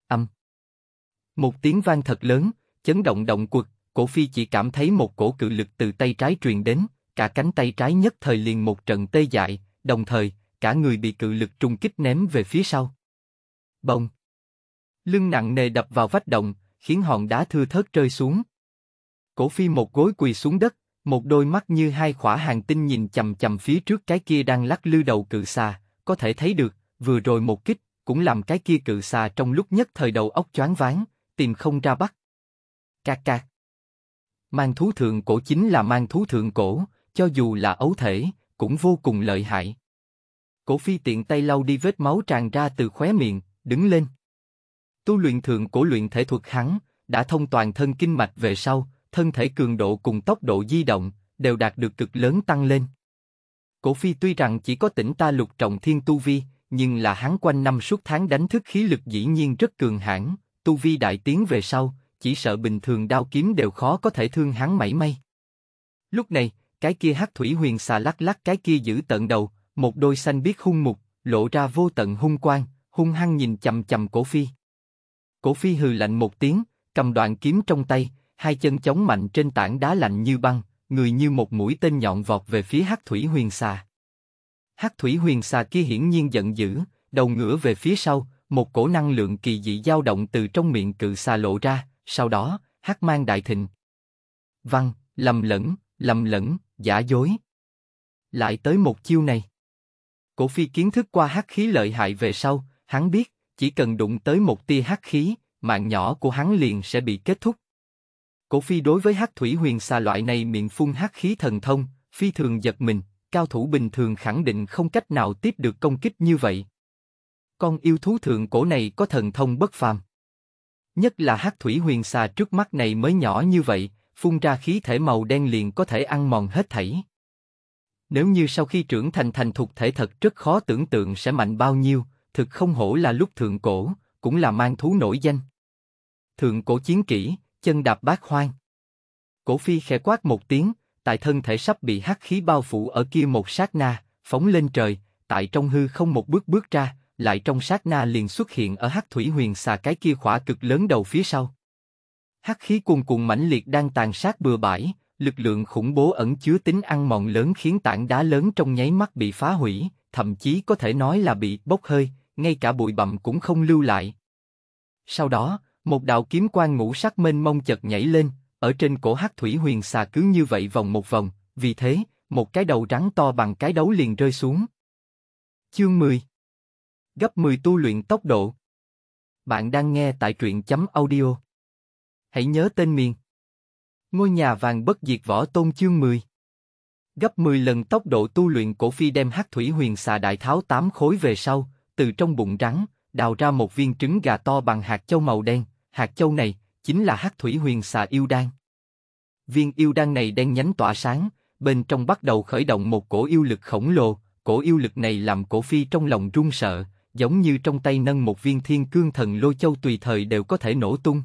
Âm. Một tiếng vang thật lớn, chấn động động quật, cổ phi chỉ cảm thấy một cổ cự lực từ tay trái truyền đến, cả cánh tay trái nhất thời liền một trận tê dại, đồng thời, cả người bị cự lực trùng kích ném về phía sau. Bông! Lưng nặng nề đập vào vách động, khiến hòn đá thưa thớt rơi xuống. Cổ phi một gối quỳ xuống đất, một đôi mắt như hai khỏa hàng tinh nhìn chầm chầm phía trước cái kia đang lắc lư đầu cự xà, có thể thấy được, vừa rồi một kích, cũng làm cái kia cự xà trong lúc nhất thời đầu óc choáng váng, tìm không ra bắt. Cạc cạc. Mang thú thượng cổ chính là mang thú thượng cổ, cho dù là ấu thể, cũng vô cùng lợi hại. Cổ phi tiện tay lau đi vết máu tràn ra từ khóe miệng, đứng lên. Tu luyện thượng cổ luyện thể thuật hắn, đã thông toàn thân kinh mạch về sau, thân thể cường độ cùng tốc độ di động, đều đạt được cực lớn tăng lên. Cổ phi tuy rằng chỉ có tỉnh ta lục trọng thiên tu vi, nhưng là hắn quanh năm suốt tháng đánh thức khí lực dĩ nhiên rất cường hãn, tu vi đại tiến về sau, chỉ sợ bình thường đao kiếm đều khó có thể thương hắn mảy may. Lúc này, cái kia hắc thủy huyền xà lắc lắc cái kia giữ tận đầu, một đôi xanh biết hung mục, lộ ra vô tận hung quang, hung hăng nhìn chầm chầm cổ phi. Cổ phi hừ lạnh một tiếng, cầm đoạn kiếm trong tay, hai chân chống mạnh trên tảng đá lạnh như băng, người như một mũi tên nhọn vọt về phía hắc thủy huyền xà. Hắc thủy huyền xà kia hiển nhiên giận dữ, đầu ngửa về phía sau, một cổ năng lượng kỳ dị dao động từ trong miệng cự xà lộ ra, sau đó, hắc mang đại thịnh. Văn, lầm lẫn, lầm lẫn, giả dối. Lại tới một chiêu này. Cổ phi kiến thức qua hắc khí lợi hại về sau, hắn biết, chỉ cần đụng tới một tia hắc khí, mạng nhỏ của hắn liền sẽ bị kết thúc. Cổ phi đối với hắc thủy huyền xà loại này miệng phun hắc khí thần thông, phi thường giật mình, cao thủ bình thường khẳng định không cách nào tiếp được công kích như vậy. Con yêu thú thượng cổ này có thần thông bất phàm. Nhất là hắc thủy huyền xà trước mắt này mới nhỏ như vậy, phun ra khí thể màu đen liền có thể ăn mòn hết thảy. Nếu như sau khi trưởng thành thành thuộc thể thật rất khó tưởng tượng sẽ mạnh bao nhiêu, thực không hổ là lúc thượng cổ, cũng là mang thú nổi danh. Thượng cổ chiến kỹ, chân đạp bát hoang. Cổ phi khẽ quát một tiếng, tại thân thể sắp bị hắc khí bao phủ ở kia một sát na, phóng lên trời, tại trong hư không một bước bước ra, lại trong sát na liền xuất hiện ở hắc thủy huyền xà cái kia khỏa cực lớn đầu phía sau. Hắc khí cuồn cuộn mãnh liệt đang tàn sát bừa bãi, lực lượng khủng bố ẩn chứa tính ăn mòn lớn khiến tảng đá lớn trong nháy mắt bị phá hủy, thậm chí có thể nói là bị bốc hơi, ngay cả bụi bặm cũng không lưu lại. Sau đó, một đạo kiếm quan ngũ sắc mênh mông chợt nhảy lên, ở trên cổ hắc thủy huyền xà cứ như vậy vòng một vòng, vì thế, một cái đầu rắn to bằng cái đấu liền rơi xuống. Chương 10 Gấp 10 tu luyện tốc độ Bạn đang nghe tại truyện chấm audio. Hãy nhớ tên miền Ngôi nhà vàng bất diệt võ tôn chương 10 Gấp 10 lần tốc độ tu luyện cổ phi đem hắc thủy huyền xà đại tháo tám khối về sau, từ trong bụng rắn, đào ra một viên trứng gà to bằng hạt châu màu đen, hạt châu này chính là hắc thủy huyền xà yêu đan. Viên yêu đan này đen nhánh tỏa sáng, bên trong bắt đầu khởi động một cổ yêu lực khổng lồ, cổ yêu lực này làm cổ phi trong lòng run sợ, giống như trong tay nâng một viên thiên cương thần lôi châu tùy thời đều có thể nổ tung.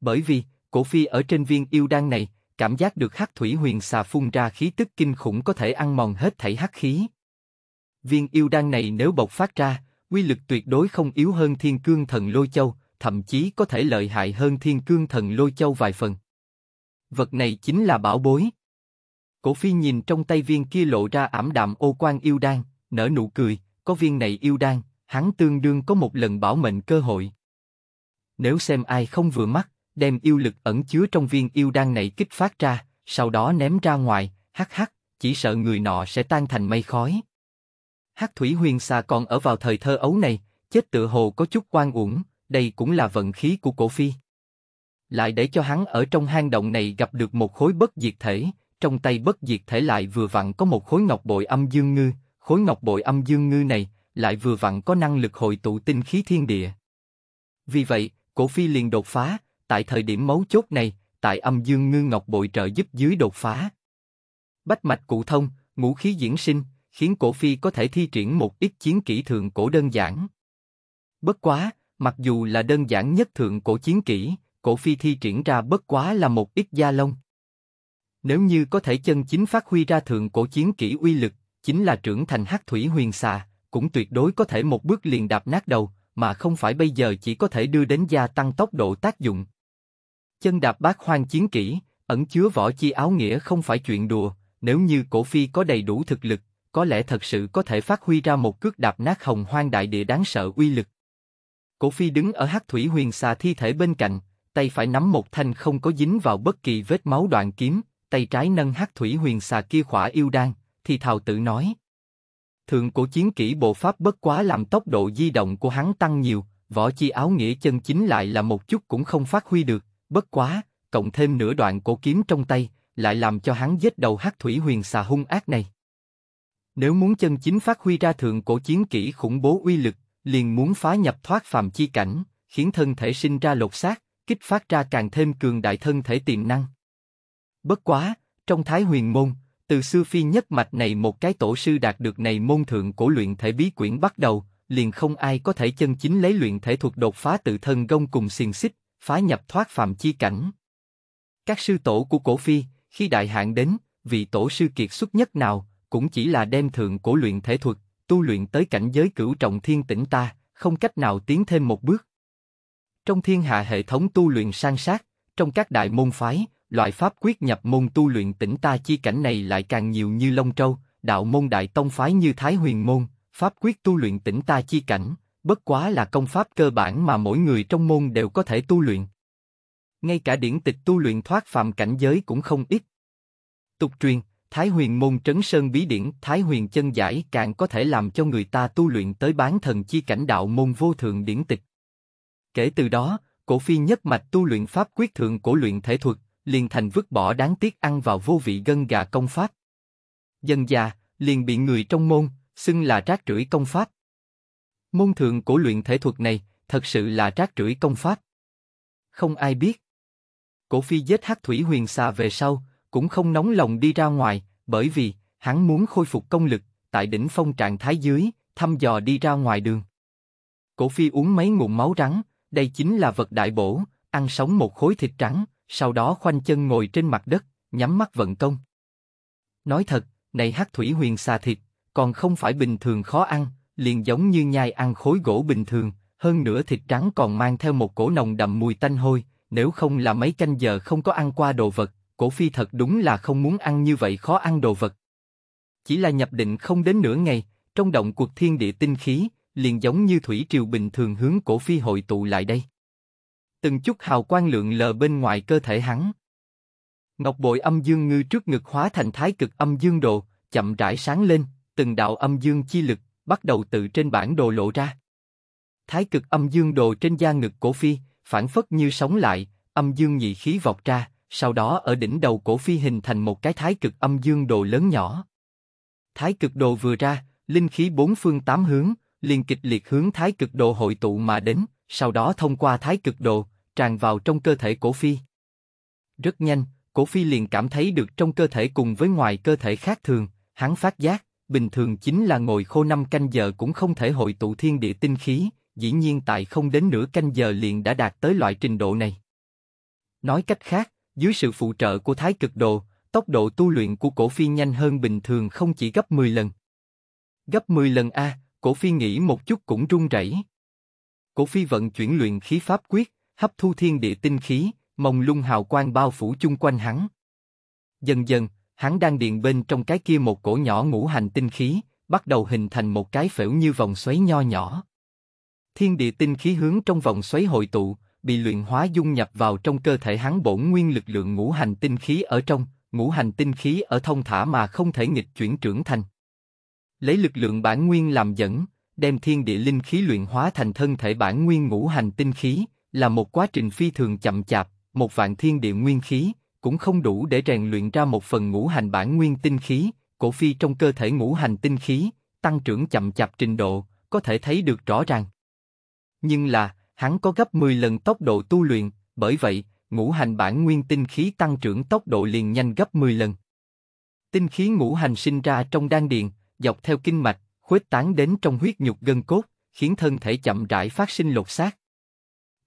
Bởi vì, Cổ phi ở trên viên yêu đan này, cảm giác được hắc thủy huyền xà phun ra khí tức kinh khủng có thể ăn mòn hết thảy hắc khí. Viên yêu đan này nếu bộc phát ra, quy lực tuyệt đối không yếu hơn thiên cương thần lôi châu, thậm chí có thể lợi hại hơn thiên cương thần lôi châu vài phần. Vật này chính là bảo bối. Cổ phi nhìn trong tay viên kia lộ ra ảm đạm ô quan yêu đan, nở nụ cười, có viên này yêu đan, hắn tương đương có một lần bảo mệnh cơ hội. Nếu xem ai không vừa mắt, đem yêu lực ẩn chứa trong viên yêu đan này kích phát ra, sau đó ném ra ngoài, hắc hắc, chỉ sợ người nọ sẽ tan thành mây khói. Hắc thủy huyền xà còn ở vào thời thơ ấu này, chết tự hồ có chút oan uổng, đây cũng là vận khí của cổ phi. Lại để cho hắn ở trong hang động này gặp được một khối bất diệt thể, trong tay bất diệt thể lại vừa vặn có một khối ngọc bội âm dương ngư, khối ngọc bội âm dương ngư này lại vừa vặn có năng lực hội tụ tinh khí thiên địa. Vì vậy, cổ phi liền đột phá, tại thời điểm mấu chốt này, tại âm dương ngư ngọc bội trợ giúp dưới đột phá. Bách mạch cụ thông, ngũ khí diễn sinh, khiến cổ phi có thể thi triển một ít chiến kỹ thượng cổ đơn giản. Bất quá, mặc dù là đơn giản nhất thượng cổ chiến kỹ, cổ phi thi triển ra bất quá là một ít gia lông. Nếu như có thể chân chính phát huy ra thượng cổ chiến kỹ uy lực, chính là trưởng thành hắc thủy huyền xà, cũng tuyệt đối có thể một bước liền đạp nát đầu, mà không phải bây giờ chỉ có thể đưa đến gia tăng tốc độ tác dụng. Chân đạp bát hoang chiến kỹ, ẩn chứa võ chi áo nghĩa không phải chuyện đùa, nếu như cổ phi có đầy đủ thực lực, có lẽ thật sự có thể phát huy ra một cước đạp nát hồng hoang đại địa đáng sợ uy lực. Cổ phi đứng ở hắc thủy huyền xà thi thể bên cạnh, tay phải nắm một thanh không có dính vào bất kỳ vết máu đoạn kiếm, tay trái nâng hắc thủy huyền xà kia khỏa yêu đan, thì thào tự nói. Thượng cổ chiến kỹ bộ pháp bất quá làm tốc độ di động của hắn tăng nhiều, võ chi áo nghĩa chân chính lại là một chút cũng không phát huy được, Bất quá, cộng thêm nửa đoạn cổ kiếm trong tay, lại làm cho hắn giết đầu hắc thủy huyền xà hung ác này. Nếu muốn chân chính phát huy ra thượng cổ chiến kỹ khủng bố uy lực, liền muốn phá nhập thoát phàm chi cảnh, khiến thân thể sinh ra lột xác, kích phát ra càng thêm cường đại thân thể tiềm năng. Bất quá, trong Thái Huyền Môn, từ sư phi nhất mạch này một cái tổ sư đạt được này môn thượng cổ luyện thể bí quyển bắt đầu, liền không ai có thể chân chính lấy luyện thể thuật đột phá tự thân gông cùng xiềng xích, phá nhập thoát phạm chi cảnh. Các sư tổ của cổ phi, khi đại hạn đến, vị tổ sư kiệt xuất nhất nào, cũng chỉ là đem thượng cổ luyện thể thuật, tu luyện tới cảnh giới cửu trọng thiên tỉnh ta, không cách nào tiến thêm một bước. Trong thiên hạ hệ thống tu luyện sang sát, trong các đại môn phái, loại pháp quyết nhập môn tu luyện tỉnh ta chi cảnh này lại càng nhiều như Long Châu, đạo môn đại tông phái như Thái Huyền Môn, pháp quyết tu luyện tỉnh ta chi cảnh, bất quá là công pháp cơ bản mà mỗi người trong môn đều có thể tu luyện. Ngay cả điển tịch tu luyện thoát phàm cảnh giới cũng không ít. Tục truyền, Thái Huyền môn Trấn Sơn Bí Điển, Thái Huyền chân giải càng có thể làm cho người ta tu luyện tới bán thần chi cảnh đạo môn vô thượng điển tịch. Kể từ đó, cổ phi nhất mạch tu luyện pháp quyết thượng cổ luyện thể thuật, liền thành vứt bỏ đáng tiếc ăn vào vô vị gân gà công pháp. Dần già, liền bị người trong môn, xưng là rác rưởi công pháp. Môn thượng cổ luyện thể thuật này thật sự là rác rưởi công pháp. Không ai biết. Cổ phi giết hắc thủy huyền xà về sau, cũng không nóng lòng đi ra ngoài, bởi vì hắn muốn khôi phục công lực, tại đỉnh phong trạng thái dưới, thăm dò đi ra ngoài đường. Cổ phi uống mấy ngụm máu rắn, đây chính là vật đại bổ, ăn sống một khối thịt trắng, sau đó khoanh chân ngồi trên mặt đất, nhắm mắt vận công. Nói thật, này hắc thủy huyền xà thịt, còn không phải bình thường khó ăn, liền giống như nhai ăn khối gỗ bình thường, hơn nữa thịt trắng còn mang theo một cổ nồng đậm mùi tanh hôi, nếu không là mấy canh giờ không có ăn qua đồ vật, cổ phi thật đúng là không muốn ăn như vậy khó ăn đồ vật. Chỉ là nhập định không đến nửa ngày, trong động cuộc thiên địa tinh khí, liền giống như thủy triều bình thường hướng cổ phi hội tụ lại đây. Từng chút hào quang lượng lờ bên ngoài cơ thể hắn. Ngọc bội âm dương ngư trước ngực hóa thành thái cực âm dương đồ, chậm rãi sáng lên, từng đạo âm dương chi lực bắt đầu từ trên bản đồ lộ ra. Thái cực âm dương đồ trên da ngực cổ phi, phản phất như sống lại, âm dương nhị khí vọt ra, sau đó ở đỉnh đầu cổ phi hình thành một cái thái cực âm dương đồ lớn nhỏ. Thái cực đồ vừa ra, linh khí bốn phương tám hướng, liền kịch liệt hướng thái cực đồ hội tụ mà đến, sau đó thông qua thái cực đồ, tràn vào trong cơ thể cổ phi. Rất nhanh, cổ phi liền cảm thấy được trong cơ thể cùng với ngoài cơ thể khác thường, hắn phát giác, bình thường chính là ngồi khô năm canh giờ cũng không thể hội tụ thiên địa tinh khí, dĩ nhiên tại không đến nửa canh giờ liền đã đạt tới loại trình độ này. Nói cách khác, dưới sự phụ trợ của thái cực đồ, tốc độ tu luyện của cổ phi nhanh hơn bình thường không chỉ gấp 10 lần. Gấp 10 lần A, cổ phi nghĩ một chút cũng run rẩy. Cổ phi vận chuyển luyện khí pháp quyết, hấp thu thiên địa tinh khí, mông lung hào quang bao phủ chung quanh hắn. Dần dần, hắn đang điện bên trong cái kia một cổ nhỏ ngũ hành tinh khí, bắt đầu hình thành một cái phễu như vòng xoáy nho nhỏ. Thiên địa tinh khí hướng trong vòng xoáy hội tụ, bị luyện hóa dung nhập vào trong cơ thể hắn bổn nguyên lực lượng ngũ hành tinh khí ở trong, ngũ hành tinh khí ở thông thả mà không thể nghịch chuyển trưởng thành. Lấy lực lượng bản nguyên làm dẫn, đem thiên địa linh khí luyện hóa thành thân thể bản nguyên ngũ hành tinh khí, là một quá trình phi thường chậm chạp, một vạn thiên địa nguyên khí, cũng không đủ để rèn luyện ra một phần ngũ hành bản nguyên tinh khí, cổ phi trong cơ thể ngũ hành tinh khí, tăng trưởng chậm chạp trình độ, có thể thấy được rõ ràng. Nhưng là, hắn có gấp 10 lần tốc độ tu luyện, bởi vậy, ngũ hành bản nguyên tinh khí tăng trưởng tốc độ liền nhanh gấp 10 lần. Tinh khí ngũ hành sinh ra trong đan điền, dọc theo kinh mạch, khuếch tán đến trong huyết nhục gân cốt, khiến thân thể chậm rãi phát sinh lột xác.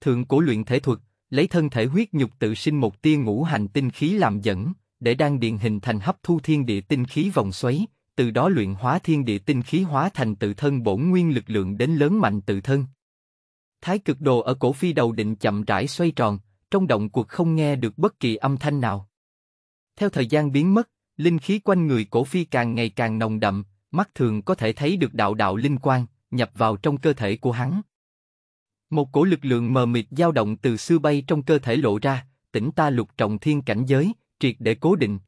Thượng cổ luyện thể thuật, lấy thân thể huyết nhục tự sinh một tia ngũ hành tinh khí làm dẫn, để đang điền hình thành hấp thu thiên địa tinh khí vòng xoáy, từ đó luyện hóa thiên địa tinh khí hóa thành tự thân bổn nguyên lực lượng đến lớn mạnh tự thân. Thái cực đồ ở cổ phi đầu định chậm rãi xoay tròn, trong động cuộc không nghe được bất kỳ âm thanh nào. Theo thời gian biến mất, linh khí quanh người cổ phi càng ngày càng nồng đậm, mắt thường có thể thấy được đạo đạo linh quang nhập vào trong cơ thể của hắn. Một cổ lực lượng mờ mịt dao động từ xưa bay trong cơ thể lộ ra, tỉnh ta lục trọng thiên cảnh giới, triệt để cố định.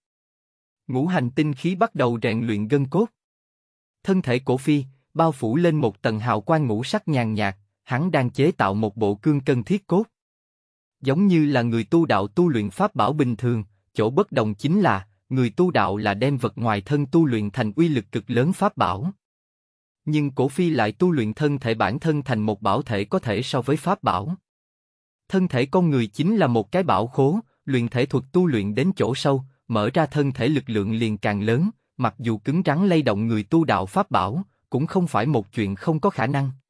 Ngũ hành tinh khí bắt đầu rèn luyện gân cốt. Thân thể cổ phi, bao phủ lên một tầng hào quang ngũ sắc nhàn nhạt, hắn đang chế tạo một bộ cương cân thiết cốt. Giống như là người tu đạo tu luyện pháp bảo bình thường, chỗ bất đồng chính là, người tu đạo là đem vật ngoài thân tu luyện thành uy lực cực lớn pháp bảo nhưng cổ phi lại tu luyện thân thể bản thân thành một bảo thể có thể so với pháp bảo. Thân thể con người chính là một cái bảo khố, luyện thể thuật tu luyện đến chỗ sâu, mở ra thân thể lực lượng liền càng lớn, mặc dù cứng rắn lay động người tu đạo pháp bảo, cũng không phải một chuyện không có khả năng.